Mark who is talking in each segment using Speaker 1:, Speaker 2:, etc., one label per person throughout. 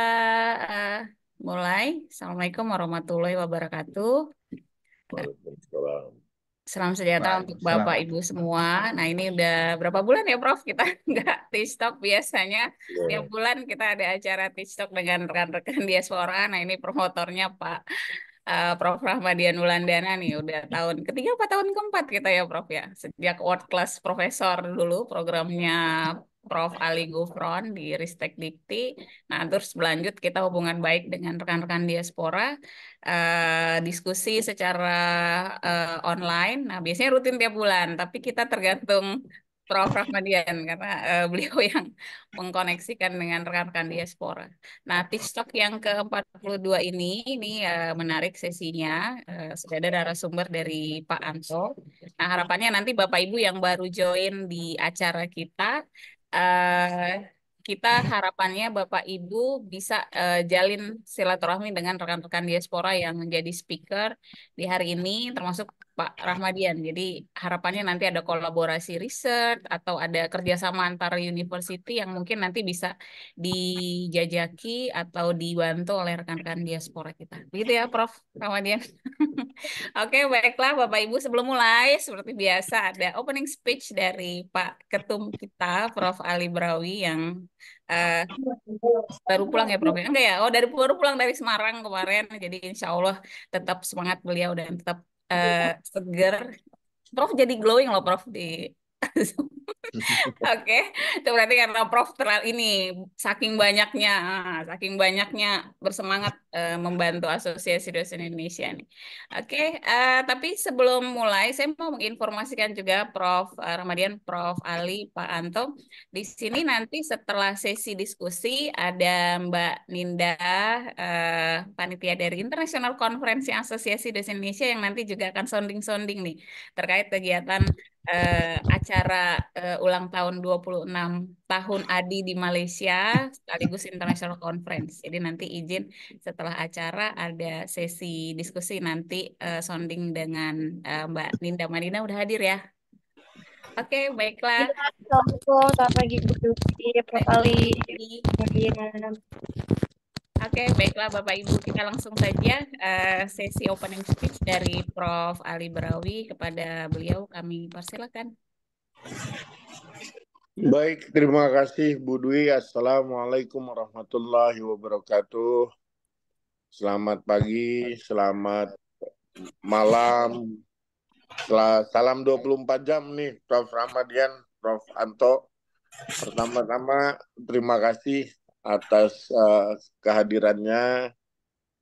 Speaker 1: uh, mulai. Assalamualaikum warahmatullahi wabarakatuh.
Speaker 2: Waalaikumsalam.
Speaker 1: Salam sejahtera untuk Bapak Ibu semua. Nah ini udah berapa bulan ya Prof kita nggak TikTok biasanya yeah. Iya. tiap bulan kita ada acara TikTok dengan rekan-rekan diaspora. Nah ini promotornya Pak uh, Prof Rahmadian Wulandana nih udah tahun ketiga apa tahun keempat kita ya Prof ya sejak world class profesor dulu programnya Prof. Ali Gufron di Ristek Dikti. Nah, terus berlanjut kita hubungan baik dengan rekan-rekan diaspora, uh, diskusi secara uh, online. Nah, biasanya rutin tiap bulan, tapi kita tergantung Prof. Rahmadian karena uh, beliau yang mengkoneksikan dengan rekan-rekan diaspora. Nah, TikTok yang ke-42 ini ini uh, menarik sesinya. Uh, sudah ada narasumber dari Pak Anto. Nah, harapannya nanti Bapak Ibu yang baru join di acara kita Eh, kita harapannya Bapak Ibu bisa uh, jalin silaturahmi dengan rekan-rekan diaspora yang menjadi speaker di hari ini termasuk Pak Rahmadian. Jadi harapannya nanti ada kolaborasi riset atau ada kerjasama antara university yang mungkin nanti bisa dijajaki atau dibantu oleh rekan-rekan diaspora kita. Begitu ya Prof. Rahmadian. Oke, okay, baiklah Bapak Ibu. Sebelum mulai, seperti biasa ada opening speech dari Pak Ketum kita, Prof. Ali Brawi yang uh, baru pulang ya Prof. Ya? Enggak ya? Oh, dari baru pulang dari Semarang kemarin. Jadi insya Allah tetap semangat beliau dan tetap uh, eh, seger Prof jadi glowing loh Prof di Oke, itu berarti karena Prof terlalu ini saking banyaknya, ah, saking banyaknya bersemangat uh, membantu Asosiasi Dosen Indonesia nih. Oke, uh, tapi sebelum mulai saya mau menginformasikan juga Prof eh, Ramadian, Prof Ali, Pak Anto. Di sini nanti setelah sesi diskusi ada Mbak Ninda uh, panitia dari International Konferensi Asosiasi Dosen Indonesia yang nanti juga akan sounding-sounding nih terkait kegiatan uh, acara uh, ulang tahun 26 tahun Adi di Malaysia sekaligus International Conference. Jadi nanti izin setelah acara ada sesi diskusi nanti uh, sounding dengan uh, Mbak Ninda. Marina udah hadir ya? Oke, okay, baiklah.
Speaker 2: Iya, selamat pagi Bu pagi.
Speaker 1: Oke, okay, baiklah Bapak Ibu, kita langsung saja uh, sesi opening speech dari Prof. Ali Berawi kepada beliau kami persilakan.
Speaker 3: Baik, terima kasih Bu Dwi. Assalamualaikum warahmatullahi wabarakatuh. Selamat pagi, selamat malam. Salam 24 jam nih Prof. Ramadian, Prof. Anto. Pertama-tama terima kasih atas uh, kehadirannya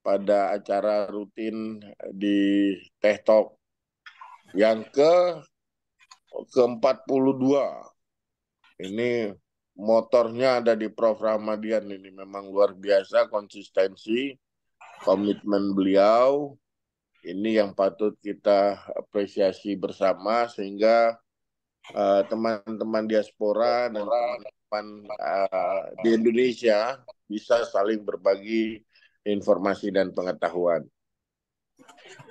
Speaker 3: pada acara rutin di Teh Talk yang ke ke-42. Ini motornya ada di Prof Ramadian ini memang luar biasa konsistensi komitmen beliau ini yang patut kita apresiasi bersama sehingga eh, teman-teman uh, diaspora dan teman uh, di Indonesia bisa saling berbagi informasi dan pengetahuan.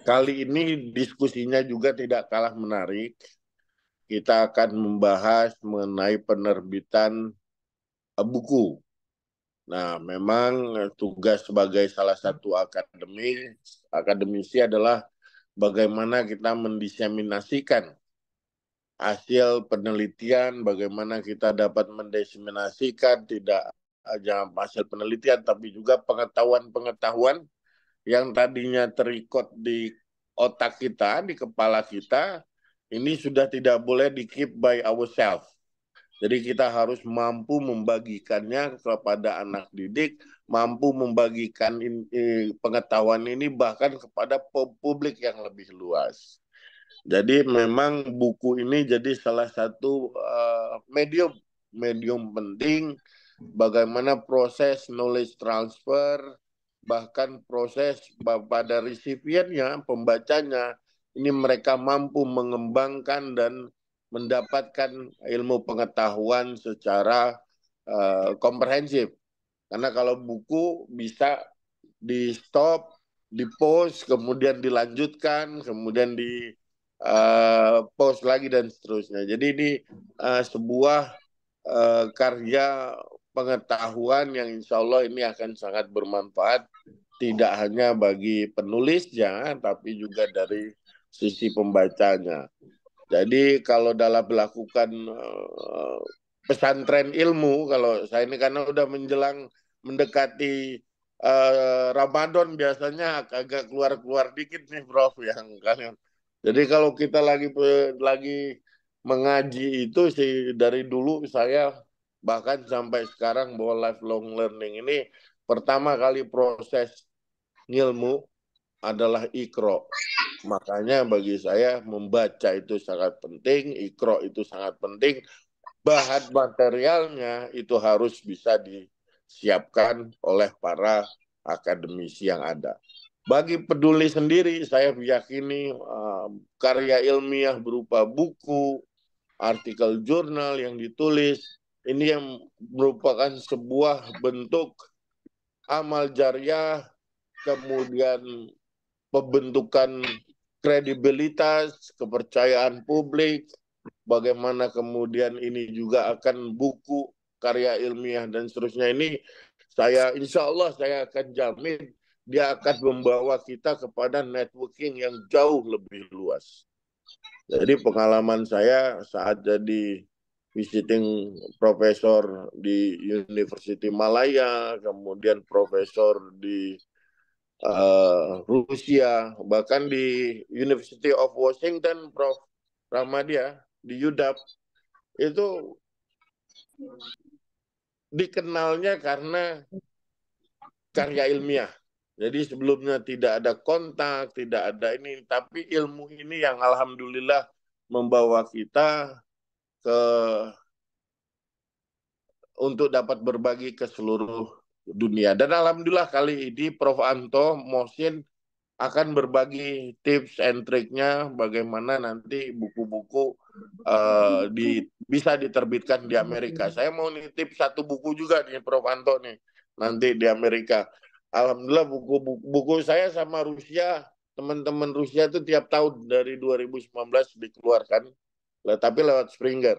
Speaker 3: Kali ini diskusinya juga tidak kalah menarik. Kita akan membahas mengenai penerbitan eh, buku. Nah, memang tugas sebagai salah satu akademis, akademisi adalah bagaimana kita mendiseminasikan hasil penelitian bagaimana kita dapat mendesiminasikan tidak hanya hasil penelitian tapi juga pengetahuan-pengetahuan yang tadinya terikot di otak kita, di kepala kita, ini sudah tidak boleh di keep by ourselves. Jadi kita harus mampu membagikannya kepada anak didik, mampu membagikan eh, pengetahuan ini bahkan kepada publik yang lebih luas. Jadi memang buku ini jadi salah satu uh, medium medium penting bagaimana proses knowledge transfer bahkan proses pada resipiennya pembacanya ini mereka mampu mengembangkan dan mendapatkan ilmu pengetahuan secara uh, komprehensif karena kalau buku bisa di stop di post kemudian dilanjutkan kemudian di Eh, post lagi dan seterusnya. Jadi ini uh, sebuah uh, karya pengetahuan yang insya Allah ini akan sangat bermanfaat tidak hanya bagi penulisnya tapi juga dari sisi pembacanya. Jadi kalau dalam melakukan pesantren ilmu, kalau saya ini karena udah menjelang mendekati uh, Ramadan biasanya agak keluar-keluar dikit nih Prof yang kalian ya. Jadi kalau kita lagi lagi mengaji itu sih dari dulu saya bahkan sampai sekarang bahwa lifelong learning ini pertama kali proses ilmu adalah ikro. Makanya bagi saya membaca itu sangat penting, ikro itu sangat penting. Bahan materialnya itu harus bisa disiapkan oleh para akademisi yang ada. Bagi peduli sendiri, saya meyakini uh, karya ilmiah berupa buku, artikel jurnal yang ditulis, ini yang merupakan sebuah bentuk amal jariah, kemudian pembentukan kredibilitas, kepercayaan publik, bagaimana kemudian ini juga akan buku, karya ilmiah, dan seterusnya ini, saya insya Allah saya akan jamin dia akan membawa kita kepada networking yang jauh lebih luas. Jadi pengalaman saya saat jadi visiting profesor di University Malaya, kemudian profesor di uh, Rusia, bahkan di University of Washington, Prof. Ramadia di UDAP itu dikenalnya karena karya ilmiah jadi sebelumnya tidak ada kontak, tidak ada ini, tapi ilmu ini yang alhamdulillah membawa kita ke untuk dapat berbagi ke seluruh dunia. Dan alhamdulillah kali ini Prof Anto Mosin akan berbagi tips and triknya bagaimana nanti buku-buku uh, di bisa diterbitkan di Amerika. Saya mau nitip satu buku juga nih Prof Anto nih nanti di Amerika Alhamdulillah buku, buku saya sama Rusia teman-teman Rusia itu tiap tahun dari 2019 dikeluarkan tapi lewat Springer.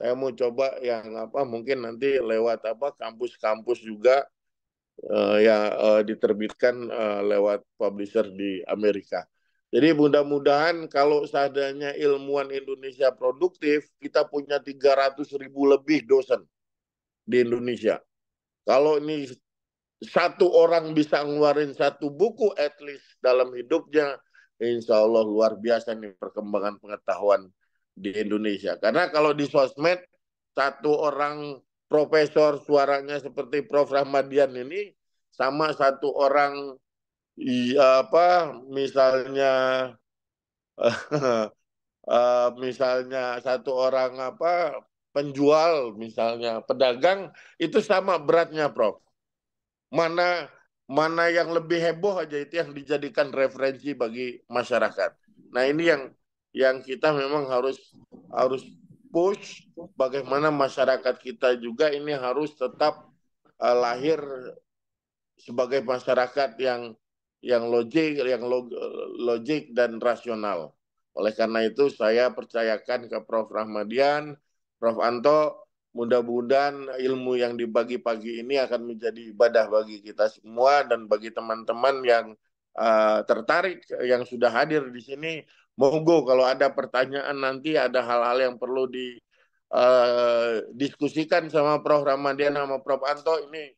Speaker 3: Saya mau coba yang apa mungkin nanti lewat apa kampus-kampus juga uh, ya uh, diterbitkan uh, lewat publisher di Amerika. Jadi mudah-mudahan kalau seadanya ilmuwan Indonesia produktif, kita punya 300 ribu lebih dosen di Indonesia. Kalau ini satu orang bisa ngeluarin satu buku at least dalam hidupnya, insya Allah luar biasa nih perkembangan pengetahuan di Indonesia. Karena kalau di sosmed, satu orang profesor suaranya seperti Prof. Rahmadian ini, sama satu orang apa misalnya uh, misalnya satu orang apa penjual misalnya pedagang itu sama beratnya prof mana mana yang lebih heboh aja itu yang dijadikan referensi bagi masyarakat. Nah ini yang yang kita memang harus harus push bagaimana masyarakat kita juga ini harus tetap uh, lahir sebagai masyarakat yang yang logik yang log, logik dan rasional. Oleh karena itu saya percayakan ke Prof Rahmadian, Prof Anto Mudah-mudahan ilmu yang dibagi pagi ini akan menjadi ibadah bagi kita semua dan bagi teman-teman yang uh, tertarik yang sudah hadir di sini. Monggo kalau ada pertanyaan nanti ada hal-hal yang perlu di uh, diskusikan sama Prof Ramadian sama Prof Anto ini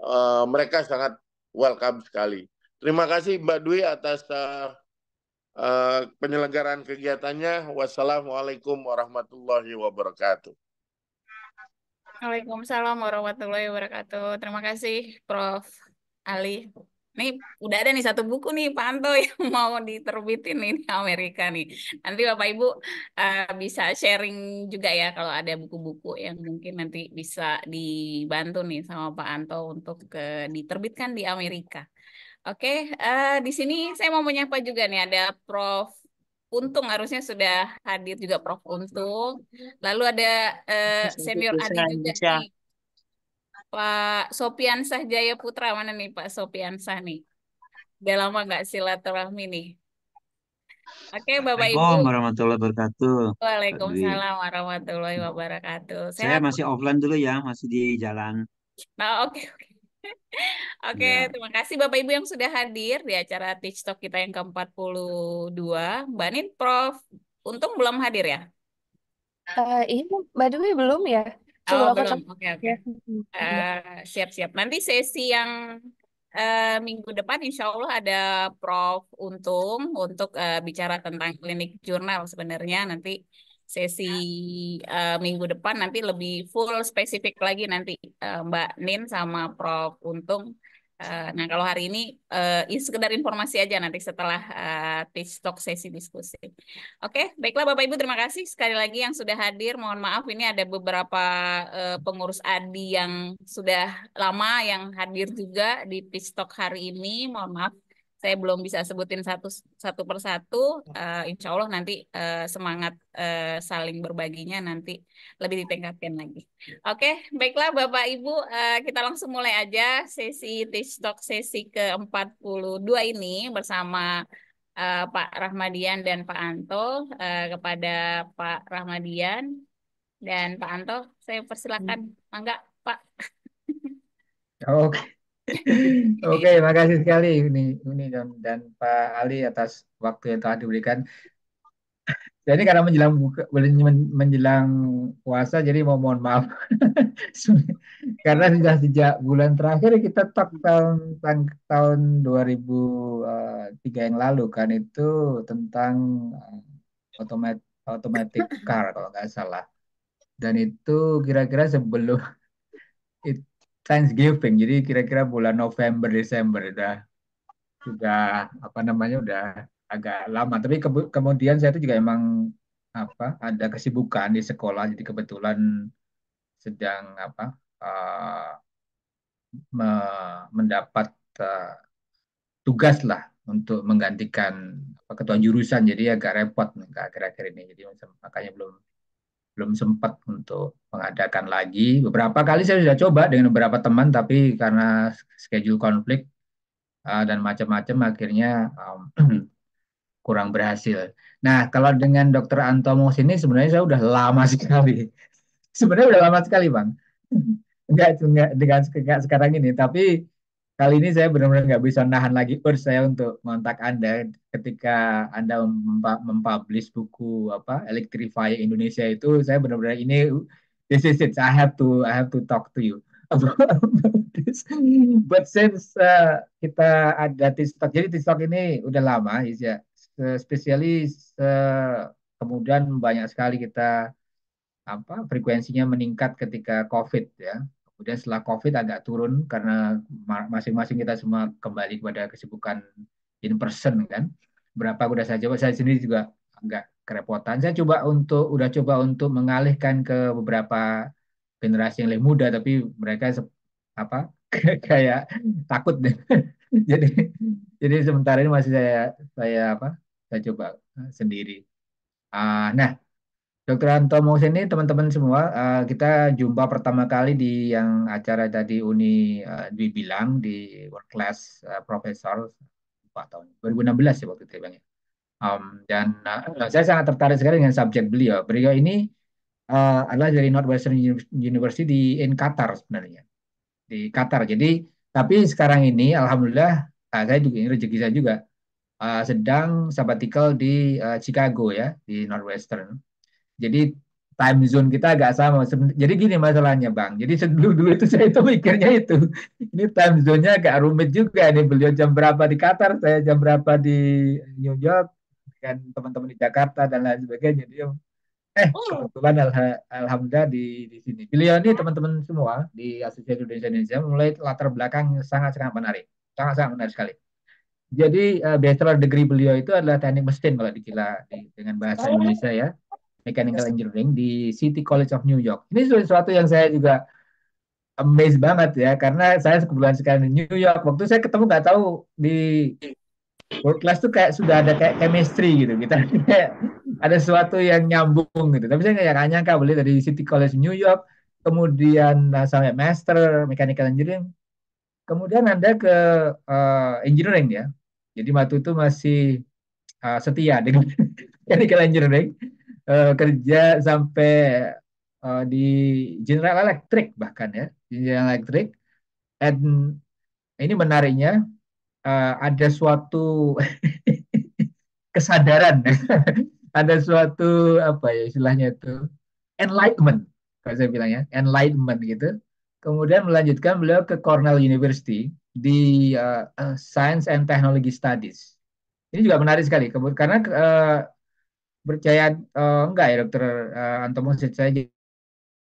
Speaker 3: uh, mereka sangat welcome sekali. Terima kasih Mbak Dwi atas uh, penyelenggaraan kegiatannya. Wassalamualaikum warahmatullahi wabarakatuh.
Speaker 1: Waalaikumsalam warahmatullahi wabarakatuh. Terima kasih Prof. Ali. Nih, udah ada nih satu buku nih Pak Anto yang mau diterbitin nih di Amerika nih. Nanti Bapak Ibu uh, bisa sharing juga ya kalau ada buku-buku yang mungkin nanti bisa dibantu nih sama Pak Anto untuk uh, diterbitkan di Amerika. Oke, okay, uh, eh, di sini saya mau menyapa juga nih ada Prof. Untung harusnya sudah hadir juga Prof Untung. Lalu ada uh, senior Adi juga nih. Pak Sopian Jaya Putra mana nih Pak Sopiansah nih? Udah lama nggak silaturahmi nih. Oke, Bapak Ibu. Assalamualaikum
Speaker 4: warahmatullahi wabarakatuh. Waalaikumsalam
Speaker 1: warahmatullahi wabarakatuh. Saya masih
Speaker 5: offline dulu ya, masih di jalan.
Speaker 1: Nah, oke okay, oke. Okay. Oke, ya. terima kasih Bapak Ibu yang sudah hadir di acara Teach Talk kita yang ke-42. Mbak Nin, Prof. Untung belum hadir ya?
Speaker 6: Uh, eh, ini iya, the way belum ya?
Speaker 1: oh, belum. Oke, oke. Okay, ya. eh, siap-siap. Nanti sesi yang uh, minggu depan insya Allah ada Prof. Untung untuk uh, bicara tentang klinik jurnal sebenarnya. Nanti sesi uh, minggu depan nanti lebih full spesifik lagi nanti uh, Mbak Nin sama Prof Untung. Uh, nah kalau hari ini uh, sekedar informasi aja nanti setelah uh, talk sesi diskusi. Oke, okay, baiklah Bapak Ibu terima kasih sekali lagi yang sudah hadir. Mohon maaf ini ada beberapa uh, pengurus ADI yang sudah lama yang hadir juga di talk hari ini. Mohon maaf saya belum bisa sebutin satu satu persatu. Uh, insya Allah nanti uh, semangat uh, saling berbaginya nanti lebih ditingkatkan lagi. Oke, okay, baiklah Bapak Ibu, uh, kita langsung mulai aja sesi TikTok sesi ke-42 ini bersama uh, Pak Rahmadian dan Pak Anto. Uh, kepada Pak Rahmadian dan Pak Anto, saya persilakan. Hmm. Mangga, Pak. Oke. Okay.
Speaker 5: Oke, okay, iya. makasih sekali ini, ini dan, dan Pak Ali atas waktu yang telah diberikan. Jadi karena menjelang menjelang puasa, jadi mau mohon maaf karena sudah sejak bulan terakhir kita talk tahun tahun 2003 eh, yang lalu kan itu tentang eh, automatic automatic car kalau nggak salah dan itu kira-kira sebelum Giving, Jadi kira-kira bulan November Desember udah ya. sudah apa namanya udah agak lama. Tapi ke kemudian saya itu juga emang apa ada kesibukan di sekolah. Jadi kebetulan sedang apa uh, me mendapat uh, tugas lah untuk menggantikan ketua jurusan. Jadi agak repot nih, akhir-akhir ini. Jadi makanya belum belum sempat untuk mengadakan lagi. Beberapa kali saya sudah coba dengan beberapa teman, tapi karena schedule konflik uh, dan macam-macam, akhirnya um, kurang berhasil. Nah, kalau dengan Dokter Antomo sini sebenarnya saya sudah lama sekali. sebenarnya sudah lama sekali, Bang. Enggak, enggak dengan sekarang ini, tapi Kali ini saya benar-benar nggak bisa nahan lagi urus saya untuk mengontak Anda ketika Anda mempublish buku apa Electrify Indonesia itu saya benar-benar ini this is it. I have to I have to talk to you about, this. But since uh, kita ada TikTok, jadi TikTok ini udah lama, is ya. Especially kemudian banyak sekali kita apa frekuensinya meningkat ketika COVID ya Kemudian setelah COVID agak turun karena masing-masing kita semua kembali kepada kesibukan in person kan. Berapa udah saya coba, saya sendiri juga agak kerepotan. Saya coba untuk udah coba untuk mengalihkan ke beberapa generasi yang lebih muda, tapi mereka apa kayak takut deh. jadi jadi sementara ini masih saya saya apa saya coba eh, sendiri. Uh, nah Dr. Anto Mohsen ini teman-teman semua, uh, kita jumpa pertama kali di yang acara tadi Uni uh, eh, Dwi bilang di World Class uh, eh, Professor tahun 2016 ya waktu itu ya, bang Um, dan uh, saya sangat tertarik sekali dengan subjek beliau. Beliau ini uh, adalah dari Northwestern University in Qatar sebenarnya di Qatar. Jadi tapi sekarang ini alhamdulillah uh, saya juga ini rezeki saya juga uh, sedang sabbatical di uh, Chicago ya di Northwestern. Jadi time zone kita agak sama. Jadi gini masalahnya Bang. Jadi dulu dulu itu saya itu mikirnya itu. Ini time zone-nya agak rumit juga Ini Beliau jam berapa di Qatar, saya jam berapa di New York dan teman-teman di Jakarta dan lain sebagainya. Jadi eh oh. kebetulan al alhamdulillah di di sini. Beliau ini teman-teman semua di Asosiasi Indonesia Indonesia mulai latar belakang sangat-sangat menarik. Sangat-sangat menarik sekali. Jadi uh, bachelor degree beliau itu adalah teknik mesin kalau dikira di, dengan bahasa oh. Indonesia ya. Mechanical Engineering di City College of New York. Ini sesuatu yang saya juga amazed banget ya karena saya sebulan sekali di New York waktu saya ketemu nggak tahu di world class tuh kayak sudah ada kayak chemistry gitu kita ada sesuatu yang nyambung gitu tapi saya nggak nyangka beli dari City College New York kemudian nah, sampai ya master mechanical engineering kemudian anda ke uh, engineering ya jadi waktu itu masih uh, setia dengan mechanical engineering uh, kerja sampai uh, di General Electric bahkan ya General Electric and ini menariknya uh, ada suatu kesadaran ada suatu apa ya istilahnya itu enlightenment kalau saya bilangnya enlightenment gitu kemudian melanjutkan beliau ke Cornell University di uh, Science and Technology Studies ini juga menarik sekali karena uh, percaya uh, eh, enggak ya dokter uh, eh, Antomo saya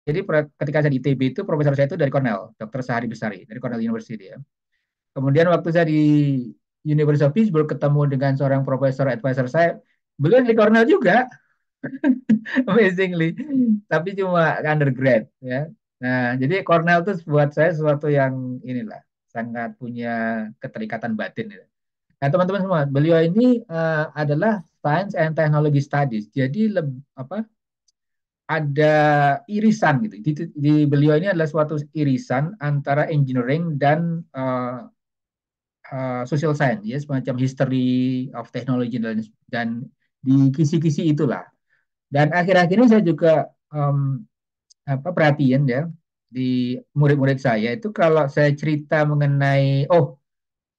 Speaker 5: jadi ketika saya di ITB itu profesor saya itu dari Cornell, dokter Sahari Besari dari Cornell University ya. Kemudian waktu saya di University of Pittsburgh ketemu dengan seorang profesor advisor saya, beliau dari Cornell juga. Amazingly, tapi cuma undergrad ya. Nah, jadi Cornell itu buat saya sesuatu yang inilah sangat punya keterikatan batin. Ya. Nah, teman-teman semua, beliau ini uh, adalah Science and Technology Studies. Jadi le, apa ada irisan gitu. Di, di beliau ini adalah suatu irisan antara engineering dan uh, uh, social science ya semacam history of technology dan dan di kisi-kisi itulah. Dan akhir-akhir ini saya juga um, apa perhatian ya di murid-murid saya itu kalau saya cerita mengenai oh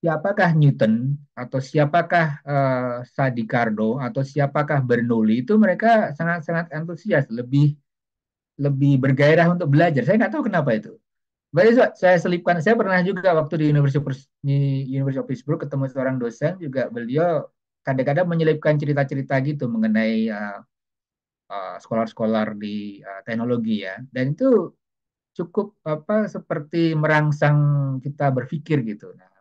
Speaker 5: siapakah Newton atau siapakah uh, Sadikardo atau siapakah Bernoulli itu mereka sangat-sangat antusias, lebih lebih bergairah untuk belajar. Saya nggak tahu kenapa itu. so, saya selipkan, saya pernah juga waktu di University of, of Pittsburgh ketemu seorang dosen juga beliau kadang-kadang menyelipkan cerita-cerita gitu mengenai eh, eh, sekolah-sekolah uh, uh, di uh, teknologi ya. Dan itu cukup apa seperti merangsang kita berpikir gitu. Nah,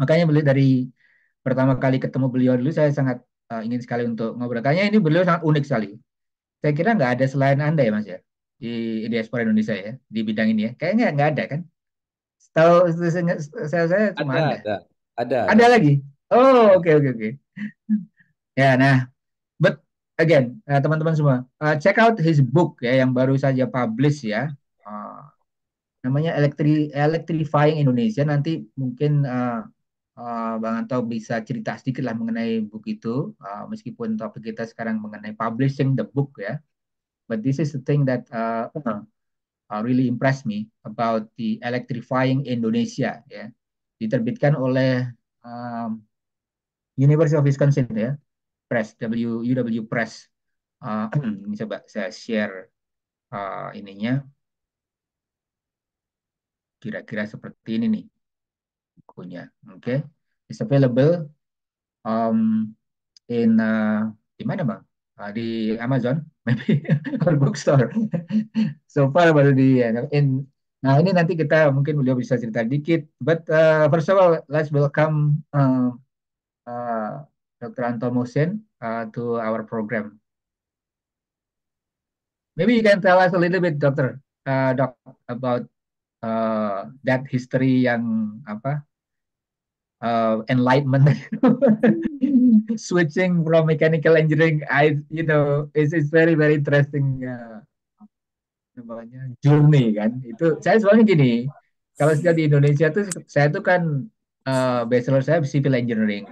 Speaker 5: makanya beliau dari pertama kali ketemu beliau dulu saya sangat uh, ingin sekali untuk ngobrol. Kayaknya ini beliau sangat unik sekali. Saya kira nggak ada selain Anda ya Mas ya di diaspora Indonesia ya di bidang ini ya. Kayaknya nggak ada kan? Tahu saya saya cuma ada,
Speaker 4: ada. Ada. Ada. lagi.
Speaker 5: Oh, oke okay, oke okay, oke. Okay. ya, nah, but again, eh, teman-teman uh, semua, uh, check out his book ya yang baru saja publish ya. Uh, namanya Electri Electrifying Indonesia nanti mungkin uh, Eh, Bang Anto bisa cerita sedikit lah mengenai buku itu, uh, meskipun topik kita sekarang mengenai publishing the book ya. But this is the thing that uh, uh, really impressed me about the electrifying Indonesia ya. Diterbitkan oleh um, University of Wisconsin ya, Press W UW Press. Uh, ini coba saya share uh, ininya. Kira-kira seperti ini nih punya, Okay, it's available um in uh, di mana bang? Uh, di Amazon, maybe or bookstore. so far baru di in. Nah ini nanti kita mungkin beliau bisa cerita dikit. But uh, first of all, let's welcome uh, uh, Dr. Anto Mosen uh, to our program. Maybe you can tell us a little bit, Doctor, uh, Doc, about uh, that history yang apa uh, enlightenment switching from mechanical engineering i you know it's, it's very very interesting uh, namanya journey kan itu saya soalnya gini kalau saya di Indonesia tuh saya tuh kan uh, bachelor saya civil engineering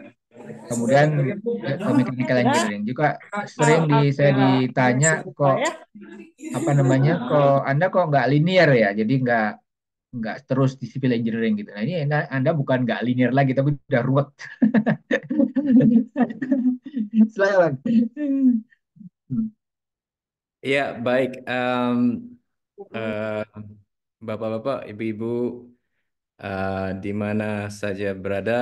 Speaker 5: kemudian ke uh, mechanical engineering juga sering di saya ditanya kok apa namanya kok anda kok nggak linear ya jadi nggak nggak terus di civil engineering gitu. Nah ini anda, anda bukan
Speaker 4: nggak linear lagi tapi udah ruwet.
Speaker 5: Silakan.
Speaker 2: Hmm.
Speaker 4: Ya baik. Um, uh, Bapak-bapak, ibu-ibu, uh, di mana saja berada,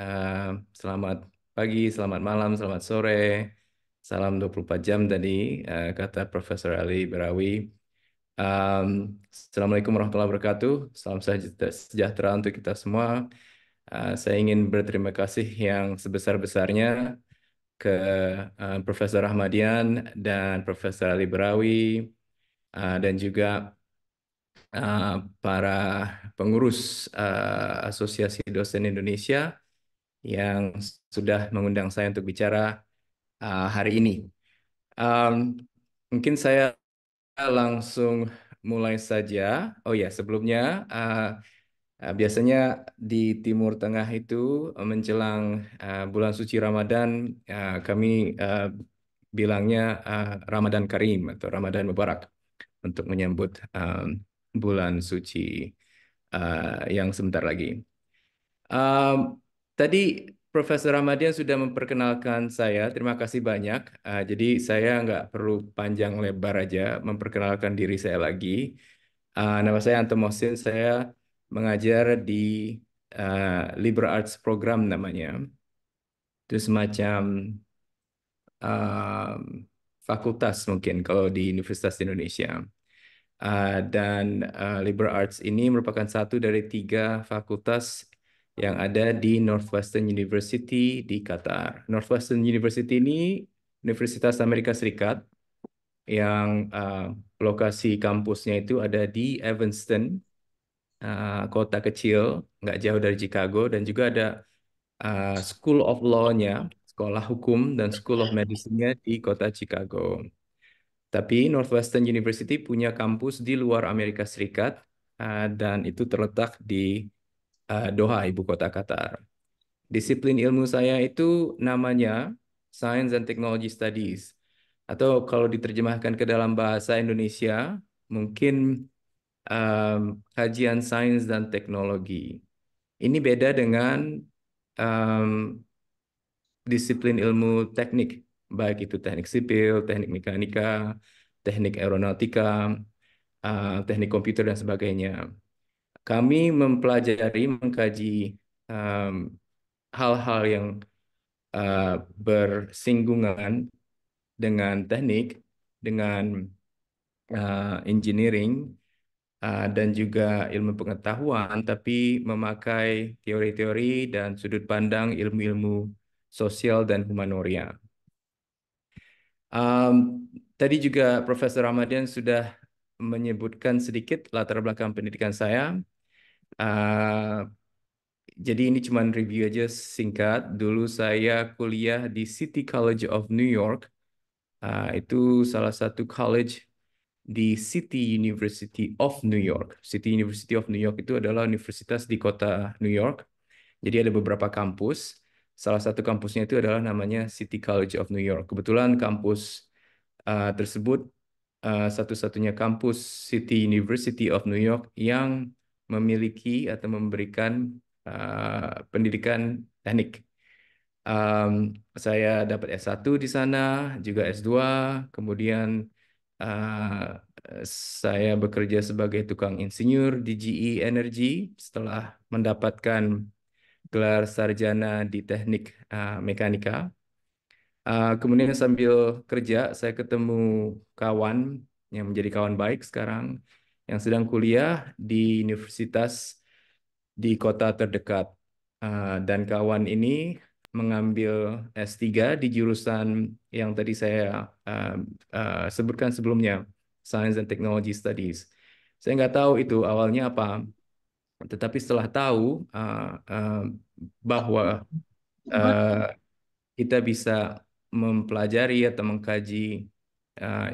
Speaker 4: uh, selamat pagi, selamat malam, selamat sore, salam 24 jam tadi uh, kata Profesor Ali Berawi. Um, Assalamualaikum warahmatullahi wabarakatuh. Salam sejahtera untuk kita semua. Uh, saya ingin berterima kasih yang sebesar-besarnya ke uh, Profesor Ahmadian dan Profesor Ali Berawi uh, dan juga uh, para pengurus uh, Asosiasi Dosen Indonesia yang sudah mengundang saya untuk bicara uh, hari ini. Um, mungkin saya langsung mulai saja. Oh ya, sebelumnya uh, biasanya di Timur Tengah itu eh, menjelang uh, bulan suci Ramadan uh, kami uh, bilangnya uh, Ramadan Karim atau Ramadan Mubarak untuk menyambut um, bulan suci uh, yang sebentar lagi. Um, tadi Profesor Ramadian sudah memperkenalkan saya. Terima kasih banyak. Uh, jadi saya nggak perlu panjang lebar aja memperkenalkan diri saya lagi. Uh, nama saya Anto Mosin. Saya mengajar di uh, Liberal Arts Program namanya. Itu semacam uh, fakultas mungkin kalau di Universitas Indonesia. Uh, dan uh, Liberal Arts ini merupakan satu dari tiga fakultas yang ada di Northwestern University di Qatar. Northwestern University ini Universitas Amerika Serikat yang uh, lokasi kampusnya itu ada di Evanston, uh, kota kecil nggak jauh dari Chicago dan juga ada uh, School of Law-nya, sekolah hukum dan School of Medicine-nya di kota Chicago. Tapi Northwestern University punya kampus di luar Amerika Serikat uh, dan itu terletak di uh, Doha, ibu kota Qatar. Disiplin ilmu saya itu namanya Science and Technology Studies. Atau kalau diterjemahkan ke dalam bahasa Indonesia, mungkin um, kajian sains dan teknologi. Ini beda dengan um, disiplin ilmu teknik, baik itu teknik sipil, teknik mekanika, teknik aeronautika, uh, teknik komputer, dan sebagainya kami mempelajari, mengkaji hal hal-hal yang uh, bersinggungan dengan teknik, dengan uh, engineering, uh, dan juga ilmu pengetahuan, tapi memakai teori-teori dan sudut pandang ilmu-ilmu sosial dan humanoria. Um, tadi juga Profesor Ramadian sudah menyebutkan sedikit latar belakang pendidikan saya. Uh, jadi ini cuma review aja singkat. Dulu saya kuliah di City College of New York. Uh, itu salah satu college di City University of New York. City University of New York itu adalah universitas di kota New York. Jadi ada beberapa kampus. Salah satu kampusnya itu adalah namanya City College of New York. Kebetulan kampus uh, tersebut uh, satu-satunya kampus City University of New York yang memiliki atau memberikan uh, pendidikan teknik. Um, saya dapat S1 di sana, juga S2, kemudian uh, saya bekerja sebagai tukang insinyur di GE Energy setelah mendapatkan gelar sarjana di teknik uh, mekanika. Uh, kemudian sambil kerja saya ketemu kawan yang menjadi kawan baik sekarang yang sedang kuliah di universitas di kota terdekat. Eh, dan kawan ini mengambil S3 di jurusan yang tadi saya eh, eh, sebutkan sebelumnya, Science and Technology Studies. Saya nggak tahu itu awalnya apa, tetapi setelah tahu bahwa kita bisa mempelajari atau mengkaji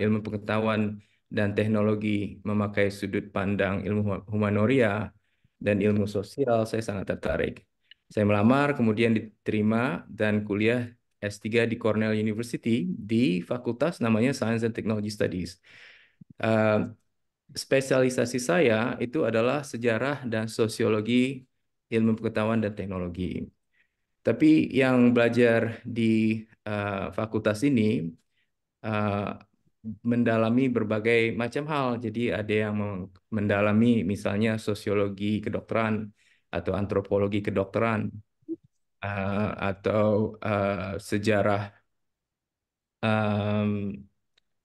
Speaker 4: ilmu pengetahuan dan teknologi memakai sudut pandang ilmu humaniora dan ilmu sosial, saya sangat tertarik. Saya melamar, kemudian diterima dan kuliah S3 di Cornell University di fakultas namanya Science and Technology Studies. Uh, spesialisasi saya itu adalah sejarah dan sosiologi ilmu pengetahuan dan teknologi. Tapi yang belajar di uh, fakultas ini uh, mendalami berbagai macam hal. Jadi ada yang mendalami misalnya sosiologi kedokteran atau antropologi kedokteran uh, atau uh, sejarah um,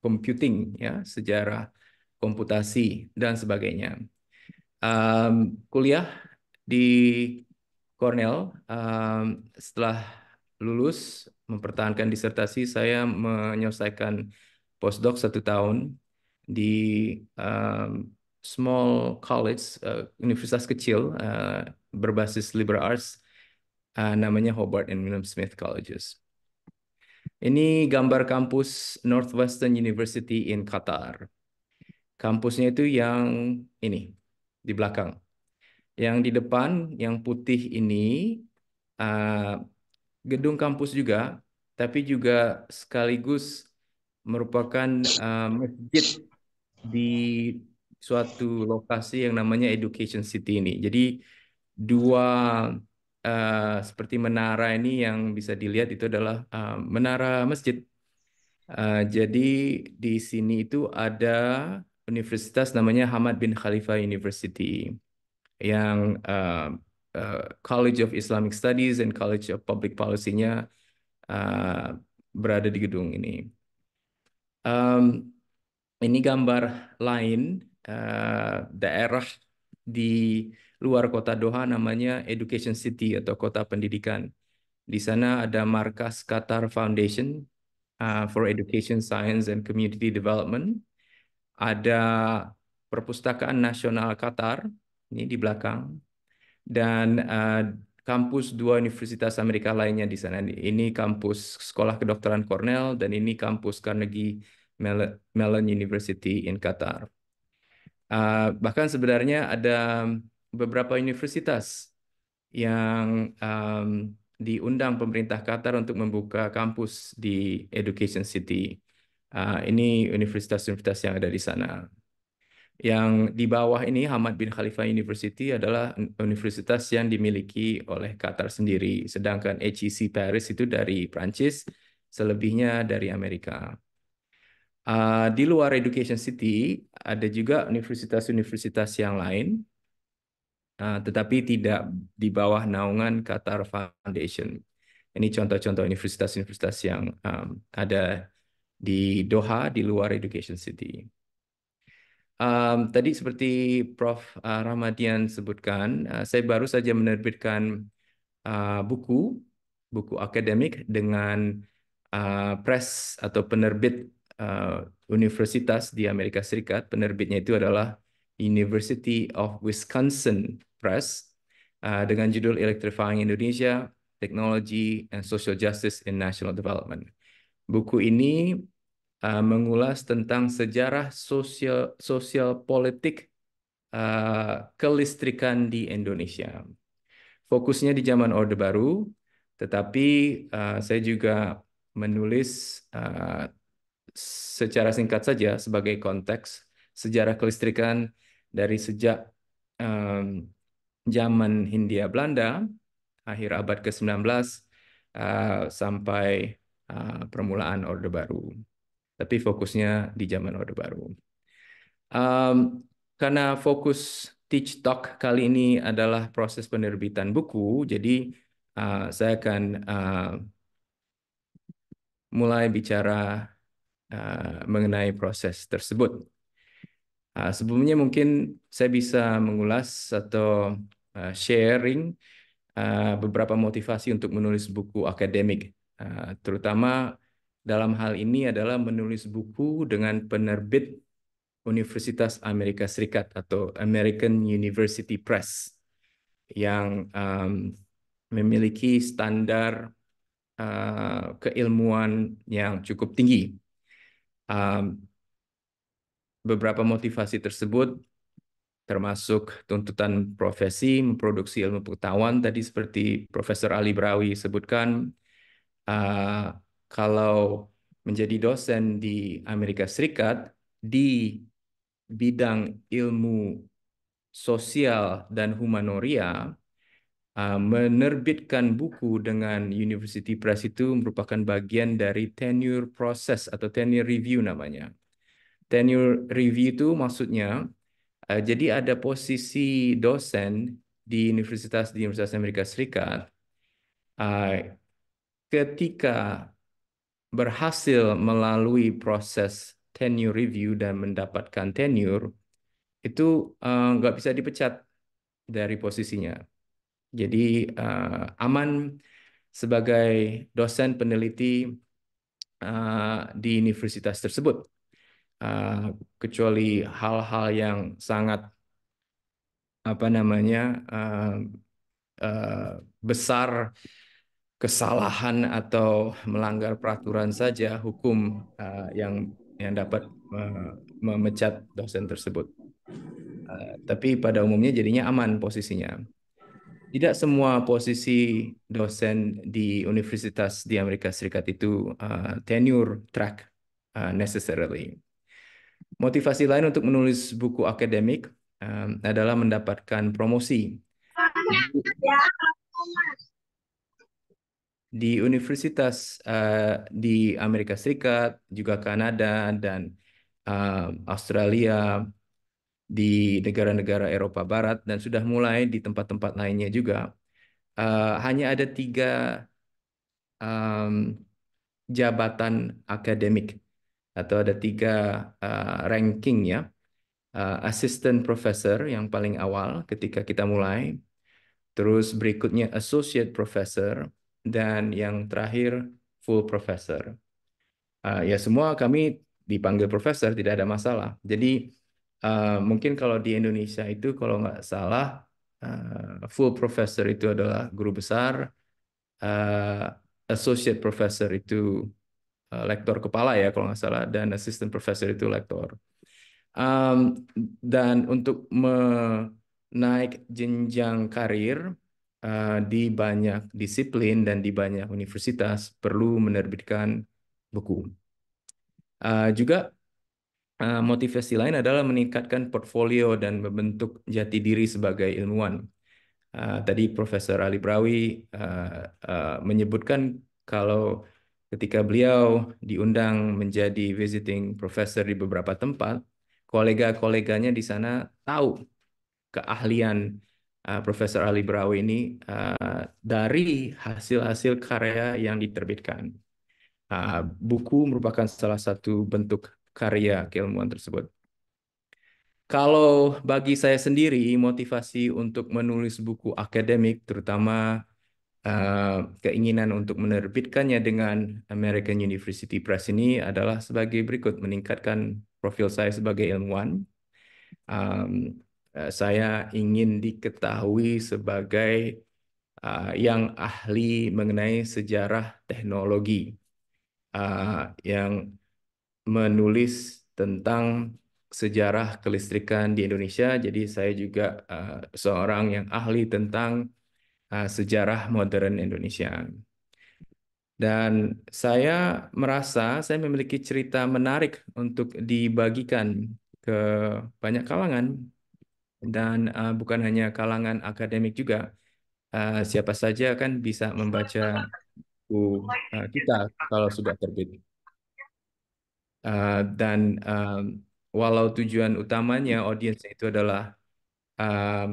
Speaker 4: computing ya, sejarah komputasi dan sebagainya. Um, kuliah di Cornell um, setelah lulus mempertahankan disertasi saya menyelesaikan postdoc satu tahun di um, small college, uh, universitas kecil uh, berbasis liberal arts, uh, namanya Hobart and William Smith Colleges. Ini gambar kampus Northwestern University in Qatar. Kampusnya itu yang ini, di belakang. Yang di depan, yang putih ini, uh, gedung kampus juga, tapi juga sekaligus merupakan uh, masjid di suatu lokasi yang namanya Education City ini. Jadi dua uh, seperti menara ini yang bisa dilihat itu adalah uh, menara masjid. Uh, jadi di sini itu ada universitas namanya Hamad bin Khalifa University yang uh, uh, College of Islamic Studies and College of Public Policy-nya uh, berada di gedung ini. Um, ini gambar lain uh, daerah di luar kota Doha namanya Education City atau kota pendidikan. Di sana ada markas Qatar Foundation uh, for Education, Science and Community Development. Ada Perpustakaan Nasional Qatar ini di belakang dan uh, kampus dua universitas Amerika lainnya di sana. Ini kampus Sekolah Kedokteran Cornell dan ini kampus Carnegie Mellon University in Qatar. Uh, bahkan sebenarnya ada beberapa universitas yang um, diundang pemerintah Qatar untuk membuka kampus di Education City. Uh, ini universitas-universitas yang ada di sana. Yang di bawah ini Hamad bin Khalifa University adalah universitas yang dimiliki oleh Qatar sendiri, sedangkan HEC Paris itu dari Prancis, selebihnya dari Amerika. Uh, di luar Education City ada juga universitas-universitas yang lain, uh, tetapi tidak di bawah naungan Qatar Foundation. Ini contoh-contoh universitas-universitas yang um, ada di Doha di luar Education City. Um, tadi seperti Prof. Ramadian sebutkan, uh, saya baru saja menerbitkan uh, buku, buku akademik dengan uh, press atau penerbit uh, universitas di Amerika Serikat. Penerbitnya itu adalah University of Wisconsin Press uh, dengan judul Electrifying Indonesia, Technology and Social Justice in National Development. Buku ini uh, mengulas tentang sejarah sosial sosial politik uh, kelistrikan di Indonesia. Fokusnya di zaman Orde Baru, tetapi uh, saya juga menulis uh, secara singkat saja sebagai konteks sejarah kelistrikan dari sejak um, zaman Hindia Belanda akhir abad ke-19 uh, sampai uh, permulaan Orde Baru tapi fokusnya di zaman Orde Baru. Um, karena fokus Teach Talk kali ini adalah proses penerbitan buku, jadi uh, saya akan uh, mulai bicara uh, mengenai proses tersebut. Uh, sebelumnya mungkin saya bisa mengulas atau uh, sharing uh, beberapa motivasi untuk menulis buku akademik, uh, terutama dalam hal ini adalah menulis buku dengan penerbit Universitas Amerika Serikat atau American University Press yang um, memiliki standar uh, keilmuan yang cukup tinggi. Um, beberapa motivasi tersebut termasuk tuntutan profesi, memproduksi ilmu pengetahuan tadi seperti Profesor Ali Brawi sebutkan, uh, kalau menjadi dosen di Amerika Serikat di bidang ilmu sosial dan humanoria uh, menerbitkan buku dengan University Press itu merupakan bagian dari tenure process atau tenure review namanya. Tenure review itu maksudnya uh, jadi ada posisi dosen di universitas di Universitas Amerika Serikat uh, ketika berhasil melalui proses tenure review dan mendapatkan tenure, itu uh, bisa dipecat dari posisinya. Jadi uh, Aman sebagai dosen peneliti uh, di universitas tersebut, uh, kecuali hal-hal yang sangat apa namanya uh, uh, besar kesalahan atau melanggar peraturan saja hukum uh, yang yang dapat uh, memecat dosen tersebut. Uh, tapi pada umumnya jadinya aman posisinya. Tidak semua posisi dosen di universitas di Amerika Serikat itu uh, tenure track uh, necessarily. Motivasi lain untuk menulis buku akademik um, adalah mendapatkan promosi di universitas uh, di Amerika Serikat, juga Kanada dan uh, Australia, di negara-negara Eropa Barat dan sudah mulai di tempat-tempat lainnya juga. Uh, hanya ada tiga um, jabatan akademik atau ada tiga uh, ranking ya. Uh, assistant professor yang paling awal ketika kita mulai, terus berikutnya associate professor, dan yang terakhir full professor. Uh, ya semua kami dipanggil profesor tidak ada masalah. Jadi uh, mungkin kalau di Indonesia itu kalau nggak salah uh, full professor itu adalah guru besar, uh, associate professor itu uh, lektor kepala ya kalau nggak salah dan assistant professor itu lektor. Um, dan untuk menaik jenjang karir Eh, di banyak disiplin dan di banyak universitas perlu menerbitkan buku. Uh, juga uh, motivasi lain adalah meningkatkan portfolio dan membentuk jati diri sebagai ilmuwan. Uh, tadi Profesor Ali Brawi uh, uh, menyebutkan kalau ketika beliau diundang menjadi visiting professor di beberapa tempat, kolega-koleganya di sana tahu keahlian uh, Profesor Ali Brawi ini uh, dari hasil-hasil karya yang diterbitkan. Uh, buku merupakan salah satu bentuk karya keilmuan tersebut. Kalau bagi saya sendiri, motivasi untuk menulis buku akademik, terutama uh, keinginan untuk menerbitkannya dengan American University Press ini adalah sebagai berikut: meningkatkan profil saya sebagai ilmuwan, um, Eh, saya ingin diketahui sebagai uh, yang ahli mengenai sejarah teknologi, uh, yang menulis tentang sejarah kelistrikan di Indonesia. Jadi saya juga uh, seorang yang ahli tentang uh, sejarah modern Indonesia. Dan saya merasa saya memiliki cerita menarik untuk dibagikan ke banyak kalangan dan uh, bukan hanya kalangan akademik juga uh, siapa saja kan bisa membaca buku uh, kita kalau sudah terbit uh, dan uh, walau tujuan utamanya audiens itu adalah uh,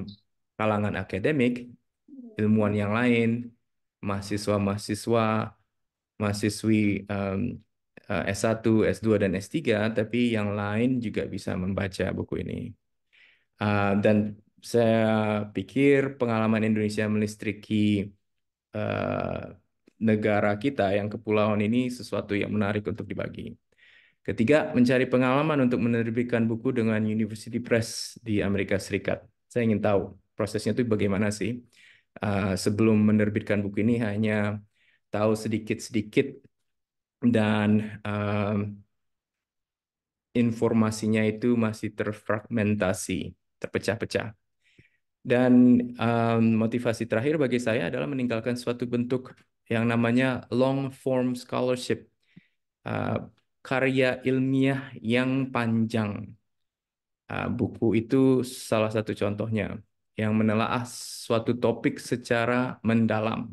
Speaker 4: kalangan akademik ilmuwan yang lain mahasiswa-mahasiswa mahasiswi um, S1, S2, dan S3, tapi yang lain juga bisa membaca buku ini. Uh, dan saya pikir pengalaman Indonesia melistriki uh, negara kita yang kepulauan ini sesuatu yang menarik untuk dibagi. Ketiga, mencari pengalaman untuk menerbitkan buku dengan University Press di Amerika Serikat. Saya ingin tahu prosesnya itu bagaimana sih. Uh, sebelum menerbitkan buku ini hanya tahu sedikit-sedikit dan uh, informasinya itu masih terfragmentasi terpecah-pecah. Dan um, motivasi terakhir bagi saya adalah meninggalkan suatu bentuk yang namanya long form scholarship, uh, karya ilmiah yang panjang. Uh, buku itu salah satu contohnya yang menelaah suatu topik secara mendalam.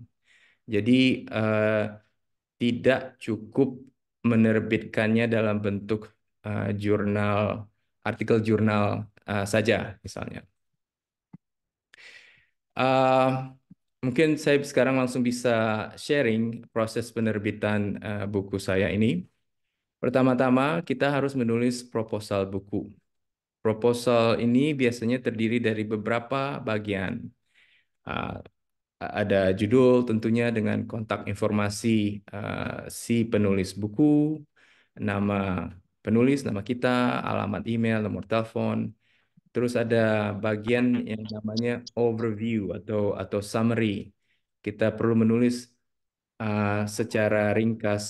Speaker 4: Jadi uh, tidak cukup menerbitkannya dalam bentuk uh, jurnal, artikel jurnal uh, saja misalnya. Uh, mungkin saya sekarang langsung bisa sharing proses penerbitan uh, buku saya ini. Pertama-tama kita harus menulis proposal buku. Proposal ini biasanya terdiri dari beberapa bagian. Uh, ada judul tentunya dengan kontak informasi uh, si penulis buku, nama penulis, nama kita, alamat email, nomor telepon, Terus ada bagian yang namanya overview atau atau summary. Kita perlu menulis uh, secara ringkas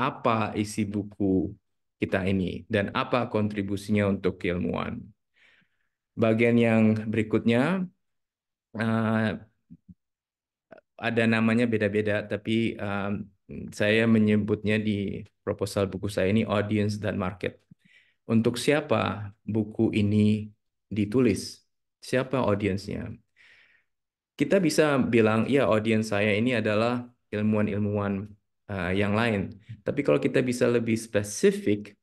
Speaker 4: apa isi buku kita ini dan apa kontribusinya untuk keilmuan. Bagian yang berikutnya uh, ada namanya beda-beda, tapi um, saya menyebutnya di proposal buku saya ini audience dan market. Untuk siapa buku ini ditulis siapa audiensnya. Kita bisa bilang, ya audiens saya ini adalah ilmuwan-ilmuwan uh, yang lain. Tapi kalau kita bisa lebih spesifik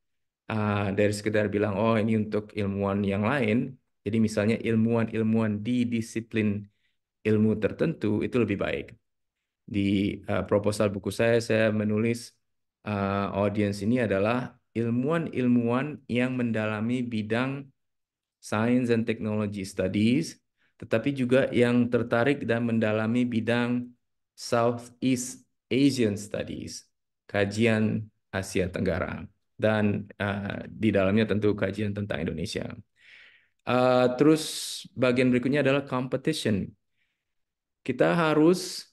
Speaker 4: uh, dari sekedar bilang, oh ini untuk ilmuwan yang lain, jadi misalnya ilmuwan-ilmuwan di disiplin ilmu tertentu itu lebih baik. Di uh, proposal buku saya, saya menulis uh, audiens ini adalah ilmuwan-ilmuwan yang mendalami bidang Science and Technology Studies, tetapi juga yang tertarik dan mendalami bidang Southeast Asian Studies, kajian Asia Tenggara, dan uh, di dalamnya tentu kajian tentang Indonesia. Uh, terus bagian berikutnya adalah competition. Kita harus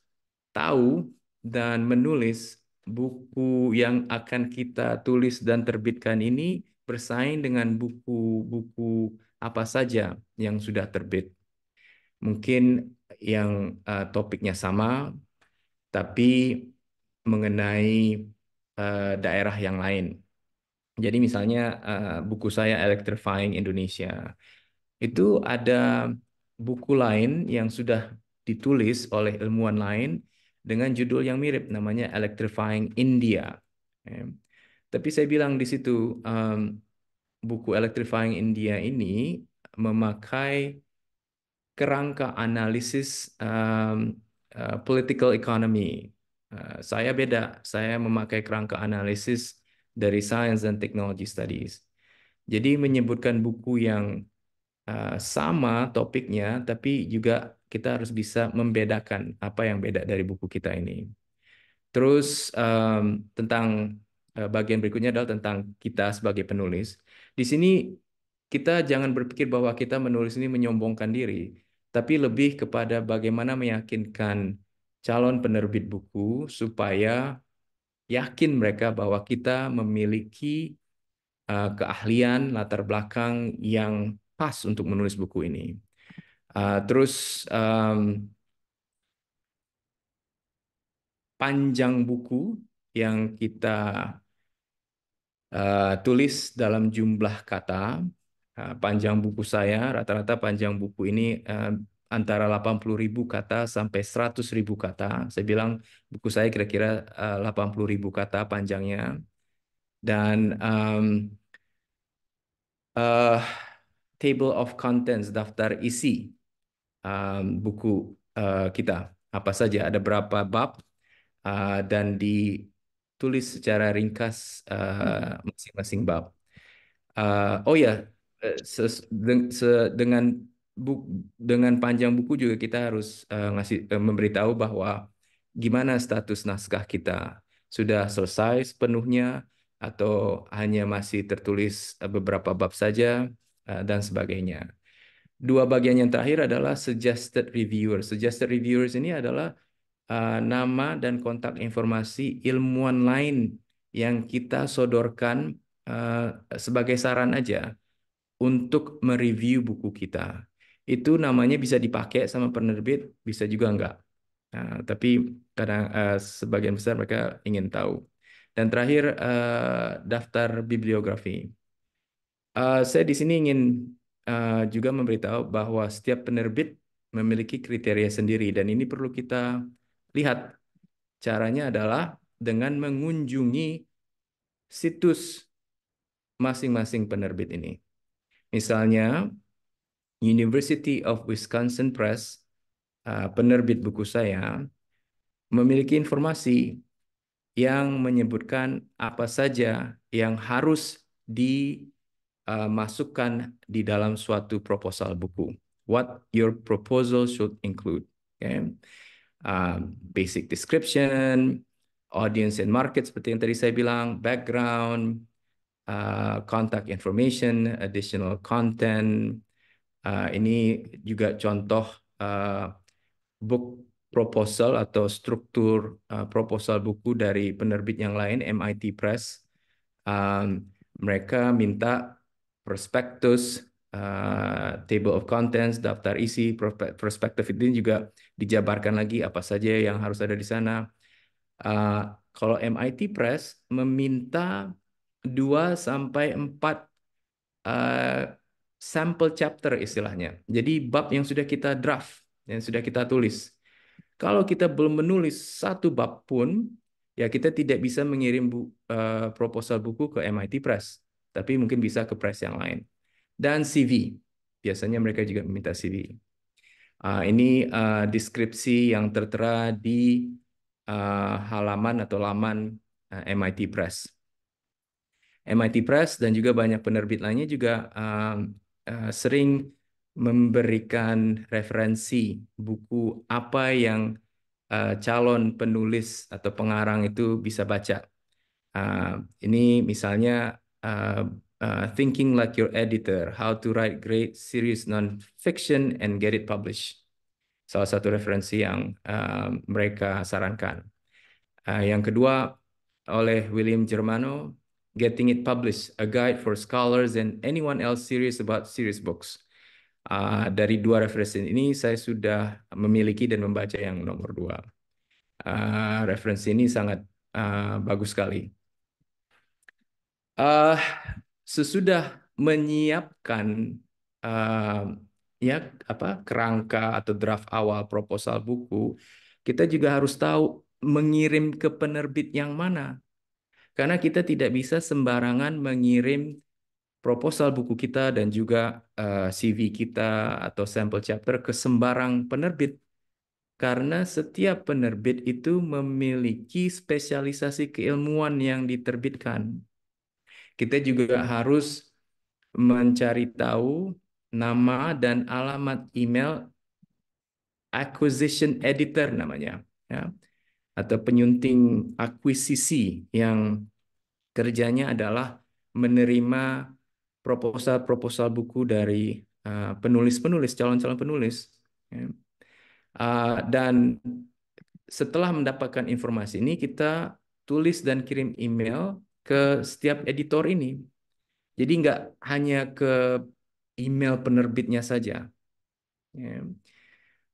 Speaker 4: tahu dan menulis buku yang akan kita tulis dan terbitkan ini bersaing dengan buku-buku apa saja yang sudah terbit. Mungkin yang uh, topiknya sama, tapi mengenai uh, daerah yang lain. Jadi misalnya uh, buku saya Electrifying Indonesia itu ada buku lain yang sudah ditulis oleh ilmuwan lain dengan judul yang mirip namanya Electrifying India. Tapi saya bilang di situ um, buku Electrifying India ini memakai kerangka analisis um, uh, political economy. Uh, saya beda, saya memakai kerangka analisis dari science and technology studies. Jadi menyebutkan buku yang uh, sama topiknya, tapi juga kita harus bisa membedakan apa yang beda dari buku kita ini. Terus um, tentang uh, bagian berikutnya adalah tentang kita sebagai penulis. Di sini kita jangan berpikir bahwa kita menulis ini menyombongkan diri, tapi lebih kepada bagaimana meyakinkan calon penerbit buku supaya yakin mereka bahwa kita memiliki uh, keahlian latar belakang yang pas untuk menulis buku ini. Uh, terus um, panjang buku yang kita Eh, tulis dalam jumlah kata. Uh, panjang buku saya, rata-rata panjang buku ini uh, antara 80.000 kata sampai 100.000 kata. Saya bilang buku saya kira-kira uh, 80.000 kata panjangnya. Dan um, uh, table of contents, daftar isi um, buku uh, kita. Apa saja, ada berapa bab. Uh, dan di tulis secara ringkas hmm. eh, masing-masing uh, bab. Uh, oh ya, yeah, dengan buku, dengan panjang buku juga kita harus uh, ngasih uh, memberitahu bahwa gimana status naskah kita sudah selesai sepenuhnya atau hanya masih tertulis beberapa bab saja uh, dan sebagainya. Dua bagian yang terakhir adalah suggested reviewer. Suggested reviewers ini adalah Eh, nama dan kontak informasi ilmuwan lain yang kita sodorkan uh, sebagai saran aja untuk mereview buku kita. Itu namanya bisa dipakai sama penerbit, bisa juga enggak. Uh, tapi kadang uh, sebagian besar mereka ingin tahu. Dan terakhir uh, daftar bibliografi. Uh, saya di sini ingin uh, juga memberitahu bahwa setiap penerbit memiliki kriteria sendiri dan ini perlu kita Lihat, caranya adalah dengan mengunjungi situs masing-masing penerbit ini. Misalnya, University of Wisconsin Press, uh, penerbit buku saya, memiliki informasi yang menyebutkan apa saja yang harus dimasukkan uh, di dalam suatu proposal buku. What your proposal should include. Okay? Um, basic description, audience and market seperti yang tadi saya bilang, background, uh, contact information, additional content. Uh, ini juga contoh uh, book proposal atau struktur uh, proposal buku dari penerbit yang lain, MIT Press. Um, mereka minta prospectus, uh, table of contents, daftar isi, prospectus itu juga dijabarkan lagi apa saja yang harus ada di sana. Uh, kalau MIT Press meminta 2 sampai 4 uh, eh, sample chapter istilahnya. Jadi bab yang sudah kita draft, yang sudah kita tulis. Kalau kita belum menulis satu bab pun, ya kita tidak bisa mengirim bu, uh, proposal buku ke MIT Press, tapi mungkin bisa ke press yang lain. Dan CV, biasanya mereka juga meminta CV. Uh, ini uh, deskripsi yang tertera di uh, halaman atau laman uh, MIT Press. MIT Press dan juga banyak penerbit lainnya juga uh, uh, sering memberikan referensi buku apa yang uh, calon penulis atau pengarang itu bisa baca. Uh, ini misalnya uh, Uh, thinking Like Your Editor, How to Write Great Serious Nonfiction and Get It Published. Salah satu referensi yang uh, mereka sarankan. Uh, yang kedua oleh William Germano, Getting It Published, A Guide for Scholars and Anyone Else Serious About Serious Books. Uh, dari dua referensi ini saya sudah memiliki dan membaca yang nomor dua. Uh, referensi ini sangat uh, bagus sekali. Uh, sesudah menyiapkan uh, ya apa kerangka atau draft awal proposal buku, kita juga harus tahu mengirim ke penerbit yang mana. Karena kita tidak bisa sembarangan mengirim proposal buku kita dan juga uh, eh, CV kita atau sampel chapter ke sembarang penerbit. Karena setiap penerbit itu memiliki spesialisasi keilmuan yang diterbitkan. Kita juga harus mencari tahu nama dan alamat email acquisition editor namanya, ya. atau penyunting akuisisi yang kerjanya adalah menerima proposal-proposal buku dari eh, penulis-penulis, uh, penulis -penulis, calon-calon penulis. Uh, dan setelah mendapatkan informasi ini, kita tulis dan kirim email ke setiap editor ini. Jadi nggak hanya ke email penerbitnya saja. Ya.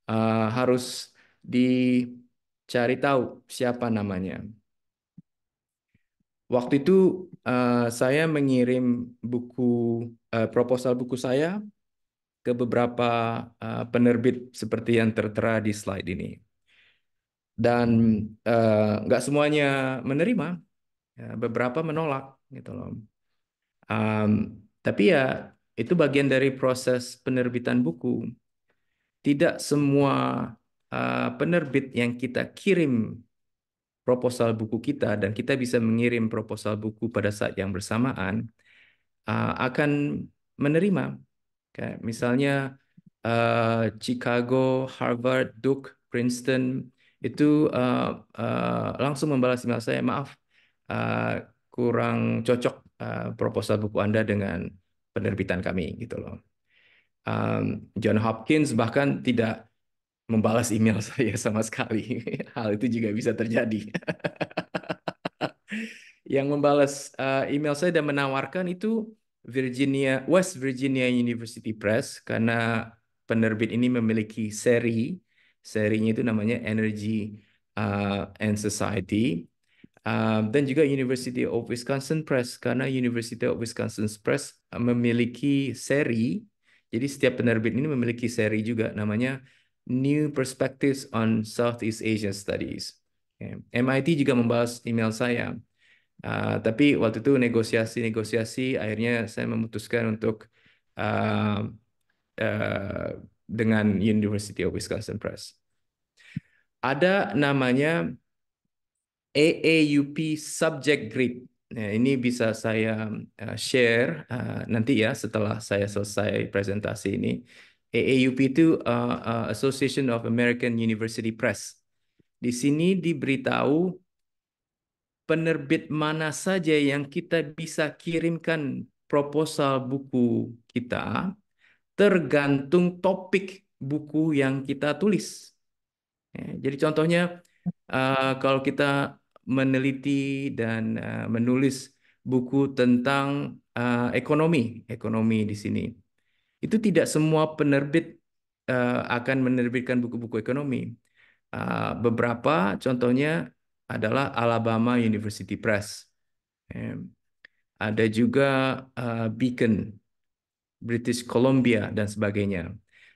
Speaker 4: Uh, harus dicari tahu siapa namanya. Waktu itu uh, saya mengirim buku uh, proposal buku saya ke beberapa uh, penerbit seperti yang tertera di slide ini. Dan nggak uh, semuanya menerima, ya, beberapa menolak gitu loh. Um, tapi ya itu bagian dari proses penerbitan buku. Tidak semua uh, penerbit yang kita kirim proposal buku kita dan kita bisa mengirim proposal buku pada saat yang bersamaan uh, akan menerima. Kayak misalnya uh, Chicago, Harvard, Duke, Princeton itu uh, uh, langsung membalas email saya, maaf Eh, kurang cocok uh, proposal buku Anda dengan penerbitan kami gitu loh. Um, John Hopkins bahkan tidak membalas email saya sama sekali. Hal itu juga bisa terjadi. Yang membalas uh, email saya dan menawarkan itu Virginia West Virginia University Press karena penerbit ini memiliki seri serinya itu namanya Energy uh, and Society Ehm, dan juga University of Wisconsin Press karena University of Wisconsin Press eh, memiliki seri. Jadi setiap penerbit ini memiliki seri juga namanya New Perspectives on Southeast Asian Studies. Okay. MIT juga membahas email saya. Uh, tapi waktu itu negosiasi-negosiasi akhirnya saya memutuskan untuk uh, uh, dengan University of Wisconsin Press. Ada namanya AAUP subject grid. Nah, ini bisa saya eh, share uh, nanti ya setelah saya selesai presentasi ini. AAUP itu uh, uh, Association of American University Press. Di sini diberitahu penerbit mana saja yang kita bisa kirimkan proposal buku kita tergantung topik buku yang kita tulis. Ya, jadi contohnya kalau kita meneliti dan uh, menulis buku tentang uh, ekonomi, ekonomi di sini. Itu tidak semua penerbit uh, akan menerbitkan buku-buku ekonomi. Uh, beberapa contohnya adalah Alabama University Press. Um, ada juga uh, Beacon, British Columbia dan sebagainya.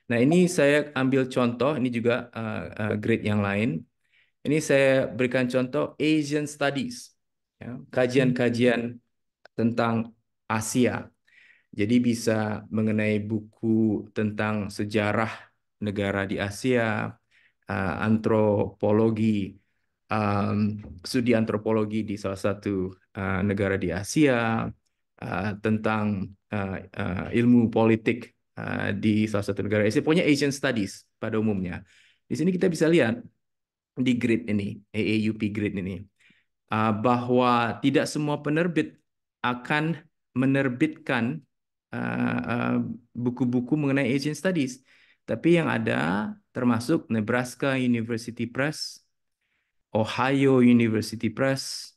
Speaker 4: Nah ini saya ambil contoh, ini juga uh, uh, grade yang lain. Ini saya berikan contoh Asian Studies, ya, kajian-kajian tentang Asia. Jadi bisa mengenai buku tentang sejarah negara di Asia, uh, antropologi, um, studi antropologi di salah satu uh, negara di Asia, uh, tentang uh, uh, ilmu politik uh, di salah satu negara Asia. Punya Asian Studies pada umumnya. Di sini kita bisa lihat di grid ini, AAUP grid ini, uh, bahwa tidak semua penerbit akan menerbitkan buku-buku uh, uh, mengenai Asian Studies. Tapi yang ada termasuk Nebraska University Press, Ohio University Press,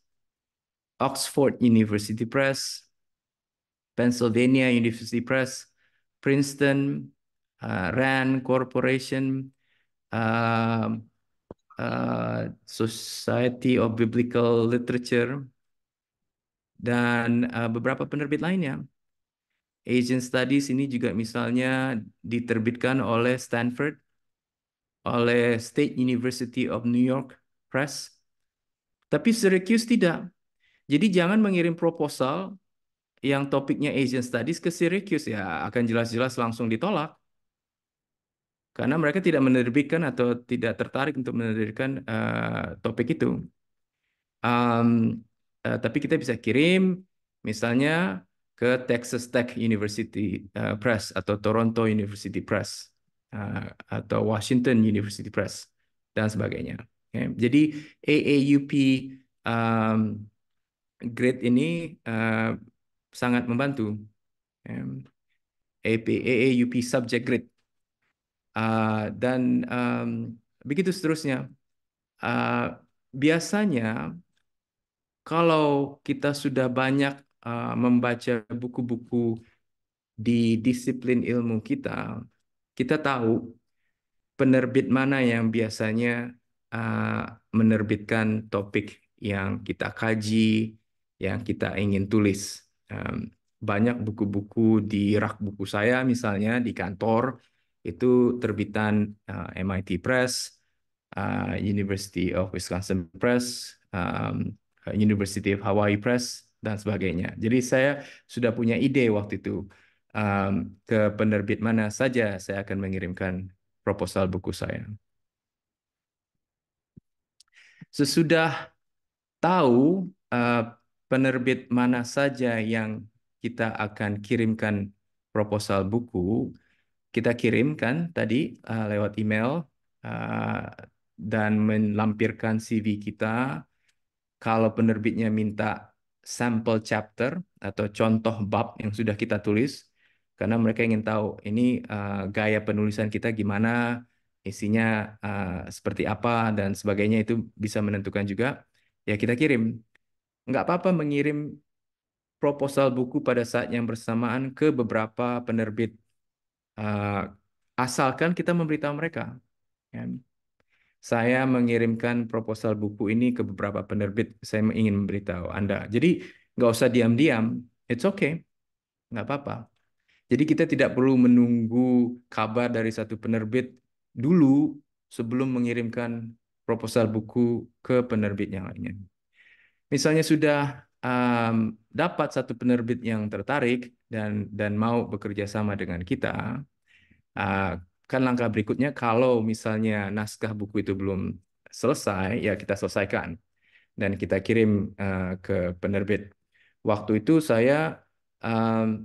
Speaker 4: Oxford University Press, Pennsylvania University Press, Princeton, uh, RAND Corporation, uh, Uh, Society of Biblical Literature, dan uh, beberapa penerbit lainnya. Asian Studies ini juga misalnya diterbitkan oleh Stanford, oleh State University of New York Press, tapi Syracuse tidak. Jadi jangan mengirim proposal yang topiknya Asian Studies ke Syracuse ya akan jelas-jelas langsung ditolak karena mereka tidak menerbitkan atau tidak tertarik untuk menerbitkan uh, topik itu. Um, uh, tapi kita bisa kirim misalnya ke Texas Tech University uh, Press atau Toronto University Press uh, atau Washington University Press dan sebagainya. Okay. Jadi AAUP um, grade ini uh, sangat membantu. Um, AAUP subject grade Uh, dan um, begitu seterusnya. Uh, biasanya kalau kita sudah banyak uh, membaca buku-buku di disiplin ilmu kita, kita tahu penerbit mana yang biasanya uh, menerbitkan topik yang kita kaji, yang kita ingin tulis. Um, banyak buku-buku di rak buku saya misalnya di kantor itu terbitan uh, eh, MIT Press, uh, University of Wisconsin Press, um, University of Hawaii Press, dan sebagainya. Jadi saya sudah punya ide waktu itu um, ke penerbit mana saja saya akan mengirimkan proposal buku saya. Sesudah tahu uh, penerbit mana saja yang kita akan kirimkan proposal buku, kita kirimkan tadi uh, lewat email uh, dan melampirkan CV kita. Kalau penerbitnya minta sampel chapter atau contoh bab yang sudah kita tulis, karena mereka ingin tahu ini uh, gaya penulisan kita gimana, isinya uh, seperti apa dan sebagainya itu bisa menentukan juga. Ya kita kirim. Nggak apa-apa mengirim proposal buku pada saat yang bersamaan ke beberapa penerbit uh, asalkan kita memberitahu mereka. Ya. Saya mengirimkan proposal buku ini ke beberapa penerbit. Saya ingin memberitahu Anda. Jadi nggak usah diam-diam. It's okay, nggak apa-apa. Jadi kita tidak perlu menunggu kabar dari satu penerbit dulu sebelum mengirimkan proposal buku ke penerbit yang lainnya. Misalnya sudah um, dapat satu penerbit yang tertarik dan dan mau bekerja sama dengan kita, uh, kan langkah berikutnya kalau misalnya naskah buku itu belum selesai, ya kita selesaikan dan kita kirim uh, ke penerbit. Waktu itu saya um,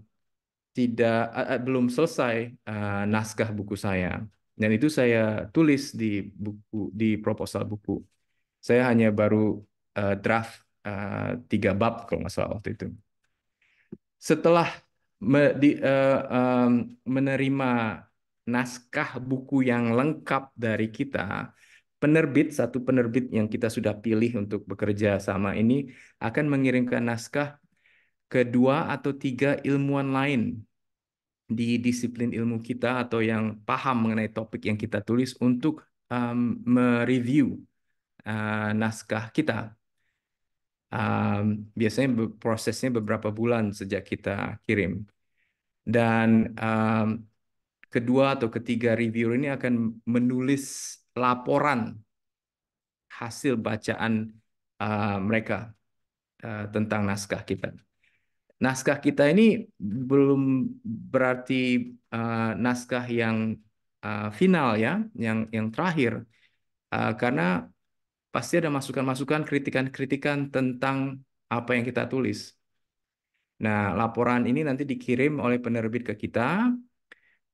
Speaker 4: tidak uh, belum selesai uh, naskah buku saya dan itu saya tulis di buku di proposal buku. Saya hanya baru uh, draft Eh, tiga bab kalau nggak salah waktu itu. Setelah me, di, uh, um, menerima naskah buku yang lengkap dari kita, penerbit satu penerbit yang kita sudah pilih untuk bekerja sama ini akan mengirimkan naskah kedua atau tiga ilmuwan lain di disiplin ilmu kita atau yang paham mengenai topik yang kita tulis untuk um, mereview uh, naskah kita um, biasanya prosesnya beberapa bulan sejak kita kirim. Dan um, kedua atau ketiga reviewer ini akan menulis laporan hasil bacaan uh, mereka uh, tentang naskah kita. Naskah kita ini belum berarti uh, naskah yang uh, final ya, yang yang terakhir, uh, karena pasti ada masukan-masukan, kritikan-kritikan tentang apa yang kita tulis. Nah, laporan ini nanti dikirim oleh penerbit ke kita.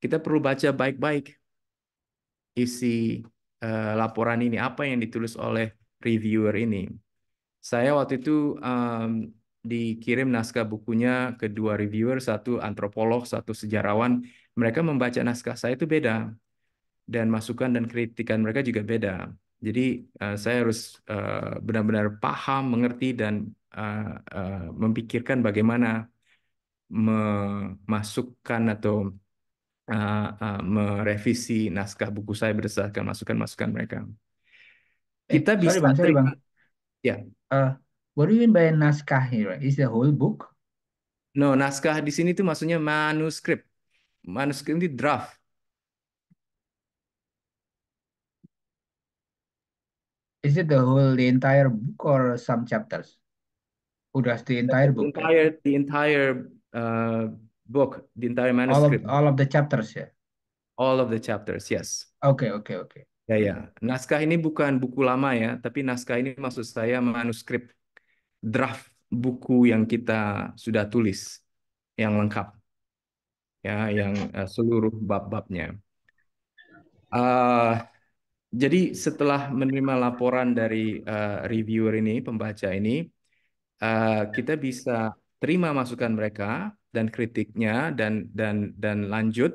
Speaker 4: Kita perlu baca baik-baik isi uh, laporan ini, apa yang ditulis oleh reviewer ini. Saya waktu itu um, dikirim naskah bukunya ke dua reviewer, satu antropolog, satu sejarawan. Mereka membaca naskah saya itu beda. Dan masukan dan kritikan mereka juga beda. Jadi uh, saya harus eh, benar-benar uh, paham, mengerti dan uh, uh, memikirkan bagaimana memasukkan atau uh, uh, merevisi naskah buku saya berdasarkan masukan-masukan mereka.
Speaker 5: Kita bisa sorry bang, sorry bang. Ya. Uh, what do you mean by naskah here? Is the whole book?
Speaker 4: No, naskah di sini itu maksudnya manuskrip. Manuskrip itu draft.
Speaker 5: Is it the whole, the entire book or some chapters?
Speaker 4: Udah the entire book. The entire, the entire uh, book, the entire manuscript. All
Speaker 5: of, all of the chapters ya.
Speaker 4: Yeah? All of the chapters, yes. Oke, okay, oke, okay, oke. Okay. Ya, ya. Naskah ini bukan buku lama ya, tapi naskah ini maksud saya manuskrip draft buku yang kita sudah tulis yang lengkap. Ya, yang uh, seluruh bab-babnya. Uh, jadi setelah menerima laporan dari uh, reviewer ini, pembaca ini, uh, kita bisa terima masukan mereka dan kritiknya dan dan dan lanjut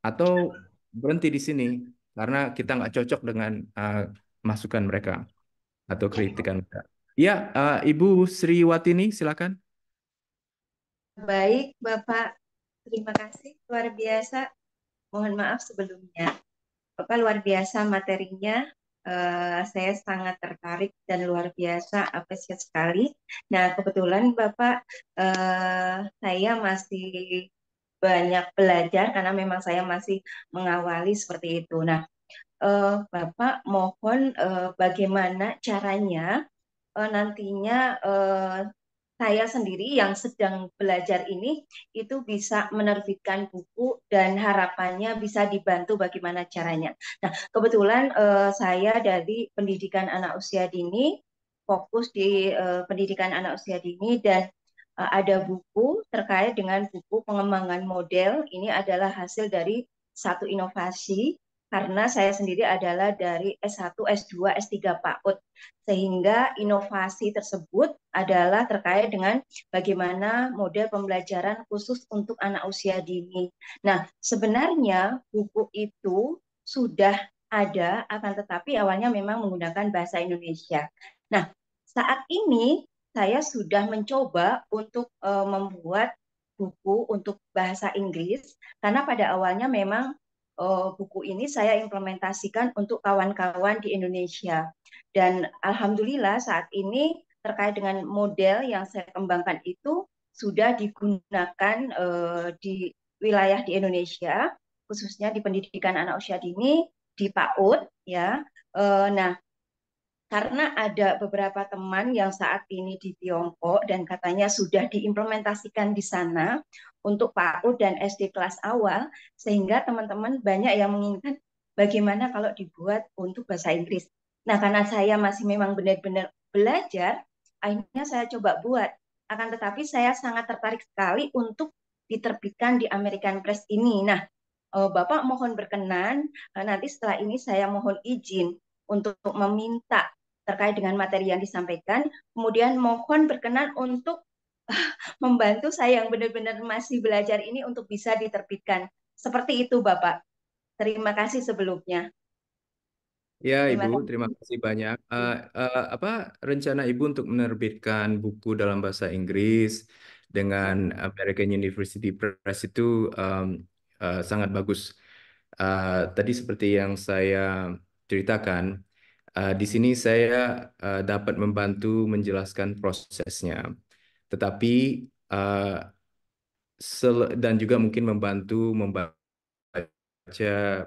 Speaker 4: atau berhenti di sini karena kita nggak cocok dengan uh, masukan mereka atau kritikan mereka. Ya, uh, Ibu Watini, silakan.
Speaker 2: Baik, Bapak. Terima kasih. Luar biasa. Mohon maaf sebelumnya. Bapak luar biasa materinya. Uh, saya sangat tertarik dan luar biasa apresiat sekali. Nah, kebetulan Bapak uh, saya masih banyak belajar karena memang saya masih mengawali seperti itu. Nah, uh, Bapak mohon uh, bagaimana caranya uh, nantinya uh, saya sendiri yang sedang belajar ini itu bisa menerbitkan buku dan harapannya bisa dibantu bagaimana caranya. Nah, kebetulan uh, saya dari pendidikan anak usia dini fokus di uh, pendidikan anak usia dini dan uh, ada buku terkait dengan buku pengembangan model. Ini adalah hasil dari satu inovasi karena saya sendiri adalah dari S1, S2, S3 PAUD. Sehingga inovasi tersebut adalah terkait dengan bagaimana model pembelajaran khusus untuk anak usia dini. Nah, sebenarnya buku itu sudah ada, akan tetapi awalnya memang menggunakan bahasa Indonesia. Nah, saat ini saya sudah mencoba untuk uh, membuat buku untuk bahasa Inggris karena pada awalnya memang uh, buku ini saya implementasikan untuk kawan-kawan di Indonesia. Dan alhamdulillah saat ini terkait dengan model yang saya kembangkan itu sudah digunakan uh, di wilayah di Indonesia, khususnya di pendidikan anak usia dini di PAUD ya. Uh, nah, karena ada beberapa teman yang saat ini di Tiongkok dan katanya sudah diimplementasikan di sana untuk PAUD dan SD kelas awal sehingga teman-teman banyak yang menginginkan bagaimana kalau dibuat untuk bahasa Inggris. Nah, karena saya masih memang benar-benar belajar, akhirnya saya coba buat. Akan tetapi saya sangat tertarik sekali untuk diterbitkan di American Press ini. Nah, eh, Bapak mohon berkenan, eh, nanti setelah ini saya mohon izin untuk meminta terkait dengan materi yang disampaikan. Kemudian mohon berkenan untuk membantu saya yang benar-benar masih belajar ini untuk bisa diterbitkan. Seperti itu Bapak. Terima kasih sebelumnya.
Speaker 4: Ya, terima Ibu, kasih. terima kasih banyak. Uh, uh, apa rencana Ibu untuk menerbitkan buku dalam bahasa Inggris dengan American University Press itu um, uh, sangat bagus. Uh, tadi seperti yang saya ceritakan, Uh, di sini saya uh, dapat membantu menjelaskan prosesnya, tetapi uh, dan juga mungkin membantu membaca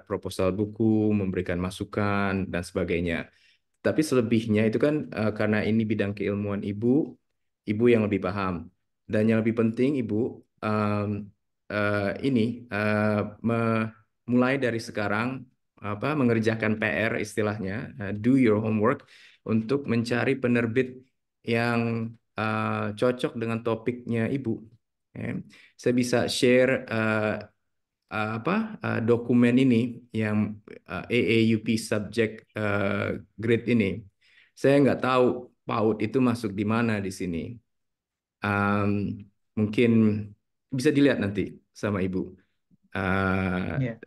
Speaker 4: proposal buku, memberikan masukan dan sebagainya. Tapi selebihnya itu kan uh, karena ini bidang keilmuan ibu, ibu yang lebih paham. Dan yang lebih penting ibu um, uh, ini uh, mulai dari sekarang apa mengerjakan PR istilahnya, uh, do your homework untuk mencari penerbit yang uh, cocok dengan topiknya ibu. Okay. Ya. Saya bisa share uh, uh, apa uh, dokumen ini yang uh, AAUP subject uh, grade ini. Saya nggak tahu PAUT itu masuk di mana di sini. Um, mungkin bisa dilihat nanti sama ibu. Uh, yeah.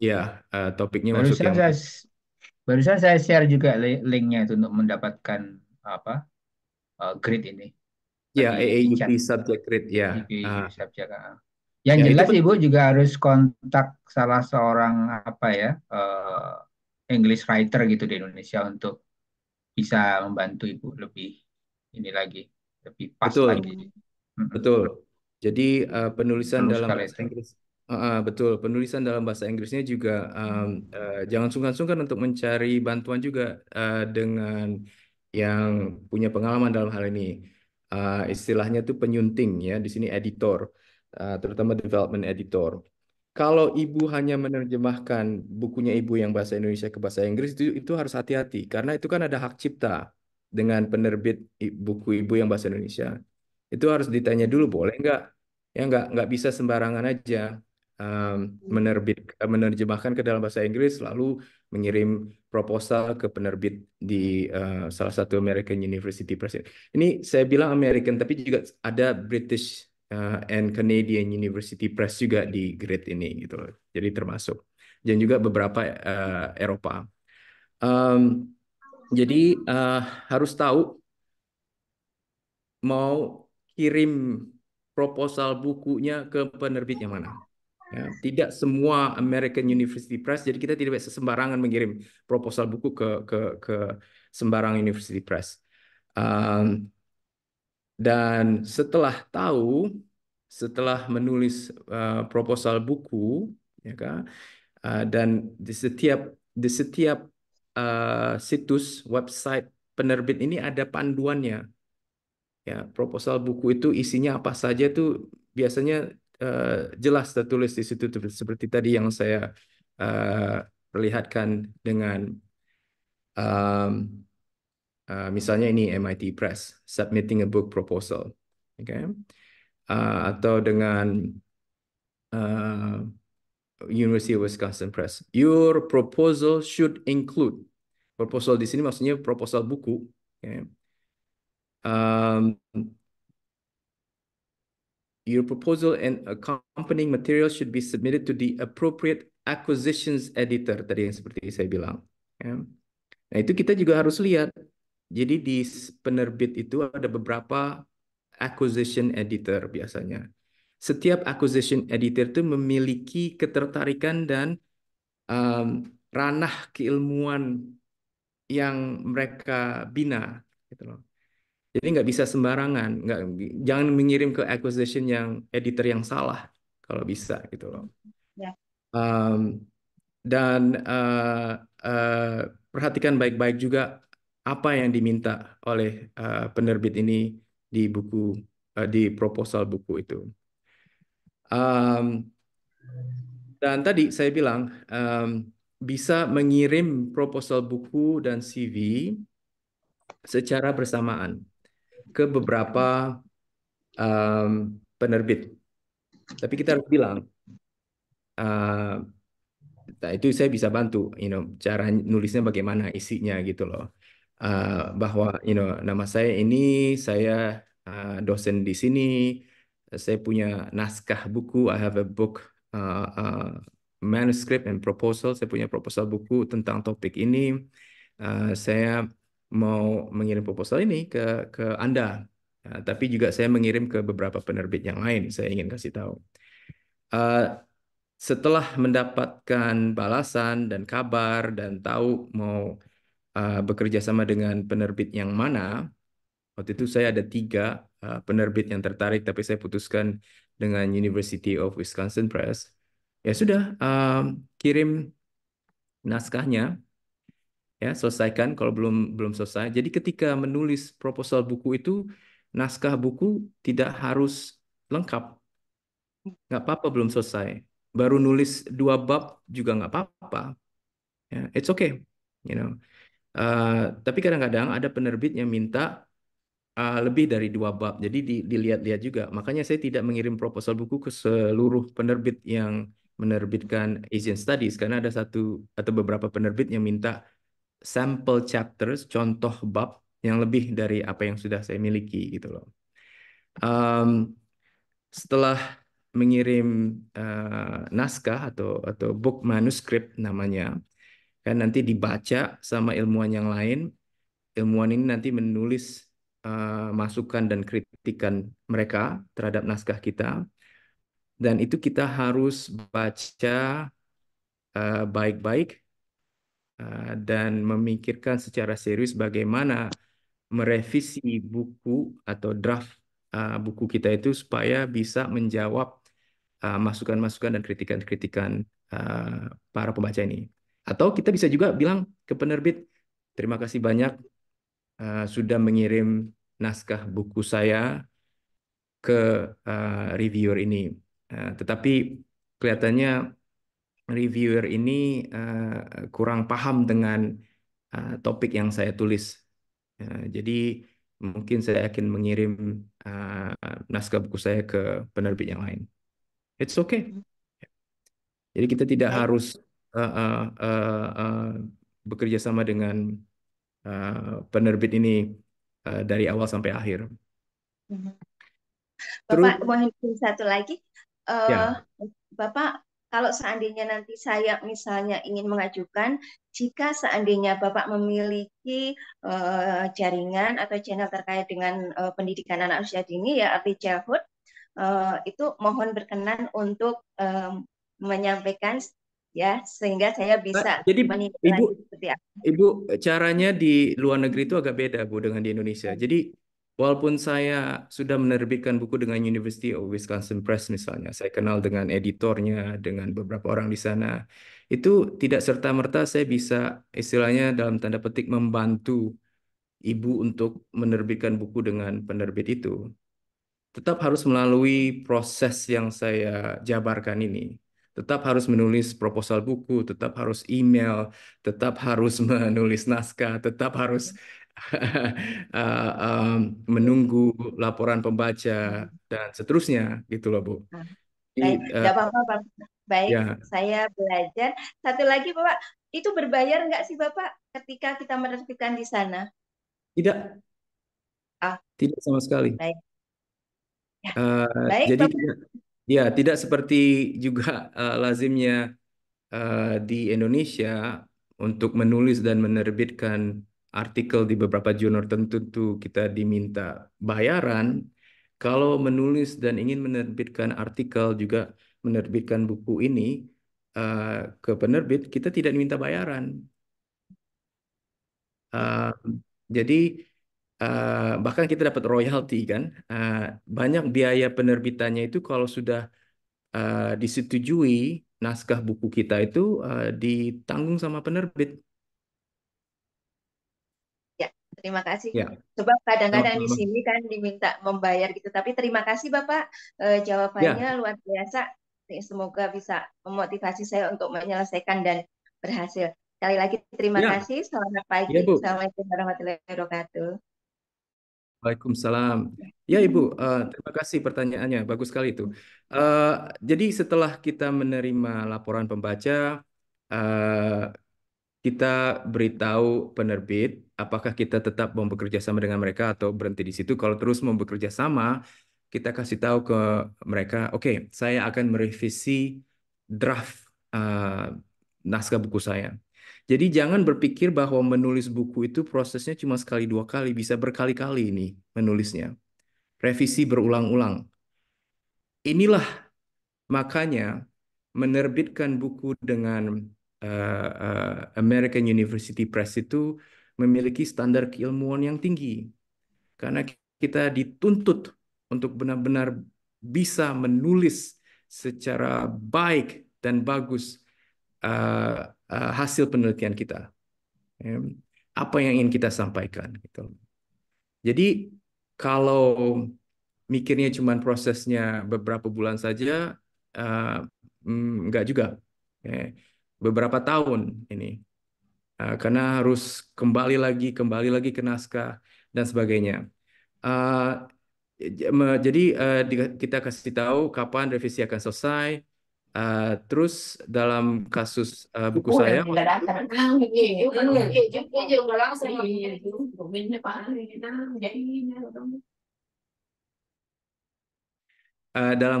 Speaker 4: Ya, uh, topiknya masuk Barusan yang saya
Speaker 5: barusan saya share juga linknya itu untuk mendapatkan apa uh, eh, grade ini
Speaker 4: ya tadi AAUP subject grade ya.
Speaker 5: Yeah. Uh, ah. Yang ya jelas kan Ibu juga harus kontak salah seorang apa ya uh, English writer gitu di Indonesia untuk bisa membantu Ibu lebih ini lagi lebih
Speaker 4: pas Betul, lagi. betul. Jadi uh, penulisan Terus dalam bahasa Inggris Uh, betul. Penulisan dalam bahasa Inggrisnya juga, um, uh, jangan sungkan-sungkan untuk mencari bantuan juga, uh, dengan yang punya pengalaman dalam hal ini. Uh, istilahnya itu penyunting ya, di sini editor, uh, terutama development editor. Kalau Ibu hanya menerjemahkan bukunya Ibu yang bahasa Indonesia ke bahasa Inggris itu itu harus hati-hati, karena itu kan ada hak cipta dengan penerbit buku Ibu yang bahasa Indonesia. Itu harus ditanya dulu, boleh nggak? Ya nggak nggak bisa sembarangan aja. Hmm. menerbit eh, menerjemahkan ke dalam bahasa Inggris lalu mengirim proposal ke penerbit di uh, salah satu American University Press. Ini saya bilang American tapi juga ada British uh, and Canadian University Press juga di grid ini gitu Jadi termasuk dan juga beberapa uh, Eropa. Um, jadi uh, harus tahu mau kirim proposal bukunya ke penerbit yang mana. Ya, tidak semua American University Press, jadi kita tidak bisa sembarangan mengirim proposal buku ke ke ke sembarang University Press. Um, dan setelah tahu, setelah menulis uh, proposal buku, ya kan, uh, dan di setiap di setiap uh, situs website penerbit ini ada panduannya. Ya, proposal buku itu isinya apa saja tuh biasanya Eh, jelas tertulis di situ seperti tadi yang saya uh, perlihatkan dengan um, uh, misalnya ini MIT Press submitting a book proposal, okay? uh, atau dengan uh, University of Wisconsin Press. Your proposal should include proposal di sini maksudnya proposal buku. Okay? Um, Your proposal and accompanying material should be submitted to the appropriate acquisitions editor tadi yang seperti saya bilang. Ya. Nah itu kita juga harus lihat. Jadi di penerbit itu ada beberapa acquisition editor biasanya. Setiap acquisition editor itu memiliki ketertarikan dan um, ranah keilmuan yang mereka bina gitu loh. Jadi nggak bisa sembarangan, nggak jangan mengirim ke acquisition yang editor yang salah kalau bisa gitu loh. Yeah. Ya. Um, dan uh, uh, perhatikan baik-baik juga apa yang diminta oleh uh, penerbit ini di buku uh, di proposal buku itu. Um, dan tadi saya bilang um, bisa mengirim proposal buku dan CV secara bersamaan ke beberapa um, penerbit. Tapi kita harus bilang, uh, itu saya bisa bantu, you know, cara nulisnya bagaimana, isinya gitu loh. Uh, bahwa, you know, nama saya ini, saya uh, dosen di sini, saya punya naskah buku, I have a book, uh, uh, manuscript and proposal, saya punya proposal buku tentang topik ini. Uh, saya mau mengirim proposal ini ke ke Anda. Ya, tapi juga saya mengirim ke beberapa penerbit yang lain, saya ingin kasih tahu. Uh, setelah mendapatkan balasan dan kabar dan tahu mau uh, bekerja sama dengan penerbit yang mana, waktu itu saya ada tiga uh, penerbit yang tertarik, tapi saya putuskan dengan University of Wisconsin Press. Ya sudah, uh, kirim naskahnya ya selesaikan kalau belum belum selesai. Jadi ketika menulis proposal buku itu naskah buku tidak harus lengkap, nggak apa-apa belum selesai. Baru nulis dua bab juga nggak apa-apa. Ya, it's okay, you know. Uh, tapi kadang-kadang ada penerbit yang minta uh, lebih dari dua bab. Jadi di, dilihat-lihat juga. Makanya saya tidak mengirim proposal buku ke seluruh penerbit yang menerbitkan Asian Studies karena ada satu atau beberapa penerbit yang minta sample chapters, contoh bab yang lebih dari apa yang sudah saya miliki gitu loh. Um, setelah mengirim uh, naskah atau atau book manuskrip namanya, kan nanti dibaca sama ilmuwan yang lain. Ilmuwan ini nanti menulis uh, masukan dan kritikan mereka terhadap naskah kita, dan itu kita harus baca eh, baik-baik uh, baik -baik Eh, dan memikirkan secara serius bagaimana merevisi buku atau draft eh, buku kita itu supaya bisa menjawab eh, masukan-masukan dan kritikan-kritikan para pembaca ini. Atau kita bisa juga bilang ke penerbit, terima kasih banyak sudah mengirim naskah buku saya ke reviewer ini. tetapi kelihatannya reviewer ini uh, kurang paham dengan uh, topik yang saya tulis. Uh, jadi mungkin saya akan mengirim uh, naskah buku saya ke penerbit yang lain. It's okay. Hmm. Jadi kita tidak harus uh, uh, uh, uh, bekerja sama dengan uh, penerbit ini uh, dari awal sampai akhir.
Speaker 2: Hmm. Bapak Terus, satu lagi, uh, ya. Bapak kalau seandainya nanti saya misalnya ingin mengajukan, jika seandainya Bapak memiliki uh, jaringan atau channel terkait dengan uh, pendidikan anak usia dini ya arti childhood, uh, itu mohon berkenan untuk um, menyampaikan ya sehingga saya bisa jadi ibu
Speaker 4: ibu caranya di luar negeri itu agak beda bu dengan di Indonesia jadi Walaupun saya sudah menerbitkan buku dengan University of Wisconsin Press misalnya, saya kenal dengan editornya, dengan beberapa orang di sana, itu tidak serta-merta saya bisa istilahnya dalam tanda petik membantu ibu untuk menerbitkan buku dengan penerbit itu. Tetap harus melalui proses yang saya jabarkan ini tetap harus menulis proposal buku, tetap harus email, tetap harus menulis naskah, tetap harus Eh, menunggu laporan pembaca dan seterusnya gitu loh Bu. Nah, baik, uh,
Speaker 2: apa-apa Baik, ya. saya belajar. Satu lagi Bapak, itu berbayar nggak sih Bapak ketika kita menerbitkan di sana? Tidak. Ah. Tidak sama sekali. Baik. Ya. Uh, Baik, jadi Bapak.
Speaker 4: ya tidak seperti juga uh, lazimnya uh, di Indonesia untuk menulis dan menerbitkan artikel di beberapa jurnal tertentu kita diminta bayaran, kalau menulis dan ingin menerbitkan artikel juga menerbitkan buku ini uh, ke penerbit, kita tidak diminta bayaran. Uh, jadi uh, bahkan kita dapat royalti kan. Uh, banyak biaya penerbitannya itu kalau sudah uh, disetujui naskah buku kita itu uh, ditanggung sama penerbit.
Speaker 2: Terima kasih. Ya. Sebab kadang-kadang di sini kan diminta membayar gitu, tapi terima kasih Bapak e, jawabannya ya. luar biasa. Semoga bisa memotivasi saya untuk menyelesaikan dan berhasil. Sekali lagi terima ya. kasih. Selamat pagi. Ya, Bu. Assalamualaikum warahmatullahi wabarakatuh.
Speaker 4: Waalaikumsalam. Ya Ibu, uh, terima kasih pertanyaannya. Bagus sekali itu. Uh, jadi setelah kita menerima laporan pembaca, uh, kita beritahu penerbit apakah kita tetap mau bekerja sama dengan mereka atau berhenti di situ. Kalau terus mau bekerja sama, kita kasih tahu ke mereka, oke, okay, saya akan merevisi draft uh, naskah buku saya. Jadi jangan berpikir bahwa menulis buku itu prosesnya cuma sekali dua kali, bisa berkali-kali ini menulisnya. Revisi berulang-ulang. Inilah makanya menerbitkan buku dengan Eh, eh, American University Press itu memiliki standar keilmuan yang tinggi karena kita dituntut untuk benar-benar bisa menulis secara baik dan bagus uh, uh, hasil penelitian kita um, apa yang ingin kita sampaikan gitu jadi kalau mikirnya cuma prosesnya beberapa bulan saja uh, nggak juga okay ya, beberapa tahun ini ah, karena harus kembali lagi kembali lagi ke naskah dan sebagainya ah, jadi eh, kita kasih tahu kapan revisi akan selesai ah, terus dalam kasus eh, buku saya dalam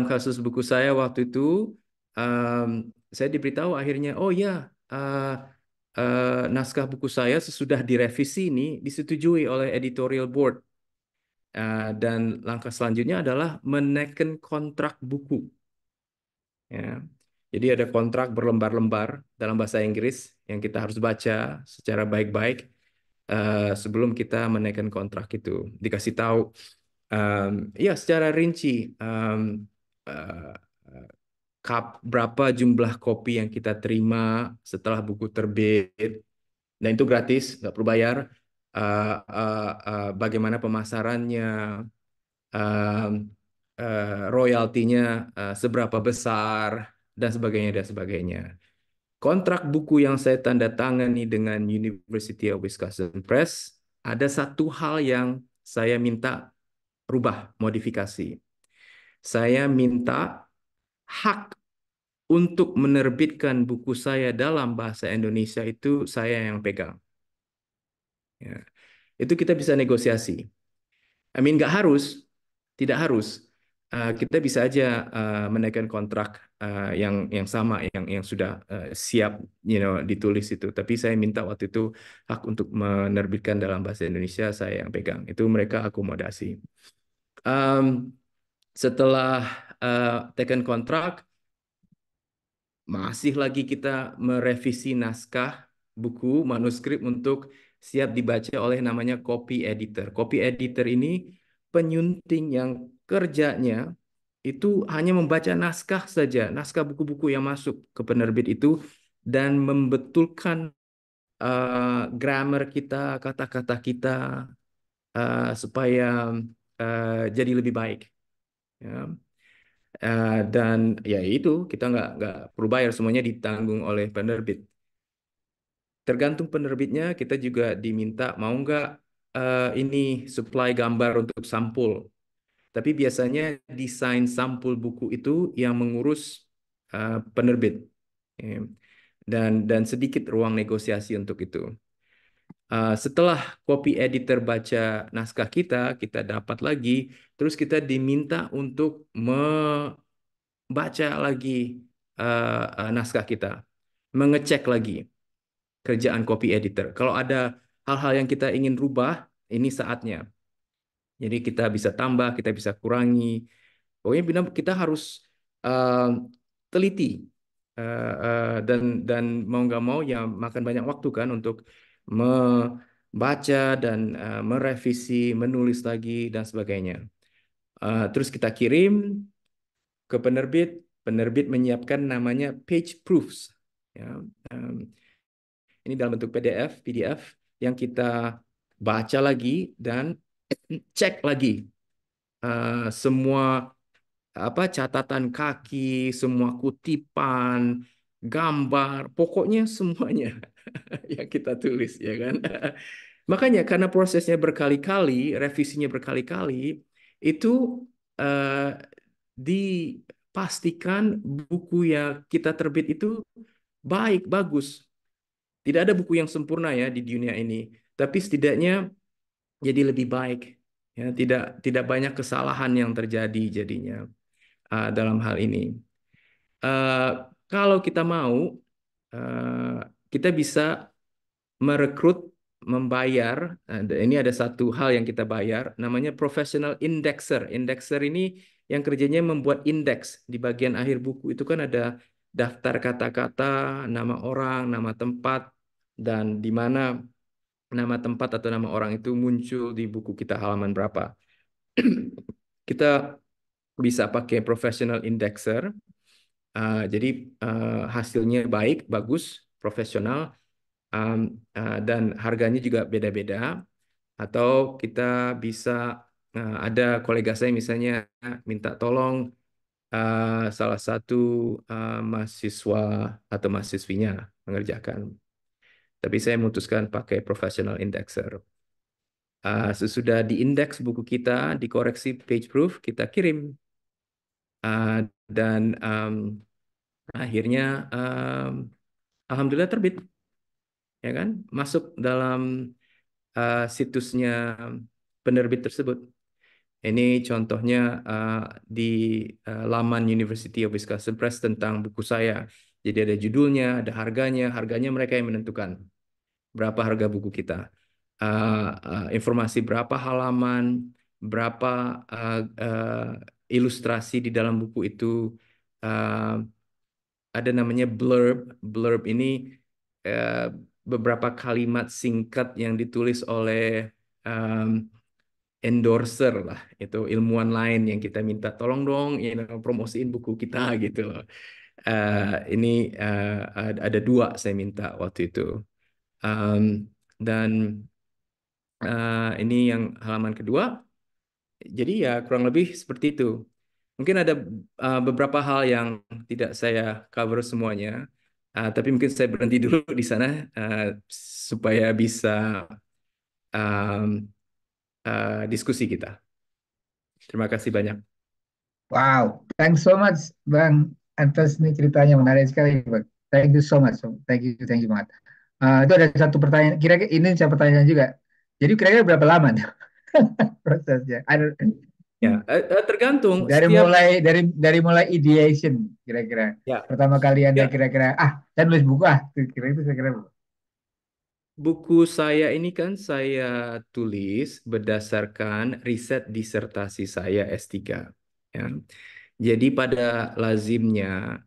Speaker 4: kasus buku saya waktu itu saya diberitahu akhirnya, oh ya, uh, uh, naskah buku saya sesudah direvisi ini disetujui oleh editorial board. Uh, dan langkah selanjutnya adalah menaikkan kontrak buku. Ya. Jadi ada kontrak berlembar-lembar dalam bahasa Inggris yang kita harus baca secara baik-baik uh, sebelum kita menaikkan kontrak itu. Dikasih tahu, um, ya secara rinci um, uh, cup, berapa jumlah kopi yang kita terima setelah buku terbit, dan itu gratis, nggak perlu bayar. Uh, uh, uh, bagaimana pemasarannya, uh, uh, royaltinya uh, seberapa besar, dan sebagainya dan sebagainya. Kontrak buku yang saya tanda tangani dengan University of Wisconsin Press ada satu hal yang saya minta rubah modifikasi. Saya minta hak untuk menerbitkan buku saya dalam bahasa Indonesia itu saya yang pegang. Ya. Itu kita bisa negosiasi. I mean nggak harus, tidak harus. Uh, kita bisa aja uh, menaikkan kontrak uh, yang yang sama yang yang sudah uh, siap you know ditulis itu tapi saya minta waktu itu hak untuk menerbitkan dalam bahasa Indonesia saya yang pegang itu mereka akomodasi um, setelah uh, kontrak, masih lagi kita merevisi naskah buku manuskrip untuk siap dibaca oleh namanya copy editor. Copy editor ini penyunting yang kerjanya itu hanya membaca naskah saja, naskah buku-buku yang masuk ke penerbit itu dan membetulkan uh, grammar kita, kata-kata kita uh, supaya uh, jadi lebih baik. Ya. Uh, dan ya itu kita nggak nggak perlu bayar semuanya ditanggung oleh penerbit. Tergantung penerbitnya kita juga diminta mau nggak uh, ini supply gambar untuk sampul. Tapi biasanya desain sampul buku itu yang mengurus uh, penerbit iya. dan dan sedikit ruang negosiasi untuk itu. Eh, setelah copy editor baca naskah kita, kita dapat lagi, terus kita diminta untuk membaca lagi eh, eh, naskah kita, mengecek lagi kerjaan copy editor. Kalau ada hal-hal yang kita ingin rubah, ini saatnya. Jadi kita bisa tambah, kita bisa kurangi. Pokoknya kita harus teliti dan dan mau nggak mau ya makan banyak waktu kan untuk membaca dan uh, merevisi, menulis lagi dan sebagainya. Uh, terus kita kirim ke penerbit, penerbit menyiapkan namanya page proofs. Ya, um, ini dalam bentuk PDF, PDF yang kita baca lagi dan cek lagi uh, semua apa catatan kaki, semua kutipan, gambar, pokoknya semuanya yang kita tulis ya kan. Makanya karena prosesnya berkali-kali, revisinya berkali-kali, itu uh, dipastikan buku yang kita terbit itu baik, bagus. Tidak ada buku yang sempurna ya di dunia ini, tapi setidaknya jadi lebih baik. Ya, tidak tidak banyak kesalahan yang terjadi jadinya uh, dalam hal ini. Uh, kalau kita mau uh, kita bisa merekrut membayar eh, ini ada satu hal yang kita bayar namanya professional indexer indexer ini yang kerjanya membuat indeks di bagian akhir buku itu kan ada daftar kata-kata nama orang nama tempat dan di mana nama tempat atau nama orang itu muncul di buku kita halaman berapa kita bisa pakai professional indexer uh, jadi uh, hasilnya baik bagus profesional um, uh, dan harganya juga beda-beda atau kita bisa uh, ada kolega saya misalnya minta tolong uh, salah satu uh, mahasiswa atau mahasiswinya mengerjakan tapi saya memutuskan pakai professional indexer uh, sesudah diindeks buku kita dikoreksi page proof kita kirim uh, dan um, akhirnya um, alhamdulillah terbit ya kan masuk dalam uh, situsnya penerbit tersebut ini contohnya uh, di uh, laman University of Wisconsin Press tentang buku saya jadi ada judulnya ada harganya harganya mereka yang menentukan berapa harga buku kita uh, uh, informasi berapa halaman berapa uh, uh, ilustrasi di dalam buku itu uh, ada namanya blurb. Blurb ini uh, beberapa kalimat singkat yang ditulis oleh um, endorser lah itu ilmuwan lain yang kita minta tolong dong you know, promosiin buku kita gitu loh. Uh, ini uh, ada dua saya minta waktu itu um, dan uh, ini yang halaman kedua jadi ya kurang lebih seperti itu Mungkin ada uh, beberapa hal yang tidak saya cover semuanya, uh, tapi mungkin saya berhenti dulu di sana uh, supaya bisa um, uh, diskusi kita. Terima kasih banyak.
Speaker 5: Wow, thanks so much Bang Antas ini ceritanya menarik sekali Bang. Thank you so much, thank you, thank you banget. Uh, itu ada satu pertanyaan, kira-kira ini saya pertanyaan juga. Jadi kira-kira berapa lama prosesnya?
Speaker 4: Ya, hmm. eh, eh, tergantung dari setiap... mulai
Speaker 5: dari dari mulai ideation kira-kira. Ya. Pertama kali Anda kira ya. kira-kira ah, saya nulis buku ah, kira-kira itu saya
Speaker 6: kira
Speaker 4: buku. saya ini kan saya tulis berdasarkan riset disertasi saya S3 ya. Jadi pada lazimnya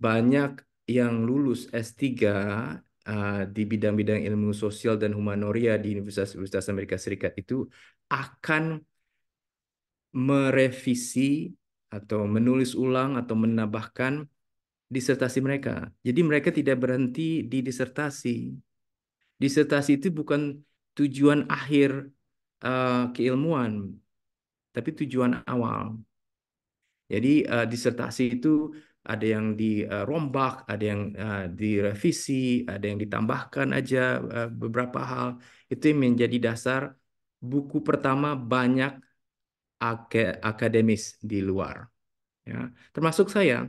Speaker 4: banyak yang lulus S3 eh, di bidang-bidang ilmu sosial dan humanoria di Universitas-Universitas Amerika Serikat itu akan merevisi atau menulis ulang atau menambahkan disertasi mereka. Jadi mereka tidak berhenti di disertasi. Disertasi itu bukan tujuan akhir uh, keilmuan, tapi tujuan awal. Jadi uh, disertasi itu ada yang dirombak, ada yang eh, direvisi, ada yang ditambahkan aja beberapa hal. Itu yang menjadi dasar buku pertama banyak ak akademis di luar. Ya, termasuk saya.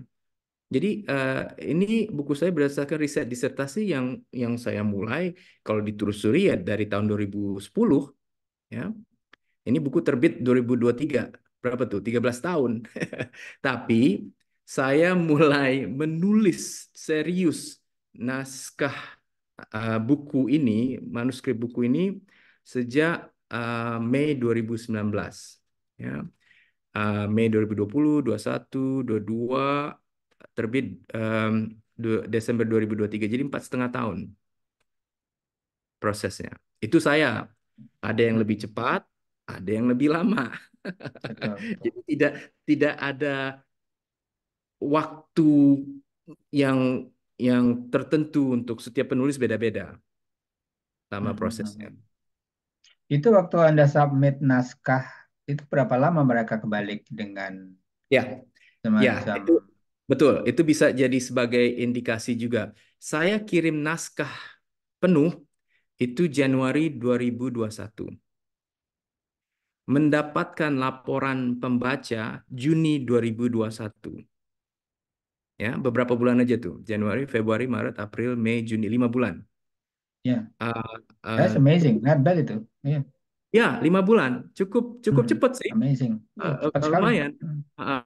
Speaker 4: Jadi uh, ini buku saya berdasarkan riset disertasi yang yang saya mulai kalau ditelusuri ya dari tahun 2010 ya. Ini buku terbit 2023. Berapa tuh? 13 tahun. Tapi saya mulai menulis serius naskah uh, buku ini, manuskrip buku ini sejak uh, Mei 2019 ya. Uh, Mei 2020, 21, 22 terbit um, Desember 2023. Jadi empat setengah tahun prosesnya. Itu saya. Ada yang lebih cepat, ada yang lebih lama. Jadi tidak tidak ada waktu yang yang tertentu untuk setiap penulis beda-beda sama hmm, hmm, hmm. prosesnya.
Speaker 5: Itu waktu Anda submit naskah itu berapa lama mereka kebalik dengan
Speaker 4: ya semacam... ya itu, betul itu bisa jadi sebagai indikasi juga saya kirim naskah penuh itu Januari 2021 mendapatkan laporan pembaca Juni 2021 ya beberapa bulan aja tuh Januari Februari Maret April Mei Juni lima bulan ya yeah. uh, ah, uh, that's amazing
Speaker 5: not bad itu yeah.
Speaker 4: Ya, lima bulan. Cukup cukup hmm, cepat sih. Amazing. Uh, cepat lumayan. Uh,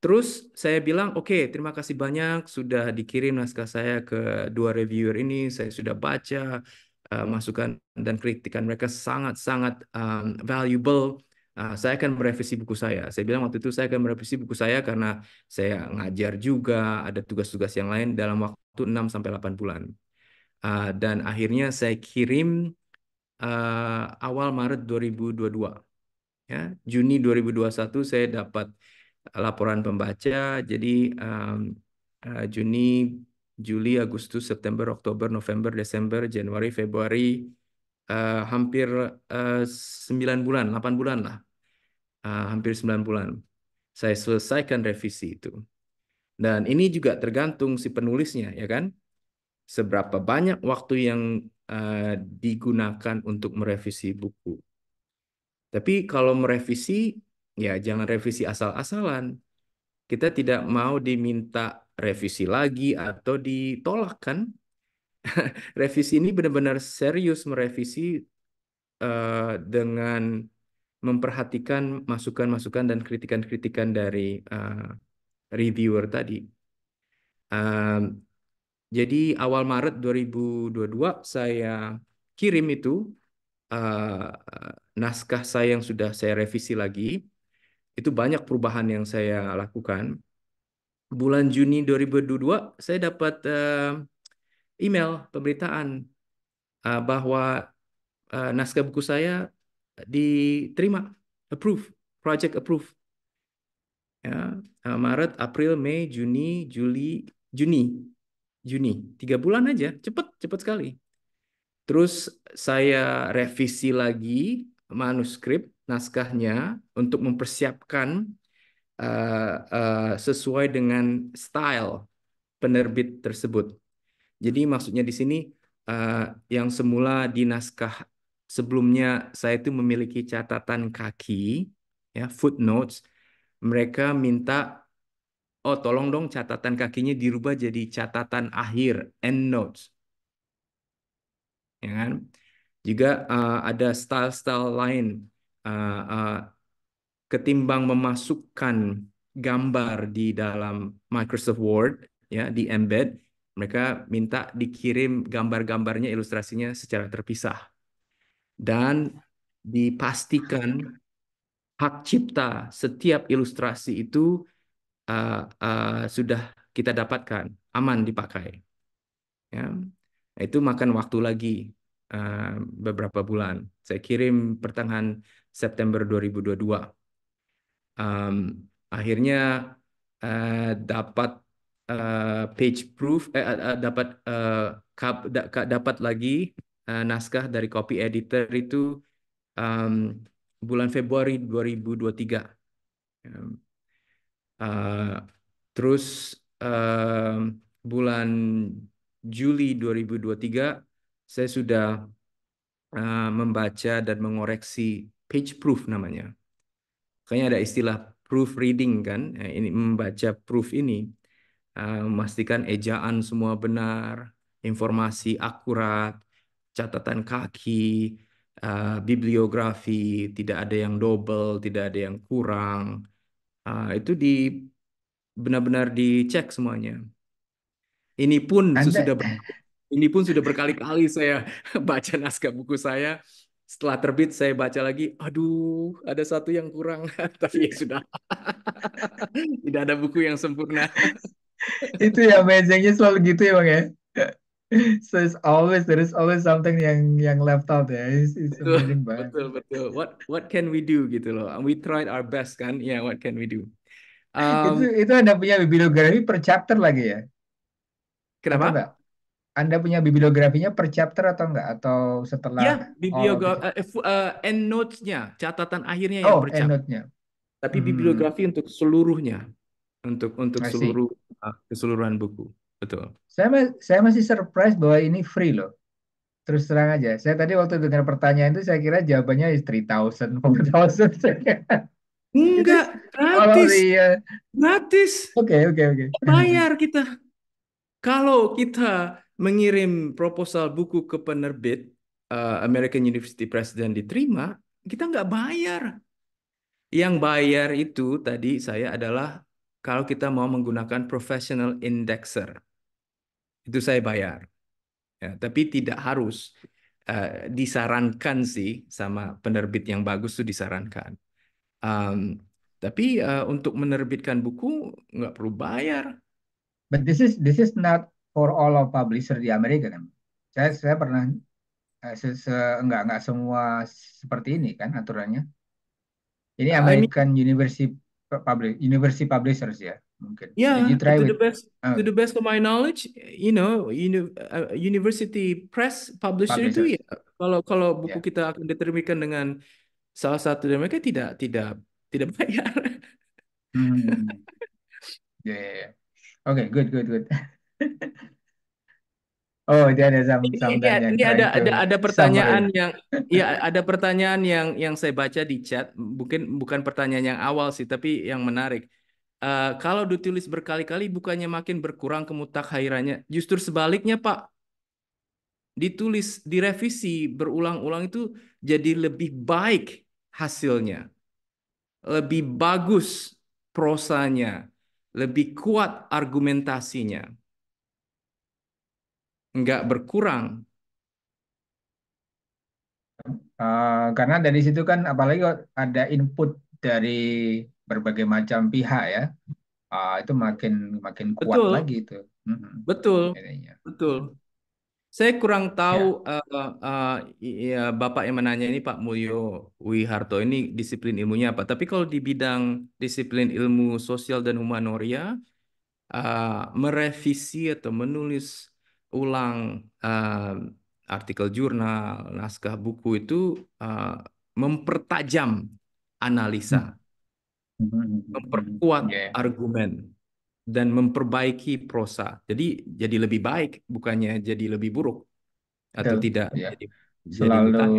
Speaker 4: terus saya bilang, oke, okay, terima kasih banyak sudah dikirim naskah saya ke dua reviewer ini. Saya sudah baca uh, masukan dan kritikan mereka sangat-sangat um, valuable. Uh, saya akan merevisi buku saya. Saya bilang waktu itu saya akan merevisi buku saya karena saya ngajar juga, ada tugas-tugas yang lain dalam waktu 6 sampai delapan bulan. Uh, dan akhirnya saya kirim uh, awal Maret 2022. Ya, Juni 2021 saya dapat laporan pembaca. Jadi um, uh, Juni, Juli, Agustus, September, Oktober, November, Desember, Januari, Februari, uh, hampir uh, 9 bulan, 8 bulan lah. Uh, hampir 9 bulan. Saya selesaikan revisi itu. Dan ini juga tergantung si penulisnya, ya kan? seberapa banyak waktu yang uh, digunakan untuk merevisi buku. Tapi kalau merevisi, ya jangan revisi asal-asalan. Kita tidak mau diminta revisi lagi atau ditolak kan? revisi ini benar-benar serius merevisi uh, dengan memperhatikan masukan-masukan dan kritikan-kritikan dari uh, reviewer tadi. Uh, jadi awal Maret 2022 saya kirim itu uh, naskah saya yang sudah saya revisi lagi. Itu banyak perubahan yang saya lakukan. Bulan Juni 2022 saya dapat uh, email pemberitaan uh, bahwa uh, naskah buku saya diterima, approve, project approve. Ya, Maret, April, Mei, Juni, Juli, Juni Juni. Tiga bulan aja, cepet, cepet sekali. Terus saya revisi lagi manuskrip naskahnya untuk mempersiapkan uh, uh, sesuai dengan style penerbit tersebut. Jadi maksudnya di sini uh, yang semula di naskah sebelumnya saya itu memiliki catatan kaki ya footnotes. Mereka minta oh tolong dong catatan kakinya dirubah jadi catatan akhir, end notes. Ya kan? Juga uh, ada style-style lain. Uh, uh, ketimbang memasukkan gambar di dalam Microsoft Word, ya di embed, mereka minta dikirim gambar-gambarnya, ilustrasinya secara terpisah. Dan dipastikan hak cipta setiap ilustrasi itu uh, uh, sudah kita dapatkan aman dipakai. Ya. Nah, itu makan waktu lagi uh, beberapa bulan. Saya kirim pertengahan September 2022. Um, akhirnya uh, dapat uh, page proof, eh, uh, dapat uh, dapat lagi uh, naskah dari copy editor itu um, bulan Februari 2023. Uh, terus uh, bulan Juli 2023 saya sudah uh, membaca dan mengoreksi page proof namanya. Kayaknya ada istilah proof reading kan, ini membaca proof ini uh, memastikan ejaan semua benar, informasi akurat, catatan kaki, uh, bibliografi, tidak ada yang double, tidak ada yang kurang, Ah, itu di benar-benar dicek semuanya. Ini pun Anda... sudah ber, ini pun sudah berkali-kali saya baca naskah buku saya. Setelah terbit saya baca lagi, aduh ada satu yang kurang, tapi ya sudah tidak ada buku yang sempurna.
Speaker 5: itu ya amazingnya selalu gitu ya bang ya so it's always there is always something yang yang left out ya. It's, it's betul, amazing banget.
Speaker 4: Betul betul. What what can we do gitu loh. We tried our best kan. Ya yeah, what can we do.
Speaker 5: Um, itu itu anda punya bibliografi per chapter lagi ya? Kenapa? Enggak? Anda punya bibliografinya per chapter atau enggak atau setelah? Ya, bibliografi
Speaker 4: gitu? uh, eh, uh, eh, end notes-nya, catatan akhirnya oh, yang per chapter. note Tapi hmm. bibliografi hmm. untuk seluruhnya, untuk untuk seluruh uh, keseluruhan buku. Betul.
Speaker 5: Saya saya masih surprise bahwa ini free loh. Terus terang aja, saya tadi waktu dengar pertanyaan itu saya kira jawabannya is 3000,
Speaker 4: 4000 saya Enggak, gratis. Iya. Gratis. Oke, okay, oke, okay, oke. Okay. Bayar kita. Kalau kita mengirim proposal buku ke penerbit uh, American University Press dan diterima, kita nggak bayar. Yang bayar itu tadi saya adalah kalau kita mau menggunakan professional indexer itu saya bayar. Ya, tapi tidak harus uh, disarankan sih sama penerbit yang bagus itu disarankan. Um, tapi uh, untuk menerbitkan buku nggak perlu bayar.
Speaker 5: But this is this is not for all of publisher di Amerika kan. Saya saya pernah nggak eh, se, se, semua seperti ini kan aturannya. Ini American I mean, University Public University Publishers ya
Speaker 4: mungkin. Yeah, Did you try to with... the best oh. to the best of my knowledge, you know, uni, uh, university press publisher, publisher. itu ya kalau kalau buku yeah. kita akan diterbitkan dengan salah satu dari mereka tidak tidak tidak bayar. Hmm. yeah, yeah, yeah. Okay, good, good, good. Oh, dia ada sam ini,
Speaker 5: ini ada ada ada pertanyaan
Speaker 4: yang ya ada pertanyaan yang yang saya baca di chat, mungkin bukan pertanyaan yang awal sih, tapi yang menarik uh, kalau ditulis berkali-kali bukannya makin berkurang kemutakhirannya. Justru sebaliknya, Pak. Ditulis, direvisi berulang-ulang itu jadi lebih baik hasilnya. Lebih bagus prosanya, lebih kuat argumentasinya. Enggak berkurang.
Speaker 5: Uh, karena dari situ kan apalagi ada input dari berbagai macam pihak ya uh, itu makin makin kuat betul. lagi itu
Speaker 4: betul betul saya kurang tahu ya. uh, uh, ya, bapak yang menanya ini Pak Mulyo Wiharto ini disiplin ilmunya apa tapi kalau di bidang disiplin ilmu sosial dan humanoria uh, merevisi atau menulis ulang uh, artikel jurnal, naskah buku itu uh, mempertajam analisa memperkuat yeah. Ya. argumen dan memperbaiki prosa. Jadi jadi lebih baik bukannya jadi lebih buruk atau Betul. tidak. Yeah. Jadi, selalu jadi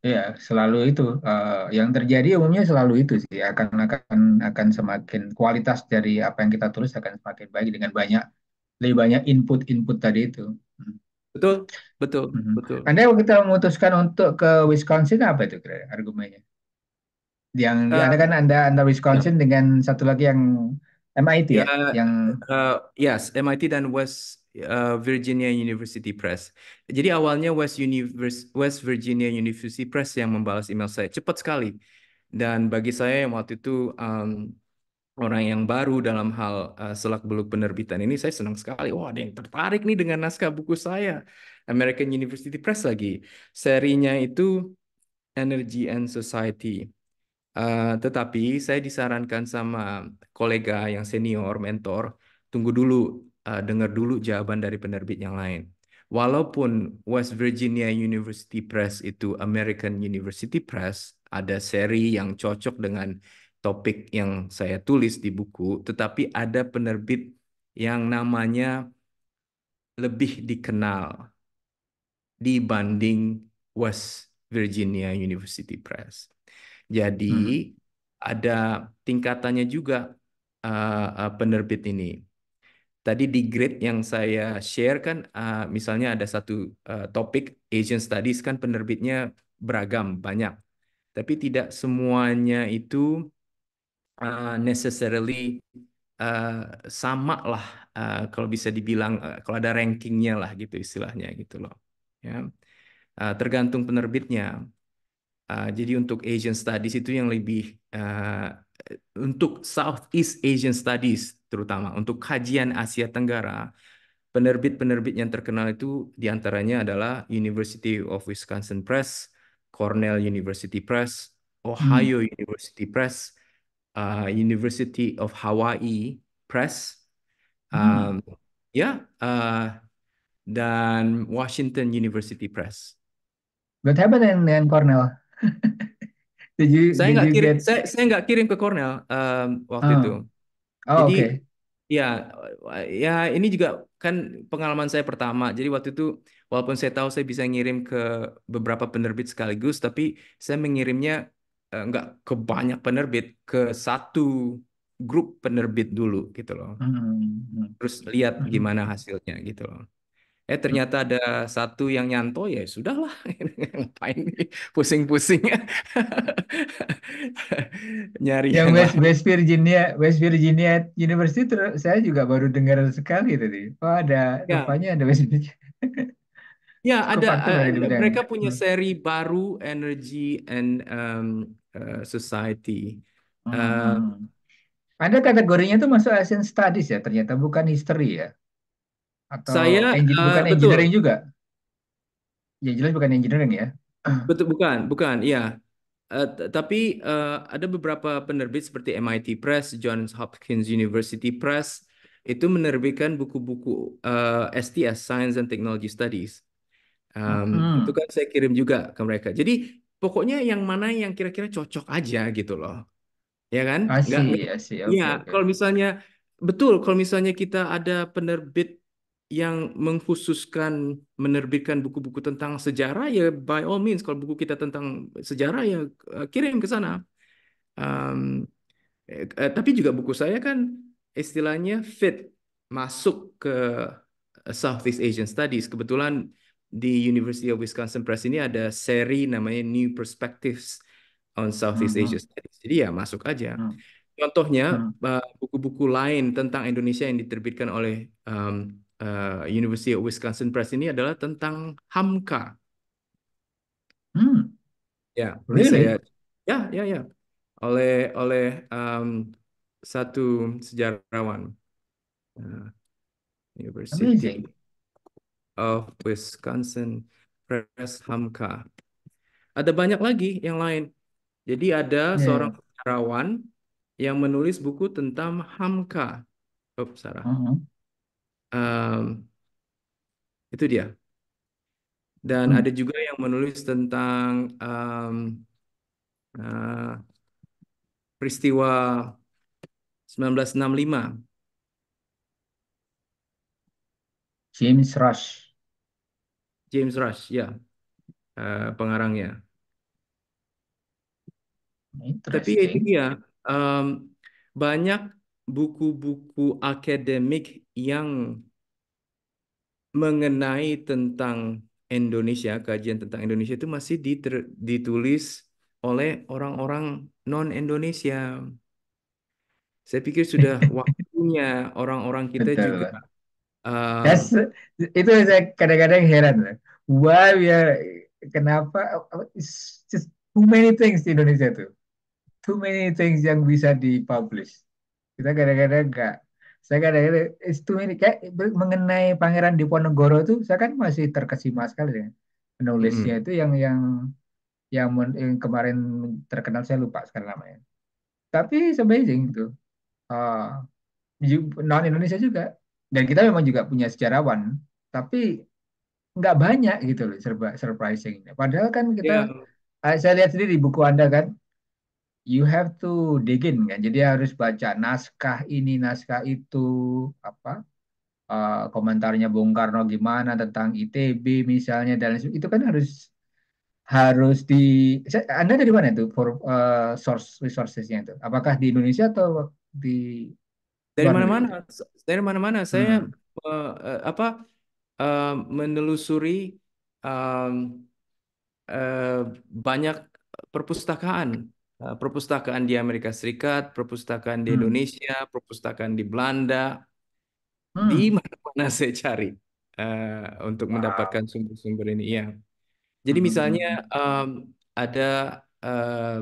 Speaker 5: Ya, selalu itu. Uh, yang terjadi umumnya selalu itu sih. Akan akan akan semakin kualitas dari apa yang kita tulis akan semakin baik dengan banyak lebih banyak input-input tadi itu. Hmm. Betul, betul, mm -hmm. betul. Anda waktu kita memutuskan untuk ke Wisconsin apa itu kira argumennya?
Speaker 4: yang uh, eh, anda kan
Speaker 5: anda anda Wisconsin yeah. dengan satu lagi yang MIT ya? ya, yang
Speaker 4: uh, yes MIT dan West uh, Virginia University Press. Jadi awalnya West Univers West Virginia University Press yang membalas email saya cepat sekali dan bagi saya yang waktu itu um, orang yang baru dalam hal uh, selak beluk penerbitan ini saya senang sekali. Wah ada yang tertarik nih dengan naskah buku saya American University Press lagi serinya itu Energy and Society Eh, tetapi saya disarankan sama kolega yang senior, mentor, tunggu dulu, uh, dengar dulu jawaban dari penerbit yang lain. Walaupun West Virginia University Press itu American University Press, ada seri yang cocok dengan topik yang saya tulis di buku, tetapi ada penerbit yang namanya lebih dikenal dibanding West Virginia University Press. Jadi hmm. ada tingkatannya juga uh, penerbit ini. Tadi di grade yang saya share kan uh, misalnya ada satu uh, topik Asian Studies kan penerbitnya beragam banyak. Tapi tidak semuanya itu uh, necessarily uh, sama lah uh, kalau bisa dibilang uh, kalau ada rankingnya lah gitu istilahnya gitu loh. Ya. Uh, tergantung penerbitnya. Ah, jadi untuk Asian Studies itu yang lebih uh, untuk Southeast Asian Studies terutama untuk kajian Asia Tenggara penerbit-penerbit yang terkenal itu diantaranya adalah University of Wisconsin Press, Cornell University Press, Ohio hmm. University Press, uh, University of Hawaii Press, hmm. um, hmm. ya yeah, uh, dan Washington University Press.
Speaker 5: Berapa dengan Cornell?
Speaker 4: did you, saya nggak kirim get... saya saya nggak kirim ke Cornell um, waktu oh. itu. Oh, Jadi okay. ya ya ini juga kan pengalaman saya pertama. Jadi waktu itu walaupun saya tahu saya bisa ngirim ke beberapa penerbit sekaligus, tapi saya mengirimnya uh, nggak ke banyak penerbit, ke satu grup penerbit dulu gitu loh. Hmm. hmm. Terus lihat hmm. gimana hasilnya gitu loh. Eh ternyata ada satu yang nyantol ya sudahlah ngapain pusing-pusing nyari yang West,
Speaker 5: West Virginia West Virginia University saya juga baru dengar sekali tadi. Oh ada ya. rupanya ada West Virginia.
Speaker 4: ya ada, uh, mereka punya hmm. seri baru Energy and um, uh, Society. Hmm. Uh,
Speaker 5: ada kategorinya itu masuk Asian Studies ya ternyata bukan history ya.
Speaker 4: Atau Saya engin- bukan ah, engineering betul, juga? Ya jelas bukan engineering ya. betul bukan, bukan, iya. uh, tapi uh, ada beberapa penerbit seperti MIT Press, Johns Hopkins University Press itu menerbitkan buku-buku uh, eh, STS Science and Technology Studies. Um, itu kan saya kirim juga ke mereka. Jadi pokoknya yang mana yang kira-kira cocok aja gitu loh, ya kan? iya okay, okay. kalau misalnya betul, kalau misalnya kita ada penerbit yang mengkhususkan menerbitkan buku-buku tentang sejarah ya by all means kalau buku kita tentang sejarah ya eh, kirim ke sana. Um, eh, tapi juga buku saya kan istilahnya fit masuk ke eh, Southeast Asian Studies. Kebetulan di University of Wisconsin Press ini ada seri namanya New Perspectives on Southeast uh-huh. Asian Studies. Jadi ya masuk aja. uh-huh. Contohnya buku-buku lain tentang Indonesia yang diterbitkan oleh um, uh, University of Wisconsin Press ini adalah tentang Hamka. Hmm. Ya, really? saya ya ya ya oleh oleh um, satu sejarawan uh, University Amazing. of Wisconsin Press Hamka. Ada banyak lagi yang lain. Jadi ada yeah. seorang sejarawan yang menulis buku tentang Hamka. Oh, Sarah. Uh -huh um, itu dia. Dan hmm. ada juga yang menulis tentang um, uh, peristiwa 1965. James Rush. James Rush, ya. Uh, pengarangnya. Tapi ya itu dia. Um, banyak buku-buku akademik yang mengenai tentang Indonesia, kajian tentang Indonesia itu masih ditulis oleh orang-orang non-Indonesia. Saya pikir sudah waktunya orang-orang kita Betul. juga. Uh, yes,
Speaker 5: itu saya kadang-kadang heran. Why we are, kenapa it's just too many things di Indonesia itu, Too many things yang bisa dipublish kita kadang-kadang enggak saya kadang-kadang eh, itu ini kayak mengenai Pangeran Diponegoro itu saya kan masih terkesima sekali ya penulisnya itu yang yang yang, yang kemarin terkenal saya lupa sekarang namanya tapi amazing itu uh, non Indonesia juga dan kita memang juga punya sejarawan tapi nggak banyak gitu loh serba surprising padahal kan kita iya. ah, saya lihat sendiri di buku anda kan you have to dig in kan. Jadi harus baca naskah ini, naskah itu, apa uh, komentarnya Bung Karno gimana tentang ITB misalnya dan lain Itu kan harus harus di Anda dari mana itu for uh, source resourcesnya itu? Apakah di Indonesia atau di dari mana-mana?
Speaker 4: Dari mana-mana. Hmm. Saya hmm. apa uh, menelusuri um, uh, banyak perpustakaan Eh, perpustakaan di Amerika Serikat, perpustakaan di hmm. Indonesia, perpustakaan di Belanda, hmm. di mana-mana saya cari uh, untuk wow. mendapatkan sumber-sumber ini. Ya, jadi hmm, hmm, hmm. misalnya um, ada uh,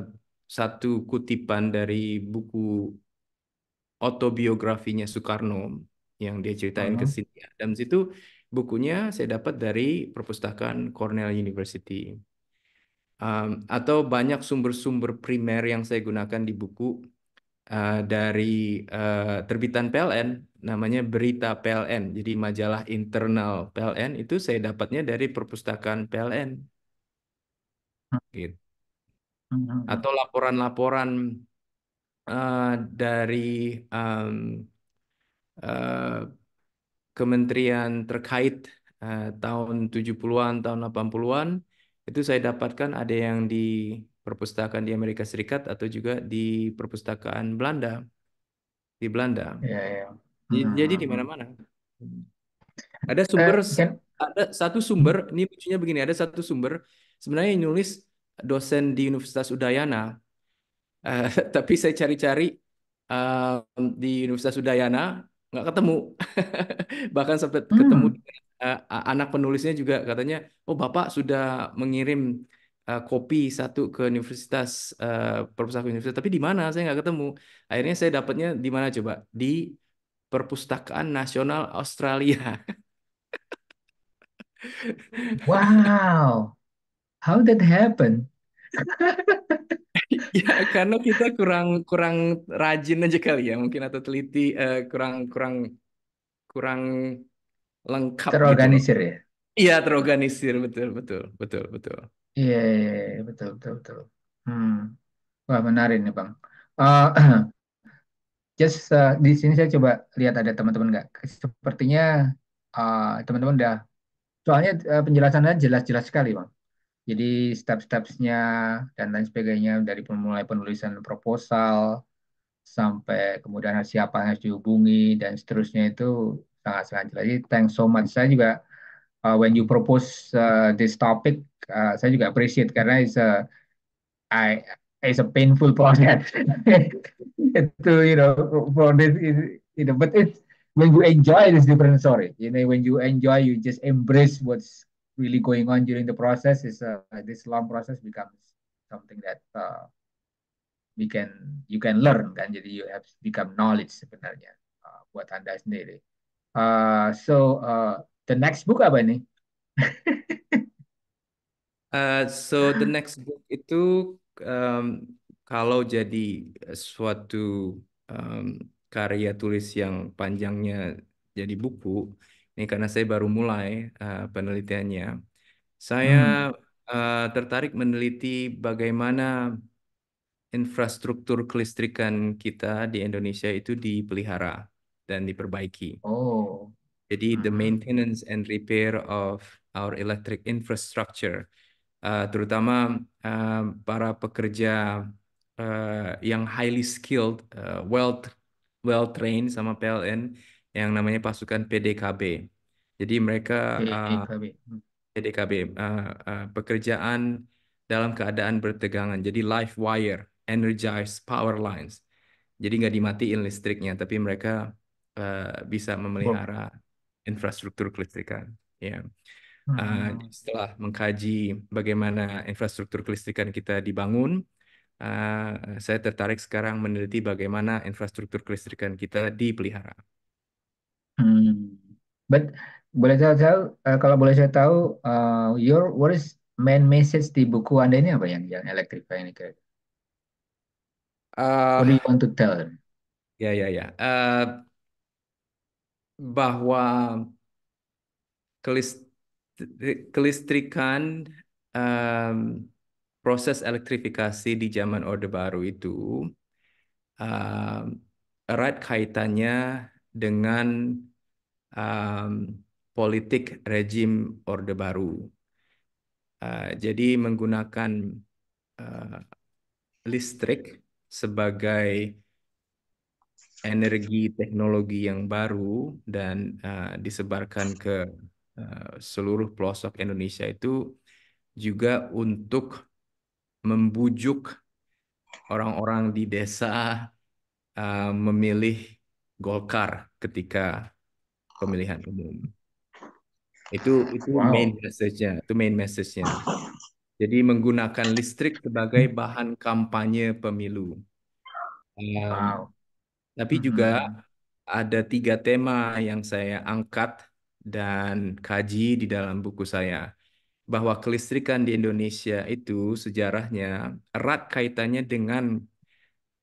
Speaker 4: satu kutipan dari buku autobiografinya Soekarno yang dia ceritain hmm. ke sini. Dan situ bukunya saya dapat dari perpustakaan Cornell University um, atau banyak sumber-sumber primer yang saya gunakan di buku uh, dari uh, terbitan PLN namanya Berita PLN. Jadi majalah internal PLN itu saya dapatnya dari perpustakaan PLN. Hmm. Atau laporan-laporan uh, dari um, uh, kementerian terkait uh, tahun 70-an, tahun 80-an itu saya dapatkan ada yang di perpustakaan di Amerika Serikat atau juga di perpustakaan Belanda. Di Belanda. Ya, ya. Hmm. Jadi di hmm, hmm. mana-mana. Ada eh, sumber, uh, can... ada satu sumber, ini lucunya begini, ada satu sumber, sebenarnya yang nulis dosen di Universitas Udayana, uh, tapi saya cari-cari uh, di Universitas Udayana, nggak ketemu. Bahkan sempat hmm. ketemu dengan uh, anak penulisnya juga katanya, oh bapak sudah mengirim uh, kopi satu ke universitas uh, perpustakaan universitas, tapi di mana saya nggak ketemu. Akhirnya saya dapatnya di mana coba? Di Perpustakaan Nasional Australia.
Speaker 5: wow, how that happen?
Speaker 4: ya karena kita kurang kurang rajin aja kali ya mungkin atau teliti uh, kurang kurang kurang lengkap gitu. terorganisir gitu. ya iya terorganisir betul betul betul betul
Speaker 5: iya, iya iya,
Speaker 4: iya betul betul betul hmm.
Speaker 5: wah menarik nih bang uh, just uh, di sini saya coba lihat ada teman-teman nggak sepertinya teman eh, teman-teman udah soalnya uh, penjelasannya jelas-jelas sekali bang jadi step-stepsnya dan lain sebagainya dari mulai penulisan proposal sampai kemudian siapa yang harus dihubungi dan seterusnya itu nggak sengaja. Jadi thanks so much. Saya juga uh, when you propose uh, this topic, uh, saya juga appreciate karena it's a I it's a painful process to you know for this you know but it's when you enjoy this different story. You know when you enjoy you just embrace what's really going on during the process. Is uh, this long process becomes something that uh, we can you can learn kan jadi you have become knowledge sebenarnya uh, buat anda sendiri Uh, so uh, the next book apa nih?
Speaker 4: uh, so the next book itu um, kalau jadi suatu um, karya tulis yang panjangnya jadi buku, ini karena saya baru mulai uh, penelitiannya, saya hmm. uh, tertarik meneliti bagaimana infrastruktur kelistrikan kita di Indonesia itu dipelihara dan diperbaiki.
Speaker 5: Oh.
Speaker 4: Jadi the hmm. maintenance and repair of our electric infrastructure, uh, terutama uh, para pekerja uh, yang highly skilled, uh, well well trained sama PLN yang namanya pasukan PDKB. Jadi mereka PDKB. Uh, PDKB hmm. uh, uh, pekerjaan dalam keadaan bertegangan. Jadi live wire, energized power lines. Jadi nggak dimatiin listriknya, tapi mereka Eh, bisa memelihara infrastruktur kelistrikan. Ya. Yeah. Hmm. Uh, setelah mengkaji bagaimana infrastruktur kelistrikan kita dibangun, uh, saya tertarik sekarang meneliti bagaimana infrastruktur kelistrikan kita dipelihara.
Speaker 5: Hmm. But boleh saya tahu eh, kalau boleh saya tahu uh, your what is main message di buku Anda ini apa yang yang Electrify ini kayak? Uh, what do you ah. want to tell? Ya yeah, ya yeah, ya.
Speaker 4: Yeah bahwa kelistrikan um, proses elektrifikasi di zaman Orde Baru itu um, erat kaitannya dengan um, politik rejim Orde Baru. Uh, jadi menggunakan uh, listrik sebagai energi teknologi yang baru dan uh, disebarkan ke uh, seluruh pelosok Indonesia itu juga untuk membujuk orang-orang di desa uh, memilih Golkar ketika pemilihan umum. Itu itu wow. main message-nya, itu main message-nya. Jadi menggunakan listrik sebagai bahan kampanye pemilu. Um, wow ehm, tapi hmm juga ada tiga tema yang saya angkat dan kaji di dalam buku saya bahwa kelistrikan di Indonesia itu sejarahnya erat kaitannya dengan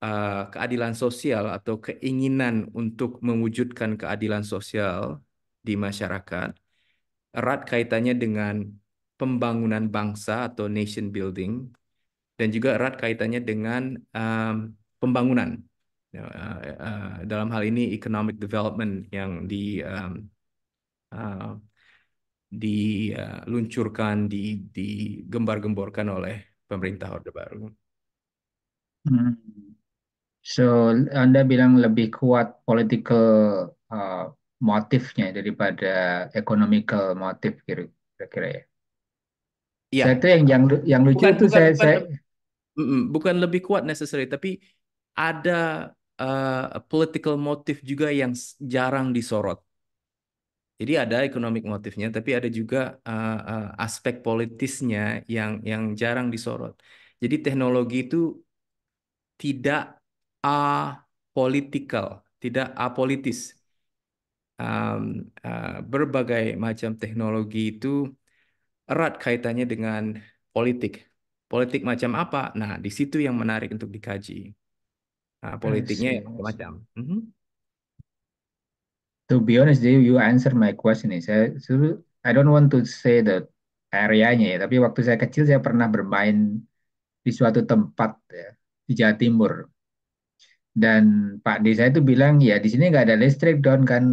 Speaker 4: uh, keadilan sosial atau keinginan untuk mewujudkan keadilan sosial di masyarakat erat kaitannya dengan pembangunan bangsa atau nation building dan juga erat kaitannya dengan um, pembangunan uh, uh, dalam hal ini economic development yang di um, uh, eh, diluncurkan, di, digembar-gemborkan oleh pemerintah Orde Baru.
Speaker 2: Hmm.
Speaker 5: So, Anda bilang lebih kuat political uh, motifnya daripada economical motif kira-kira ya? Ya. Saya itu yang yang, yang lucu bukan, itu bukan, saya, bukan, saya
Speaker 4: bukan lebih kuat necessary tapi ada uh, political motif juga yang jarang disorot. Jadi ada economic motifnya, tapi ada juga uh, uh, aspek politisnya yang yang jarang disorot. Jadi teknologi itu tidak apolitical, tidak apolitis. Um, uh, berbagai macam teknologi itu erat kaitannya dengan politik. Politik macam apa? Nah, di situ yang menarik untuk dikaji. Nah, politiknya macam. Mm -hmm.
Speaker 5: To be honest, you, you answer my question. Saya, so, I don't want to say the areanya ya, tapi waktu saya kecil saya pernah bermain di suatu tempat ya, di Jawa Timur. Dan Pak Desa itu bilang, ya di sini nggak ada listrik, don kan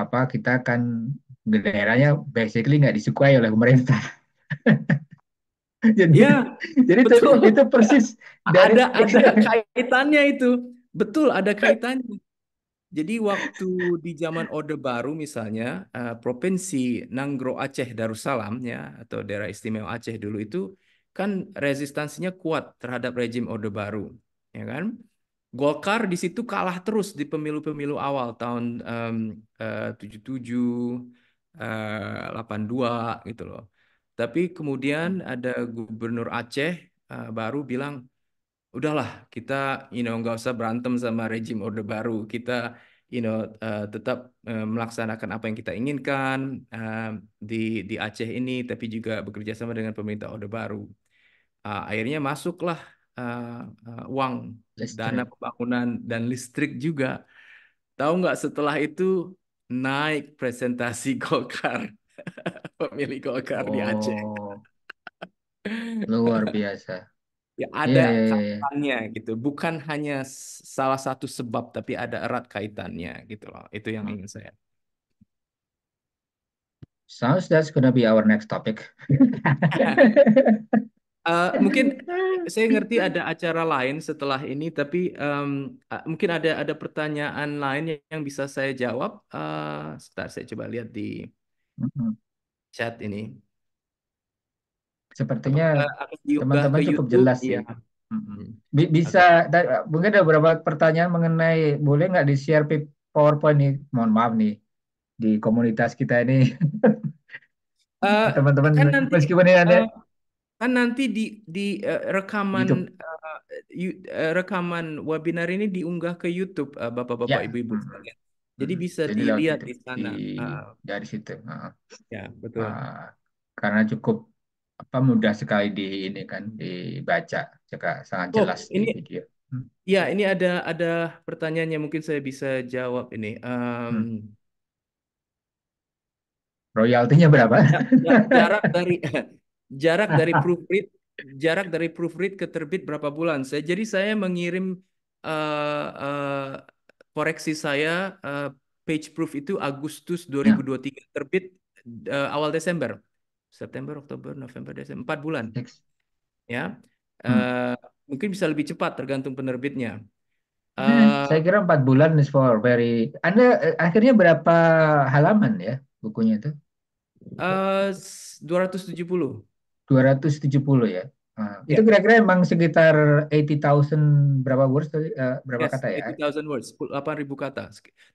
Speaker 5: apa kita kan daerahnya basically nggak disukai oleh pemerintah.
Speaker 4: jadi ya, jadi betul. Itu, itu persis
Speaker 5: dari, ada ada
Speaker 4: kaitannya itu betul ada kaitannya jadi waktu di zaman Orde Baru misalnya uh, provinsi Nanggro Aceh Darussalam ya atau daerah istimewa Aceh dulu itu kan resistansinya kuat terhadap rejim Orde Baru ya kan Golkar di situ kalah terus di pemilu-pemilu awal tahun um, uh, 77 uh, 82 gitu loh tapi kemudian ada gubernur Aceh uh, baru bilang, udahlah kita, you know, nggak usah berantem sama rejim Orde Baru. Kita, you know, uh, tetap uh, melaksanakan apa yang kita inginkan uh, di di Aceh ini, tapi juga bekerja sama dengan pemerintah Orde Baru. Uh, akhirnya masuklah uh, uh, uang listrik. dana pembangunan dan listrik juga. Tahu nggak setelah itu naik presentasi Golkar. Pemilik Golkar oh, di Aceh.
Speaker 1: Oh. Luar
Speaker 4: biasa. Ya ada yeah, yeah, yeah. gitu, bukan hanya salah satu sebab tapi ada erat kaitannya gitu loh. Itu yang ingin hmm. saya.
Speaker 5: Sounds that's gonna be our next topic.
Speaker 4: Uh, mungkin saya ngerti ada acara lain setelah ini, tapi um, uh, mungkin ada ada pertanyaan lain yang, bisa saya jawab. Uh, sebentar saya coba lihat di hmm chat ini. Sepertinya teman-teman cukup YouTube? jelas ya. ya.
Speaker 5: Bisa, da- mungkin ada beberapa pertanyaan mengenai boleh nggak di-share PowerPoint nih? Mohon maaf nih, di komunitas kita ini, teman eh, teman-teman, kan nanti meskipun ini ada Uh,
Speaker 4: kan nanti di di uh, rekaman uh, yu- rekaman webinar ini diunggah ke YouTube uh, Bapak-bapak, ya. Ibu-ibu sekalian. Jadi hmm. bisa Jadi dilihat di sana. Di, uh, ah. dari situ. Uh, ya, betul. Uh,
Speaker 5: karena cukup apa mudah sekali di ini kan dibaca, Jika sangat oh, jelas oh, ini, di video. Hmm.
Speaker 4: Ya, ini ada ada pertanyaan yang mungkin saya bisa jawab ini. Um, hmm. Royaltinya berapa? Ya, ya, jarak dari jarak dari proofread jarak dari proofread ke terbit berapa bulan? Saya jadi saya mengirim uh, uh, koreksi saya uh, page proof itu Agustus 2023 ya. terbit uh, awal Desember. September, Oktober, November, Desember, empat bulan. Next. Ya. Hmm. Eh, mungkin bisa lebih cepat tergantung penerbitnya. Uh, saya
Speaker 5: kira empat bulan is for very. Anda akhirnya berapa halaman ya bukunya itu? Uh, 270. 270 ya. Nah, ya. Itu kira-kira emang sekitar 80.000 berapa words tadi uh, berapa yes, kata ya?
Speaker 4: 80.000 words, 8.000 kata.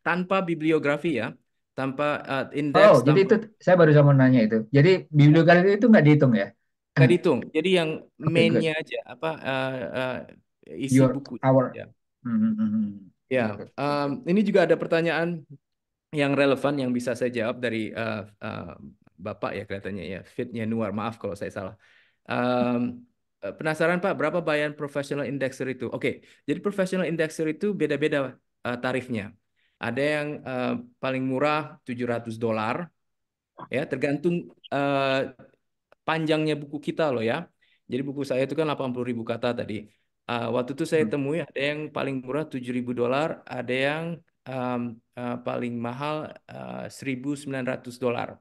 Speaker 4: Tanpa bibliografi ya, tanpa uh, index. Oh, tanpa... jadi itu
Speaker 5: saya baru sama nanya itu. Jadi bibliografi ya. itu nggak dihitung ya?
Speaker 4: Nggak dihitung. Jadi yang okay, mainnya good. aja apa uh, uh, isi Your, buku. Our. Ya. Mm-hmm. ya. Iya, okay. Um, ini juga ada pertanyaan yang relevan yang bisa saya jawab dari uh, uh, Bapak ya kelihatannya ya, fitnya nuar Maaf kalau saya salah. Um, Eh, penasaran Pak, berapa bayaran professional indexer itu? Oke, jadi professional indexer itu beda-beda uh, tarifnya. Ada yang uh, paling murah 700 dolar, ya tergantung uh, panjangnya buku kita loh ya. Jadi buku saya itu kan 80 ribu kata tadi. Uh, waktu itu saya hmm. temui ada yang paling murah 7 ribu dolar, ada yang um, uh, paling mahal uh, 1.900 dolar.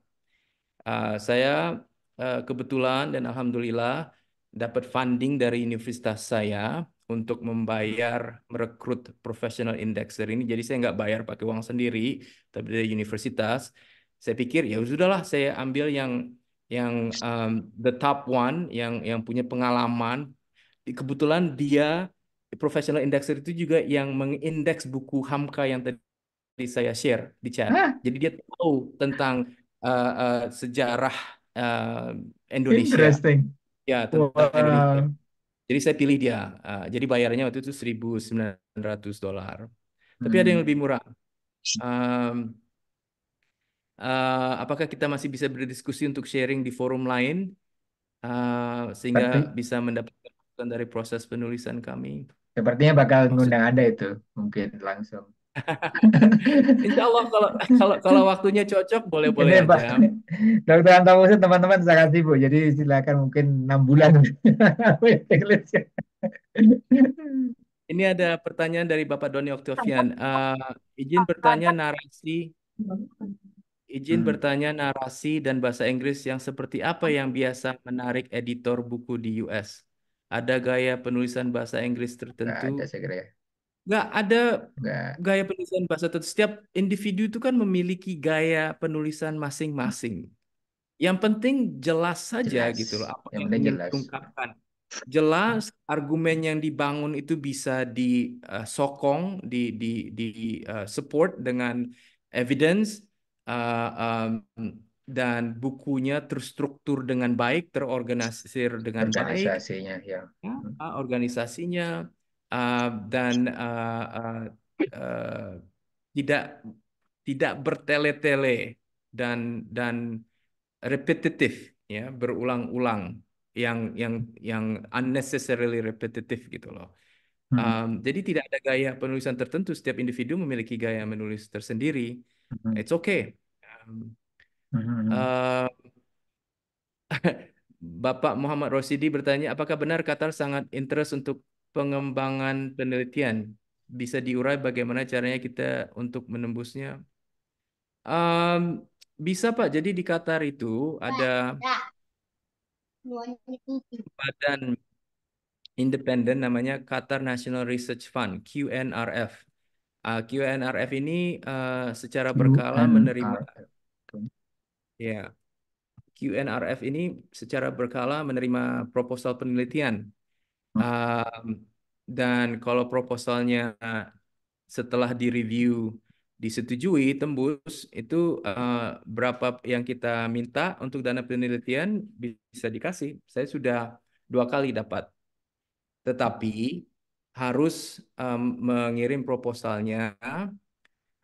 Speaker 4: Uh, saya uh, kebetulan dan alhamdulillah dapat funding dari universitas saya untuk membayar merekrut professional indexer ini. Jadi saya nggak bayar pakai uang sendiri, tapi dari universitas. Saya pikir ya sudahlah saya ambil yang yang um, the top one yang yang punya pengalaman. Kebetulan dia professional indexer itu juga yang mengindeks buku Hamka yang tadi saya share di chat. Hah? Jadi dia tahu tentang uh, uh, sejarah uh, Indonesia. Interesting. Ya, tentang wow. Jadi saya pilih dia. Eh, jadi bayarnya waktu itu 1.900 dolar. Tapi ada yang hmm. lebih murah. Um, uh, apakah kita masih bisa berdiskusi untuk sharing di forum lain uh, sehingga Seperti, bisa mendapatkan dari proses penulisan kami?
Speaker 5: Sepertinya bakal mengundang Anda itu mungkin langsung.
Speaker 4: Insya Allah kalau kalau kalau waktunya cocok boleh boleh Ini, aja.
Speaker 5: Dokter Antamusin teman-teman sangat sibuk, jadi silakan mungkin enam bulan.
Speaker 4: Ini ada pertanyaan dari Bapak Doni Oktavian. Uh, izin bertanya narasi, izin hmm. bertanya narasi dan bahasa Inggris yang seperti apa yang biasa menarik editor buku di US? Ada gaya penulisan bahasa Inggris tertentu? Nah, ada segera ya nggak ada nggak. gaya penulisan bahasa tertentu. Setiap individu itu kan memiliki gaya penulisan masing-masing. Yang penting jelas saja jelas. gitu loh apa yang, yang diungkapkan. Jelas argumen yang dibangun itu bisa disokong, eh, di di di eh, support dengan evidence uh, um, dan bukunya terstruktur dengan baik, terorganisir dengan baik. Organisasinya
Speaker 5: ya. ya. Hmm.
Speaker 4: Ah, organisasinya Uh, dan uh, uh, uh, tidak tidak bertele-tele dan dan repetitif ya berulang-ulang yang yang yang unnecessarily repetitif gitu loh. Hmm. Um, jadi tidak ada gaya penulisan tertentu. Setiap individu memiliki gaya menulis tersendiri. Hmm. It's okay. Um, hmm. uh, Bapak Muhammad Rosidi bertanya, apakah benar Qatar sangat interest untuk pengembangan penelitian. Bisa diurai bagaimana caranya kita untuk menembusnya? Um, bisa Pak. Jadi di Qatar itu ada badan independen namanya Qatar National Research Fund (QNRF). Uh, ah, QNRF ini uh, secara berkala menerima ya yeah. QNRF ini secara berkala menerima proposal penelitian Um, dan kalau proposalnya setelah direview disetujui tembus itu uh, berapa yang kita minta untuk dana penelitian bisa dikasih. Saya sudah dua kali dapat. Tetapi harus um, mengirim proposalnya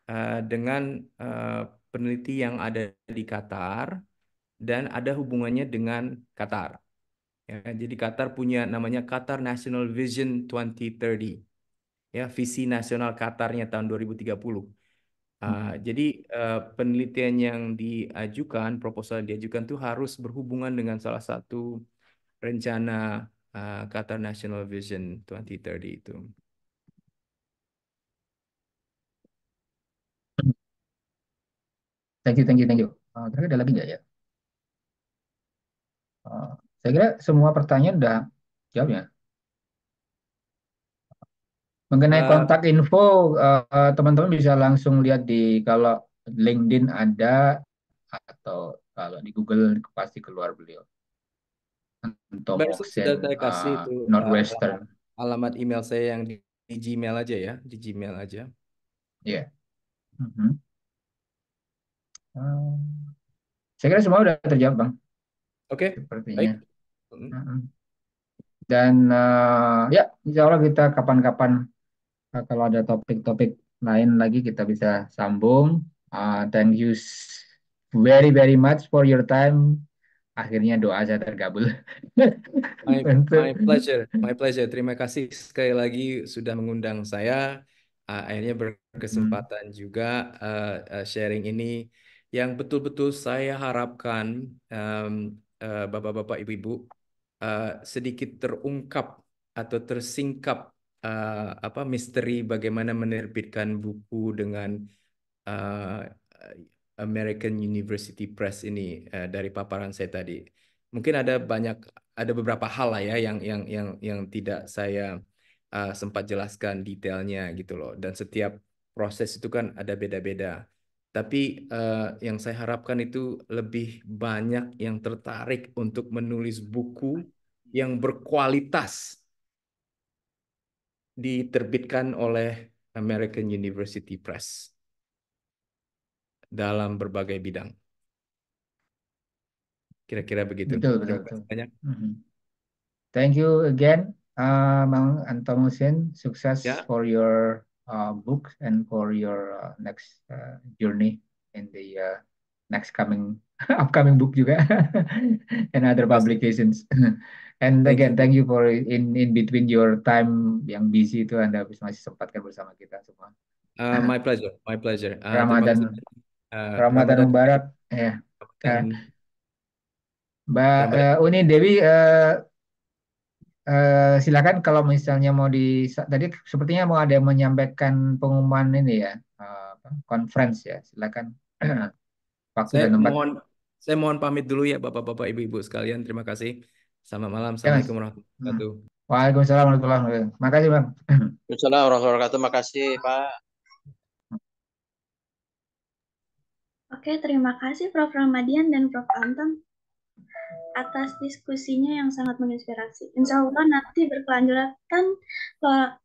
Speaker 4: uh, dengan uh, peneliti yang ada di Qatar dan ada hubungannya dengan Qatar. Ya, jadi Qatar punya namanya Qatar National Vision 2030. Ya, visi nasional Qatarnya tahun 2030. Uh, ah, hmm. Jadi uh, penelitian yang diajukan, proposal yang diajukan itu harus berhubungan dengan salah satu rencana uh, Qatar National Vision 2030 itu.
Speaker 5: Thank you, thank you, thank you. Uh, ada lagi nggak ya? Uh, saya kira semua pertanyaan sudah jawab ya. Mengenai eh. kontak info, eh, teman-teman uh, bisa langsung lihat di kalau LinkedIn ada atau kalau di Google pasti keluar beliau.
Speaker 4: Untuk saya kasih uh, itu Northwestern. Alamat, alamat email saya yang di, di Gmail aja ya, di Gmail aja. ya
Speaker 5: Yeah. Mm -hmm. uh, saya kira semua sudah terjawab, Bang.
Speaker 4: Oke, okay. Sepertinya. Baik.
Speaker 5: Dan uh, ya, insya Allah kita kapan-kapan uh, kalau ada topik-topik lain lagi kita bisa sambung. Uh, thank you very very much for your time. Akhirnya doa saya
Speaker 4: tergabul. my, my pleasure, my pleasure. Terima kasih sekali lagi sudah mengundang saya. Uh, akhirnya berkesempatan hmm. juga uh, uh, sharing ini yang betul-betul saya harapkan um, bapak-bapak, ibu-ibu Eh, sedikit terungkap atau tersingkap uh, apa misteri bagaimana menerbitkan buku dengan uh, American University Press ini uh, dari paparan saya tadi. Mungkin ada banyak ada beberapa hal lah ya yang yang yang yang tidak saya uh, sempat jelaskan detailnya gitu loh. Dan setiap proses itu kan ada beda-beda tapi uh, yang saya harapkan itu lebih banyak yang tertarik untuk menulis buku yang berkualitas diterbitkan oleh American University Press dalam berbagai bidang. Kira-kira begitu. Betul, betul, betul. Banyak.
Speaker 5: Mm -hmm. Thank you again, uh, Mang Hussein. Sukses yeah. for your uh, book and for your uh, next uh, journey in the uh, next coming upcoming book juga
Speaker 1: and other
Speaker 5: publications. and again, thank you for in in between your time yang busy itu Anda masih sempatkan bersama kita semua.
Speaker 4: Uh, my pleasure, my pleasure. Uh, uh ya. Ramadan, uh, Ramadan Mubarak,
Speaker 5: ya. Yeah. Mbak Uni Dewi, uh, eh, silakan kalau misalnya mau di tadi sepertinya mau ada yang menyampaikan pengumuman ini ya konferensi eh, conference ya silakan
Speaker 4: waktu saya dan Mohon, saya mohon pamit dulu ya bapak-bapak ibu-ibu sekalian terima kasih selamat malam ya, assalamualaikum warahmatullahi wabarakatuh.
Speaker 5: Waalaikumsalam warahmatullahi wabarakatuh. Makasih bang.
Speaker 4: Waalaikumsalam warahmatullahi wabarakatuh. Makasih pak.
Speaker 2: Oke, terima kasih Prof. Ramadian dan Prof. Anton atas diskusinya yang sangat menginspirasi. Insya Allah nanti berkelanjutan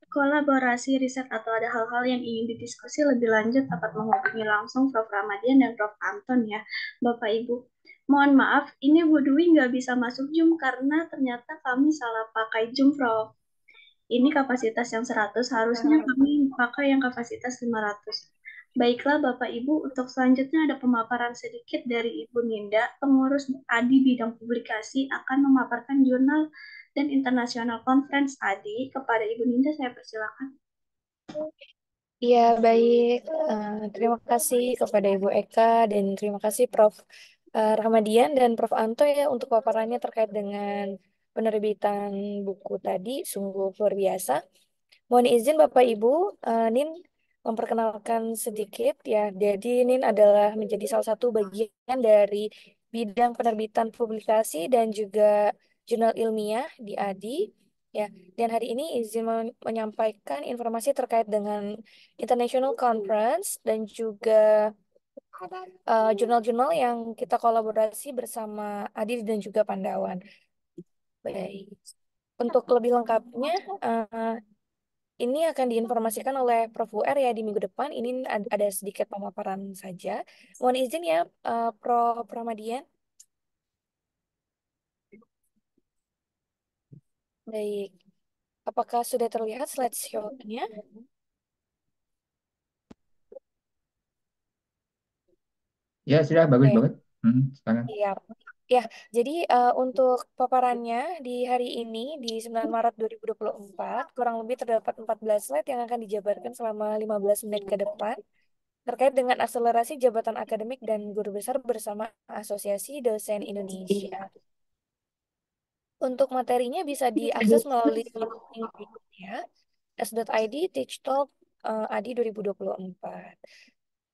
Speaker 2: kolaborasi riset atau ada hal-hal yang ingin didiskusi lebih lanjut dapat menghubungi langsung Prof. Ramadian dan Prof. Anton ya, Bapak Ibu. Mohon maaf, ini Bu Dwi nggak bisa masuk Zoom karena ternyata kami salah pakai Zoom, Prof. Ini kapasitas yang 100, harusnya kami pakai yang kapasitas 500. Baiklah Bapak Ibu, untuk selanjutnya ada pemaparan sedikit dari Ibu Ninda, pengurus ADI bidang publikasi akan memaparkan jurnal dan internasional Conference ADI. Kepada Ibu Ninda saya persilakan.
Speaker 6: Iya baik, uh, terima kasih kepada Ibu Eka dan terima kasih Prof. Eh, Ramadian dan Prof. Anto ya untuk paparannya terkait dengan penerbitan buku tadi, sungguh luar biasa. Mohon izin Bapak Ibu, uh, Nin memperkenalkan sedikit ya. Jadi ini adalah menjadi salah satu bagian dari bidang penerbitan publikasi dan juga jurnal ilmiah di ADI. Ya, dan hari ini izin menyampaikan informasi terkait dengan International Conference dan juga eh, jurnal-jurnal uh, yang kita kolaborasi bersama Adi dan juga Pandawan. Baik. Untuk lebih lengkapnya, uh, ini akan diinformasikan oleh Prof. UR ya di minggu depan. Ini ada sedikit pemaparan saja. Mohon izin ya, uh, Prof. Ramadian. Baik. Apakah sudah terlihat slideshow-nya?
Speaker 5: Ya, sudah bagus okay. banget. Hmm, sekarang.
Speaker 6: Ya, jadi uh, untuk paparannya di hari ini di 9 Maret 2024 kurang lebih terdapat 14 slide yang akan dijabarkan selama 15 menit ke depan terkait dengan akselerasi jabatan akademik dan guru besar bersama Asosiasi Dosen Indonesia. Untuk materinya bisa diakses melalui link berikutnya s.id teachtalk uh, adi 2024.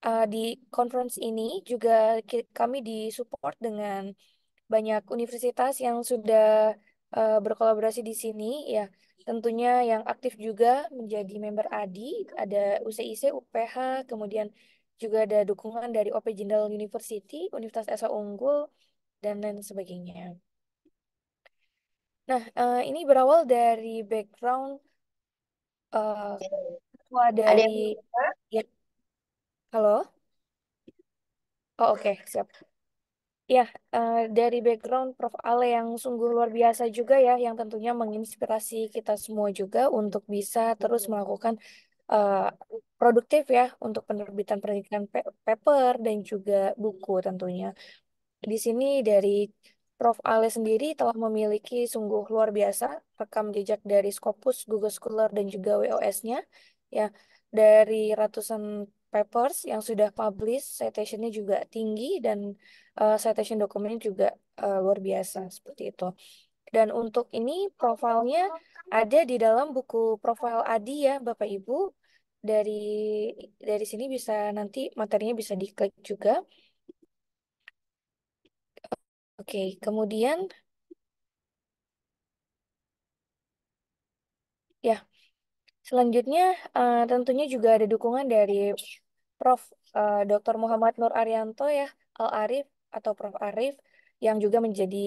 Speaker 6: Uh, di conference ini juga kami disupport dengan banyak universitas yang sudah uh, berkolaborasi di sini ya tentunya yang aktif juga menjadi member ADI ada UCIC, UPH, kemudian juga ada dukungan dari OP Jindal University, Universitas Esa Unggul dan lain sebagainya. Nah, uh, ini berawal dari background uh, eh, dari ada yang... ya. Halo? Oh, oke, okay, siap. Ya, eh, dari background Prof. Ale yang sungguh luar biasa juga ya, yang tentunya menginspirasi kita semua juga untuk bisa terus melakukan uh, produktif ya untuk penerbitan penelitian paper dan juga buku tentunya. Di sini dari Prof. Ale sendiri telah memiliki sungguh luar biasa rekam jejak dari Scopus, Google Scholar, dan juga WOS-nya. Ya, dari ratusan papers yang sudah publish, citation citationnya juga tinggi dan uh, citation dokumennya juga uh, luar biasa seperti itu. Dan untuk ini profilnya ada di dalam buku profil Adi ya Bapak Ibu. Dari dari sini bisa nanti materinya bisa diklik juga. Oke, kemudian ya Selanjutnya, uh, tentunya juga ada dukungan dari Prof. Uh, eh, Dr. Muhammad Nur Arianto ya, Al-Arif atau Prof. Arif, yang juga menjadi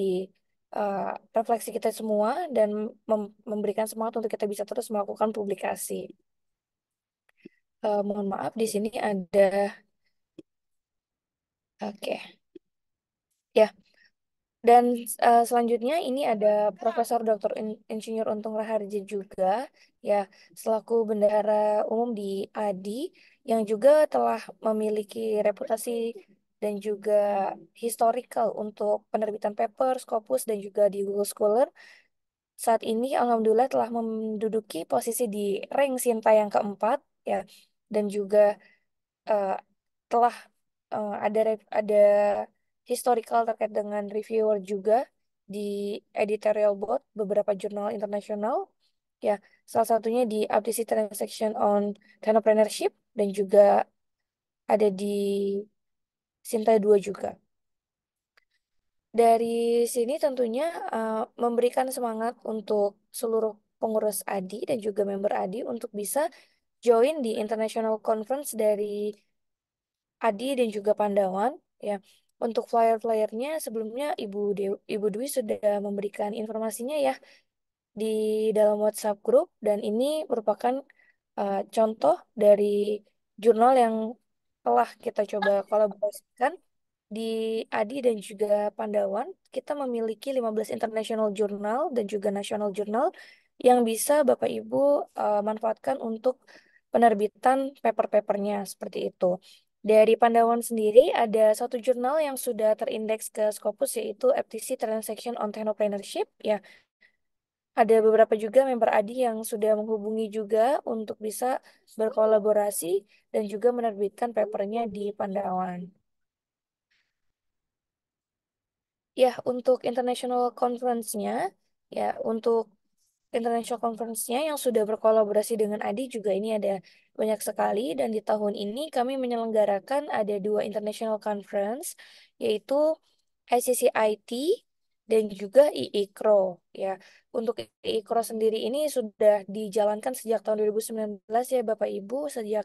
Speaker 6: uh, refleksi kita semua dan mem- memberikan semangat untuk kita bisa terus melakukan publikasi. Uh, mohon maaf, di sini ada... Oke. Ya, dan uh, selanjutnya ini ada Profesor Dr. Insinyur Untung Raharja juga ya selaku bendahara umum di ADI yang juga telah memiliki reputasi dan juga historical untuk penerbitan paper, Scopus dan juga di Google Scholar. Saat ini alhamdulillah telah menduduki posisi di rank Sinta yang keempat ya dan juga uh, telah uh, ada ada historical terkait dengan reviewer juga di editorial board beberapa jurnal internasional. Ya, salah satunya di RTC Transaction on Entrepreneurship dan juga ada di Sinta 2 juga. Dari sini tentunya uh, memberikan semangat untuk seluruh pengurus ADI dan juga member ADI untuk bisa join di International Conference dari ADI dan juga Pandawan ya untuk flyer-flyernya sebelumnya Ibu Dewi Ibu Dwi sudah memberikan informasinya ya di dalam WhatsApp grup dan ini merupakan uh, contoh dari jurnal yang telah kita coba kolaborasikan di Adi dan juga Pandawan. Kita memiliki 15 international jurnal dan juga national jurnal yang bisa Bapak Ibu uh, manfaatkan untuk penerbitan paper-papernya seperti itu. Dari Pandawan sendiri, ada satu jurnal yang sudah terindeks ke Scopus, yaitu FTC Transaction on Technopreneurship. Ya, ada beberapa juga member ADI yang sudah menghubungi juga untuk bisa berkolaborasi dan juga menerbitkan papernya di Pandawan. Ya, untuk international conference-nya, ya, untuk International Conference-nya yang sudah berkolaborasi dengan Adi juga ini ada banyak sekali dan di tahun ini kami menyelenggarakan ada dua International Conference yaitu ICCIT dan juga IICRO ya. Untuk IICRO sendiri ini sudah dijalankan sejak tahun 2019 ya Bapak Ibu sejak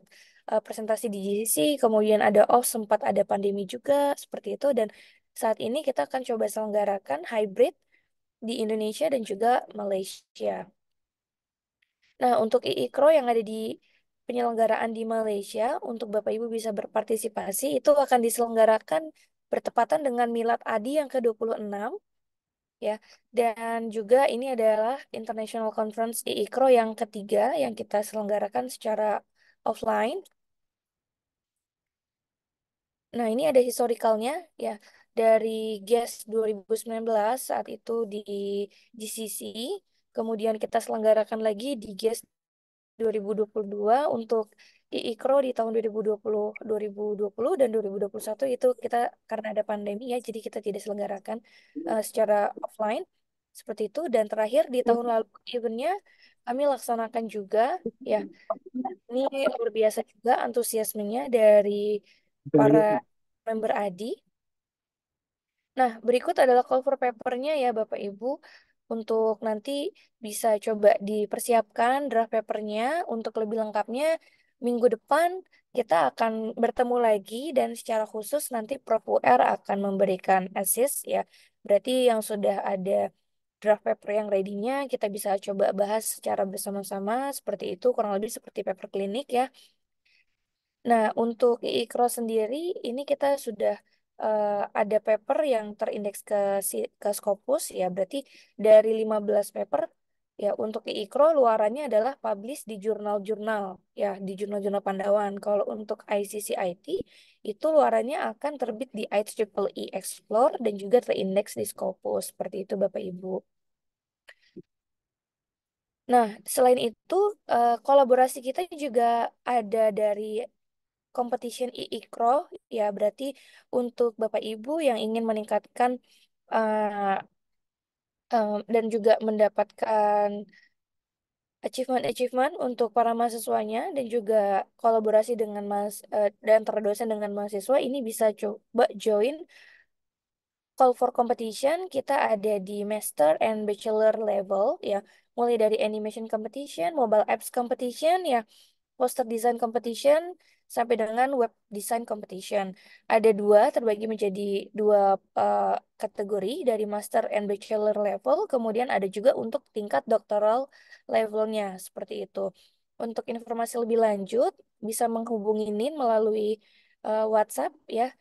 Speaker 6: uh, presentasi di GCC kemudian ada off sempat ada pandemi juga seperti itu dan saat ini kita akan coba selenggarakan hybrid di Indonesia dan juga Malaysia. Nah, untuk IIKRO yang ada di penyelenggaraan di Malaysia, untuk Bapak Ibu bisa berpartisipasi, itu akan diselenggarakan bertepatan dengan Milad Adi yang ke-26, ya. Dan juga ini adalah International Conference IIKRO yang ketiga yang kita selenggarakan secara offline. Nah, ini ada historicalnya, ya dari GES 2019 saat itu di GCC. Kemudian kita selenggarakan lagi di GES 2022 untuk IIKRO di tahun 2020, 2020 dan 2021 itu kita karena ada pandemi ya jadi kita tidak selenggarakan uh, secara offline seperti itu dan terakhir di tahun hmm. lalu eventnya kami laksanakan juga ya hmm. ini luar biasa juga antusiasmenya dari para member Adi Nah, berikut adalah cover papernya ya Bapak Ibu untuk nanti bisa coba dipersiapkan draft papernya untuk lebih lengkapnya minggu depan kita akan bertemu lagi dan secara khusus nanti Prof UR akan memberikan assist ya. Berarti yang sudah ada draft paper yang ready-nya kita bisa coba bahas secara bersama-sama seperti itu kurang lebih seperti paper klinik ya. Nah, untuk IIKRO sendiri ini kita sudah uh, ada paper yang terindeks ke ke Scopus ya berarti dari 15 paper ya untuk IIKRO luarannya adalah publish di jurnal-jurnal ya di jurnal-jurnal Pandawan. Kalau untuk ICCIT itu luarannya akan terbit di IEEE Explore dan juga terindeks di Scopus seperti itu Bapak Ibu. Nah, selain itu, eh, kolaborasi kita juga ada dari competition iikro ya berarti untuk Bapak Ibu yang ingin meningkatkan uh, um, dan juga mendapatkan achievement-achievement untuk para mahasiswanya dan juga kolaborasi dengan mas uh, dan terdosen dengan mahasiswa ini bisa coba join call for competition kita ada di master and bachelor level ya mulai dari animation competition, mobile apps competition ya, poster design competition, sampai dengan web design competition. Ada dua terbagi menjadi dua uh, kategori dari master and bachelor level, kemudian ada juga untuk tingkat doctoral levelnya seperti itu. Untuk informasi lebih lanjut bisa menghubungi Nin melalui uh, WhatsApp ya.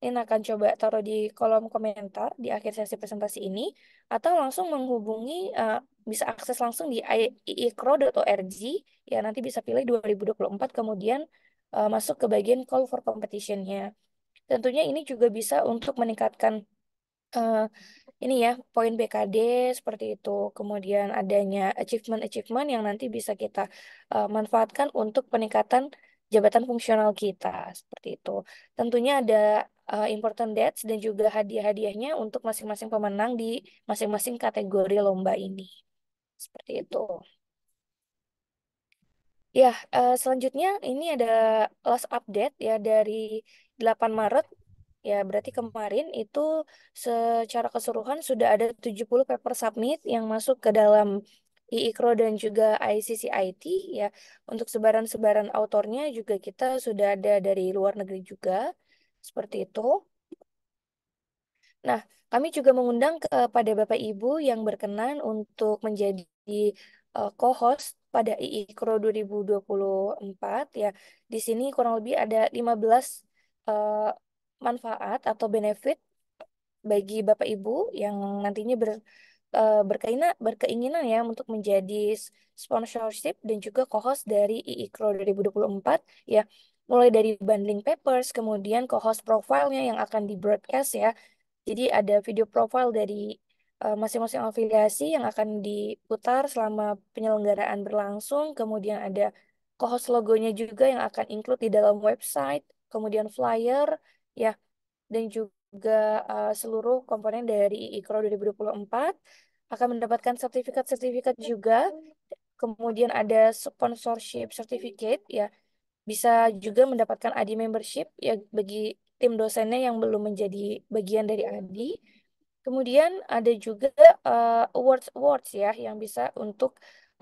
Speaker 6: Nin akan coba taruh di kolom komentar di akhir sesi presentasi ini atau langsung menghubungi uh, bisa akses langsung di iikro.org ya nanti bisa pilih 2024 kemudian uh, masuk ke bagian call for competition-nya. Tentunya ini juga bisa untuk meningkatkan uh, ini ya poin BKD seperti itu. Kemudian adanya achievement-achievement yang nanti bisa kita uh, manfaatkan untuk peningkatan jabatan fungsional kita seperti itu. Tentunya ada uh, important dates dan juga hadiah-hadiahnya untuk masing-masing pemenang di masing-masing kategori lomba ini. Seperti itu. Ya, uh, selanjutnya ini ada last update ya dari 8 Maret. Ya, berarti kemarin itu secara keseluruhan sudah ada 70 paper submit yang masuk ke dalam IICRO dan juga ICCIT ya. Untuk sebaran-sebaran autornya juga kita sudah ada dari luar negeri juga. Seperti itu. Nah, kami juga mengundang kepada Bapak Ibu yang berkenan untuk menjadi uh, co-host pada IIKRO 2024 ya di sini kurang lebih ada 15 uh, eh, manfaat atau benefit bagi Bapak Ibu yang nantinya ber uh, berkeina, berkeinginan ya untuk menjadi sponsorship dan juga co-host dari IIKRO 2024 ya mulai dari bundling papers kemudian co-host profilnya yang akan di broadcast ya jadi ada video profile dari Eh, masing-masing afiliasi yang akan diputar selama penyelenggaraan berlangsung, kemudian ada co-host logonya juga yang akan include di dalam website, kemudian flyer, ya, dan juga uh, seluruh komponen dari ikro 2024 akan mendapatkan sertifikat-sertifikat juga, kemudian ada sponsorship certificate, ya, bisa juga mendapatkan ID membership, ya, bagi tim dosennya yang belum menjadi bagian dari ADI, Kemudian ada juga awards-awards eh, uh, ya yang bisa untuk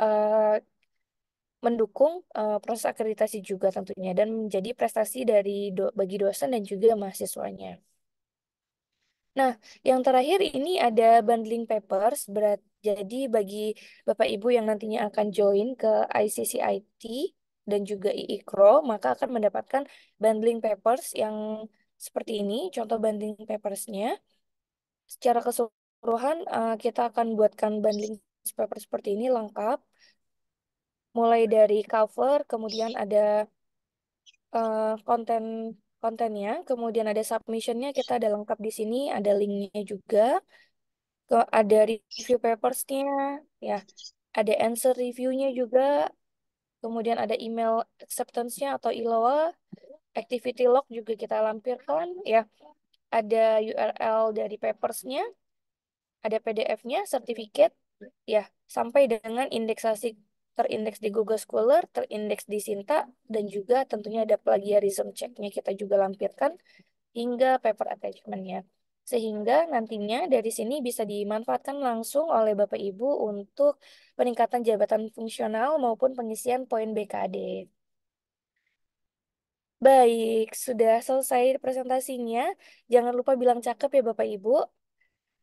Speaker 6: uh, mendukung uh, proses akreditasi juga tentunya dan menjadi prestasi dari do bagi dosen dan juga mahasiswanya. Nah, yang terakhir ini ada bundling papers. Berat, jadi bagi Bapak Ibu yang nantinya akan join ke ICCIT dan juga IICRO, maka akan mendapatkan bundling papers yang seperti ini, contoh bundling papersnya secara keseluruhan uh, kita akan buatkan bundling paper seperti ini lengkap. Mulai dari cover, kemudian ada uh, konten kontennya, kemudian ada submissionnya kita ada lengkap di sini, ada linknya juga, ke ada review papersnya, ya, ada answer reviewnya juga, kemudian ada email acceptance-nya atau ILOA, activity log juga kita lampirkan, ya ada URL dari papersnya, ada PDF-nya, sertifikat, ya, sampai dengan indeksasi terindeks di Google Scholar, terindeks di Sinta, dan juga tentunya ada plagiarism check-nya kita juga lampirkan hingga paper attachment-nya. Sehingga nantinya dari sini bisa dimanfaatkan langsung oleh Bapak Ibu untuk peningkatan jabatan fungsional maupun pengisian poin BKD. Baik, sudah selesai presentasinya. Jangan lupa bilang cakep ya Bapak Ibu.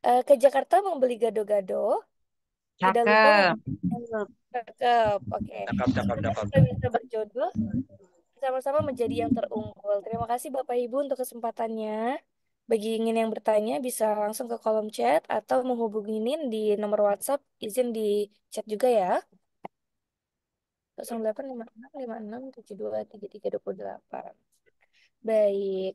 Speaker 6: Uh, ke Jakarta beli gado-gado. Tidak lupa Cakep. Oke. Okay. Cakep, cakep, cakep. Kita bisa berjodoh sama-sama menjadi yang terunggul. Terima kasih Bapak Ibu untuk kesempatannya. Bagi ingin yang bertanya bisa langsung ke kolom chat atau menghubungi Nin di nomor WhatsApp. Izin di chat juga ya. 08 56 56 72 33 28. Baik.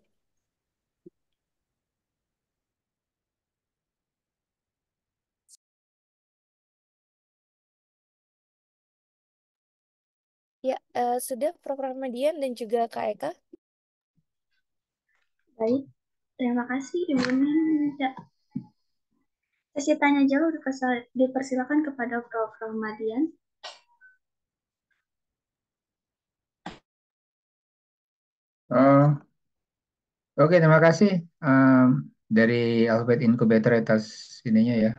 Speaker 6: Ya, uh, sudah program median dan juga Kak Eka? Baik, terima kasih Ibu Ninda. Ya. Sesi tanya jawab
Speaker 2: dipersilakan kepada Prof. median.
Speaker 5: Uh, Oke, terima kasih eh, dari Alphabet Incubator atas ininya ya,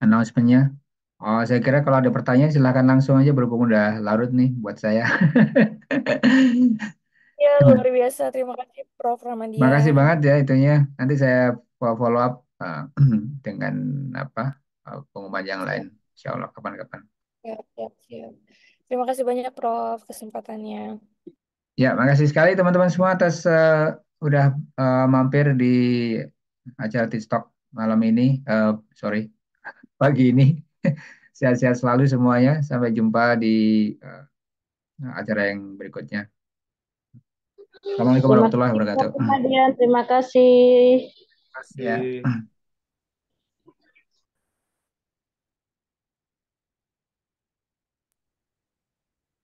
Speaker 5: announcement Oh, saya kira kalau ada pertanyaan silahkan langsung aja berhubung udah larut nih buat saya.
Speaker 6: Ya, luar biasa. Terima kasih Prof. Terima kasih banget
Speaker 5: ya itunya. Nanti saya follow up uh, eh, dengan apa
Speaker 6: pengumuman yang lain.
Speaker 5: Insya Allah kapan-kapan.
Speaker 6: Ya, ya, ya. Terima kasih banyak Prof. kesempatannya.
Speaker 5: Ya, makasih sekali teman-teman semua atas uh, udah uh, mampir di acara TikTok malam ini, uh, sorry, pagi ini. Sehat-sehat selalu semuanya. Sampai jumpa di uh, acara yang berikutnya. Assalamualaikum warahmatullahi wabarakatuh.
Speaker 6: Terima kasih. Terima kasih.
Speaker 2: Ya.